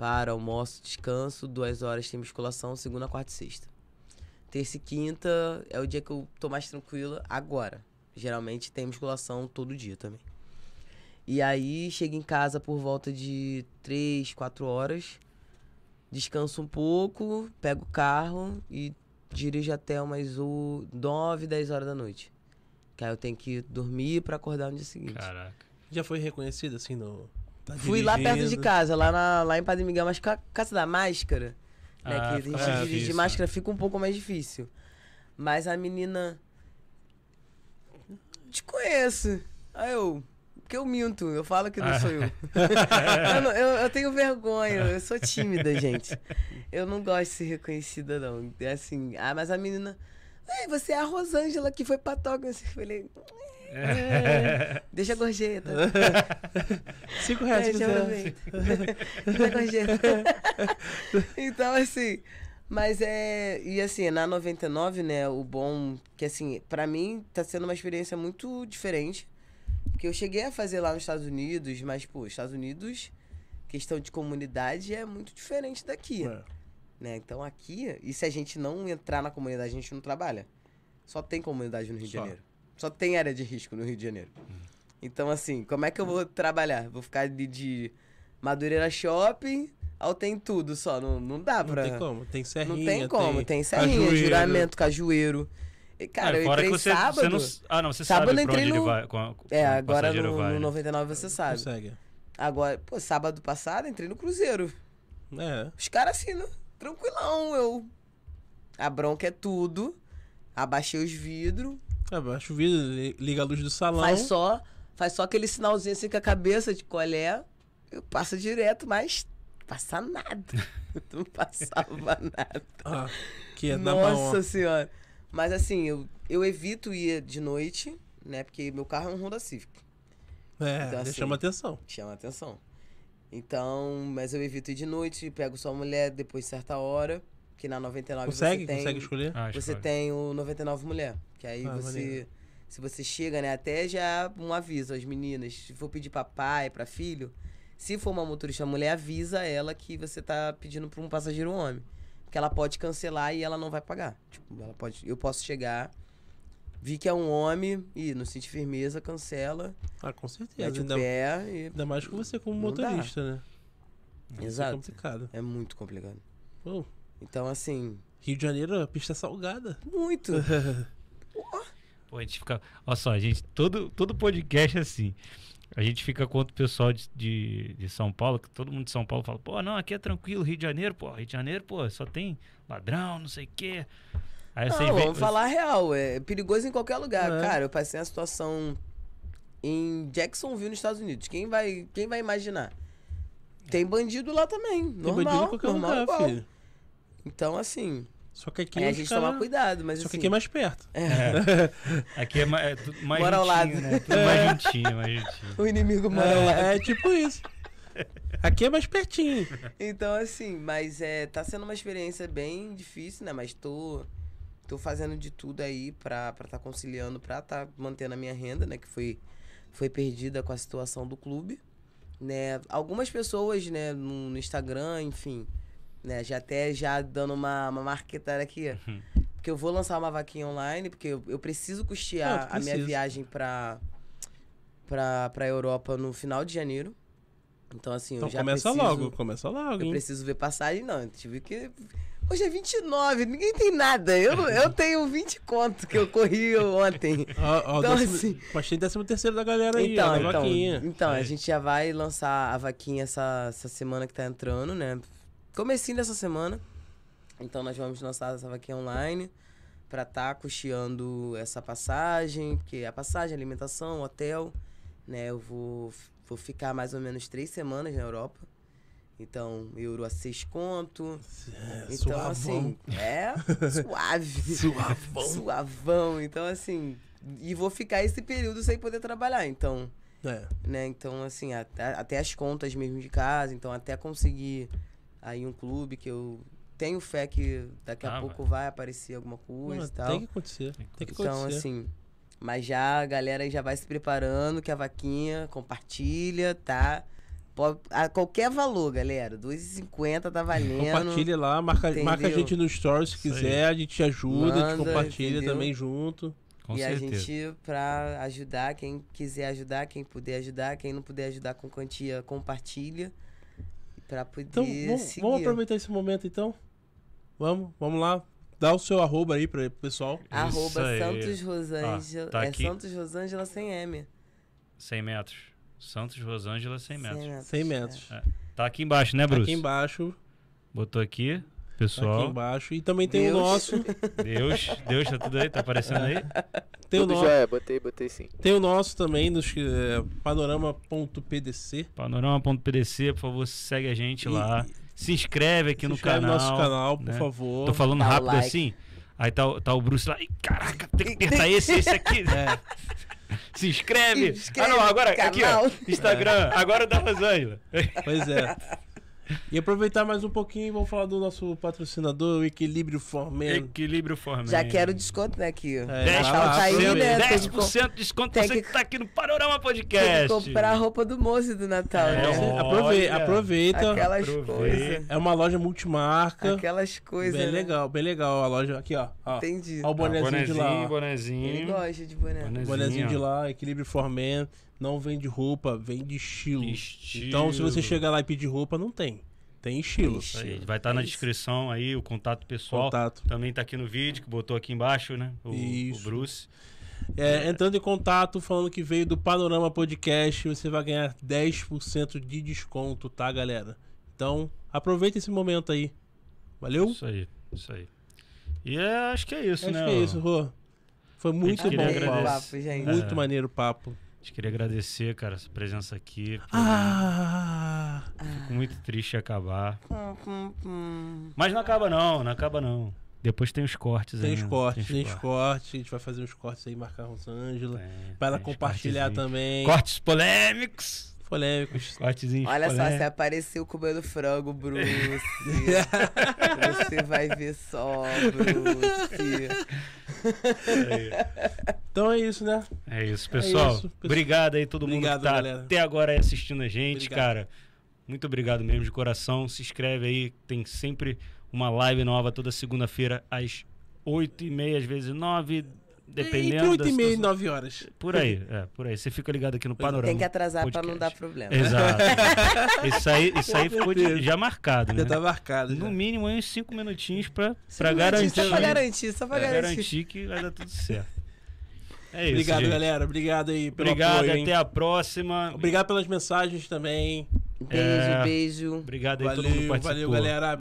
para almoço, descanso, duas horas tem musculação, segunda, quarta e sexta. Terça e quinta é o dia que eu tô mais tranquila agora. Geralmente tem musculação todo dia também. E aí chego em casa por volta de três, quatro horas, descanso um pouco, pego o carro e dirijo até umas nove, dez horas da noite. Que aí eu tenho que dormir para acordar no dia seguinte. Caraca. Já foi reconhecido assim no Tá Fui lá perto de casa, lá, na, lá em Padre Miguel, mas com a casa da máscara, né? Ah, que a gente é, dirige de máscara, né? fica um pouco mais difícil. Mas a menina. Te conheço. Aí eu. Porque eu minto, eu falo que não sou eu. eu, não, eu, eu, tenho vergonha, eu sou tímida, gente. Eu não gosto de ser reconhecida, não. É assim, ah, mas a menina. Ei, você é a Rosângela que foi pra Tóquio. Eu falei, hum, é. Deixa a gorjeta. Cinco reais. Deixa Deixa a gorjeta. então, assim... Mas é. E assim, na 99, né? O bom. Que assim, para mim tá sendo uma experiência muito diferente. Porque eu cheguei a fazer lá nos Estados Unidos, mas, pô, Estados Unidos, questão de comunidade é muito diferente daqui. É. Né? Então aqui, e se a gente não entrar na comunidade, a gente não trabalha. Só tem comunidade no Rio Só. de Janeiro. Só tem área de risco no Rio de Janeiro. Então, assim, como é que eu vou trabalhar? Vou ficar de, de Madureira Shopping ao Tem Tudo só. Não, não dá pra... Não tem como. Tem serrinha. Não tem como. Tem, tem serrinha, cajueiro. juramento, cajueiro. E, cara, é, eu entrei você, sábado. Você não... Ah, não. Você sábado sabe pra onde no... ele vai. Com, com é, agora no, vai, né? no 99 você sabe. Consegue. Agora, pô, sábado passado entrei no Cruzeiro. É. Os caras assim, né? tranquilão, eu. A bronca é tudo. Abaixei os vidros, Abaixa o vidro, liga a luz do salão. Faz só, faz só aquele sinalzinho assim com a cabeça de colher. É, eu passo direto, mas passa nada. Não passava nada. Ah, que é Nossa senhora. Mas assim, eu, eu evito ir de noite, né? Porque meu carro é um Honda Civic. É, então, assim, chama atenção. Chama atenção. Então, mas eu evito ir de noite, pego só mulher depois de certa hora, que na 99 consegue, você tem... Consegue escolher? Ah, você tem o 99 mulher. Que aí ah, você. Maneiro. Se você chega, né? Até já um aviso às meninas. Se for pedir pra pai, pra filho, se for uma motorista mulher, avisa ela que você tá pedindo pra um passageiro homem. Que ela pode cancelar e ela não vai pagar. Tipo, ela pode. Eu posso chegar. Vi que é um homem e não sente firmeza, cancela. Ah, com certeza. Mete ainda, o pé e... ainda mais com você como motorista, dá. né? É Exato. É complicado. É muito complicado. Pô. Então, assim. Rio de Janeiro, é pista salgada. Muito. Pô, a gente fica. Olha só, a gente. Todo, todo podcast é assim. A gente fica contra o pessoal de, de, de, São Paulo, que todo mundo de São Paulo fala, pô, não, aqui é tranquilo, Rio de Janeiro, pô, Rio de Janeiro, pô, só tem ladrão, não sei o quê. Aí não, vamos falar real, é perigoso em qualquer lugar. É. Cara, eu passei uma situação em Jacksonville, nos Estados Unidos. Quem vai, quem vai imaginar? Tem bandido lá também, tem normal, bandido em qualquer normal, lugar, filho. Então, assim, só que aqui. a é gente cuidado, mas. Só assim... que aqui assim, é mais perto. É. é. Aqui é mais. É tudo mais mora ao lado. Né? Tudo mais juntinho, mais juntinho. O inimigo é, mora ao lado. É tipo isso. Aqui é mais pertinho. Então, assim, mas é, tá sendo uma experiência bem difícil, né? Mas tô, tô fazendo de tudo aí pra, pra tá conciliando, pra tá mantendo a minha renda, né? Que foi, foi perdida com a situação do clube. Né? Algumas pessoas, né, no, no Instagram, enfim, né? Já até já dando uma, uma marquetada aqui. Uhum. Porque eu vou lançar uma vaquinha online, porque eu, eu preciso custear Não, a minha viagem pra, pra, pra Europa no final de janeiro. Então, assim, então, eu já começa preciso... logo, começa logo. Hein? Eu preciso ver passagem, não. Eu tive que. Hoje é 29, ninguém tem nada. Eu, eu tenho 20 contos que eu corri ontem. oh, oh, então, décimo, assim. achei 13 terceiro da galera aí, então, ó, então, vaquinha. Então, é. a gente já vai lançar a vaquinha essa, essa semana que tá entrando, né? comecinho dessa semana. Então nós vamos lançar essa vaquinha online para estar tá custeando essa passagem, porque a passagem, alimentação, hotel, né? Eu vou, vou ficar mais ou menos três semanas na Europa. Então, euro a seis conto. É, então, suavão. assim, é suave. suavão. Suavão. Então, assim, e vou ficar esse período sem poder trabalhar. Então, é. né? Então, assim, até, até as contas mesmo de casa, então até conseguir aí um clube que eu tenho fé que daqui ah, a pouco vai. vai aparecer alguma coisa Mano, e tal. Tem que acontecer. Tem que então, assim. Mas já a galera já vai se preparando, que a vaquinha compartilha, tá? a qualquer valor, galera. 2,50 tá valendo. Compartilha lá, marca, marca a gente no story se quiser, a gente ajuda, Manda, a gente compartilha entendeu? também junto. Com e certeza. a gente, pra ajudar, quem quiser ajudar, quem puder ajudar, quem não puder ajudar com quantia, compartilha poder. Então, vamos, seguir. vamos aproveitar esse momento então. Vamos, vamos lá. Dá o seu arroba aí para o pessoal. Arroba Santos ah, Rosângela. Ah, tá é aqui. Santos Rosângela sem M. 100 metros. Santos Rosângela 100 metros. 100 metros. 100 metros. É. Tá aqui embaixo, né, Bruce? Tá aqui embaixo. Botou aqui pessoal. Aqui embaixo. E também tem Deus. o nosso. Deus, Deus, tá tudo aí? Tá aparecendo aí? Tem tudo o nosso. já é, botei, botei sim. Tem o nosso também, nos é, panorama.pdc. Panorama.pdc, por favor, segue a gente e... lá. Se inscreve aqui se no inscreve canal. no nosso canal, né? por favor. Tô falando Dá rápido like. assim. Aí tá, tá o Bruce lá. caraca, tem que apertar esse, esse aqui. É. Se inscreve. Se inscreve ah, não, agora aqui, ó, Instagram, é. agora da Rosângela. Pois é. E aproveitar mais um pouquinho vamos falar do nosso patrocinador, o Equilíbrio Formen. Equilíbrio Formen. Já quero desconto, né, Kio? É, 10%, tá aí, né? 10% de desconto pra você que, que tá aqui no Panorama Podcast. Tem que comprar a roupa do moço do Natal, é, né? Aproveita, aproveita. Aquelas coisas. É uma loja multimarca. Aquelas coisas. Bem né? legal, bem legal a loja. Aqui, ó. ó Entendi. Ó o bonezinho, ah, bonezinho de lá. Bonezinho, bonezinho. Ele gosta de boné. Bonezinho, bonezinho de lá, Equilíbrio Formen não vende roupa, vende estilo. estilo. Então, se você chegar lá e pedir roupa, não tem. Tem estilo. Aí, vai estar tá é na isso. descrição aí o contato pessoal. Contato. Também está aqui no vídeo, que botou aqui embaixo, né? O, isso. o Bruce. É, entrando em contato, falando que veio do Panorama Podcast, você vai ganhar 10% de desconto, tá, galera? Então, aproveita esse momento aí. Valeu? Isso aí, isso aí. E é, acho que é isso, acho né? Acho que é isso, Rô. Foi muito bom o papo. Muito é. maneiro o papo. A gente queria agradecer, cara, sua presença aqui. Ah, Fico muito triste acabar. Mas não acaba não, não acaba não. Depois tem os cortes tem aí. Os né? cortes, tem os cortes, tem os cortes. A gente vai fazer uns cortes aí, marcar a Rosângela. Pra ela compartilhar também. Cortes polêmicos! polêmicos, cortezinhos Olha só, você apareceu comendo frango, Bruce. você vai ver só, Bruce. É então é isso, né? É isso, pessoal. É isso, pessoal. Obrigado aí todo obrigado, mundo que tá galera. até agora aí assistindo a gente, obrigado. cara. Muito obrigado mesmo de coração. Se inscreve aí, tem sempre uma live nova toda segunda-feira às 8 e meia, às vezes 9, Dependendo entre 8 e meia e 9 horas. Por aí, é, por aí. Você fica ligado aqui no Panorama. Tem que atrasar para não dar problema. Exato. isso aí, isso aí ficou de, já marcado, né? Já tá marcado. Já. No mínimo, uns 5 minutinhos para garantir. Só para garantir, só para é, garantir. garantir que vai dar tudo certo. É isso. Obrigado, gente. galera. Obrigado aí pelo Obrigado, apoio, até hein? a próxima. Obrigado pelas mensagens também. Beijo, é, beijo. Obrigado aí valeu, todo mundo participou. Valeu, galera.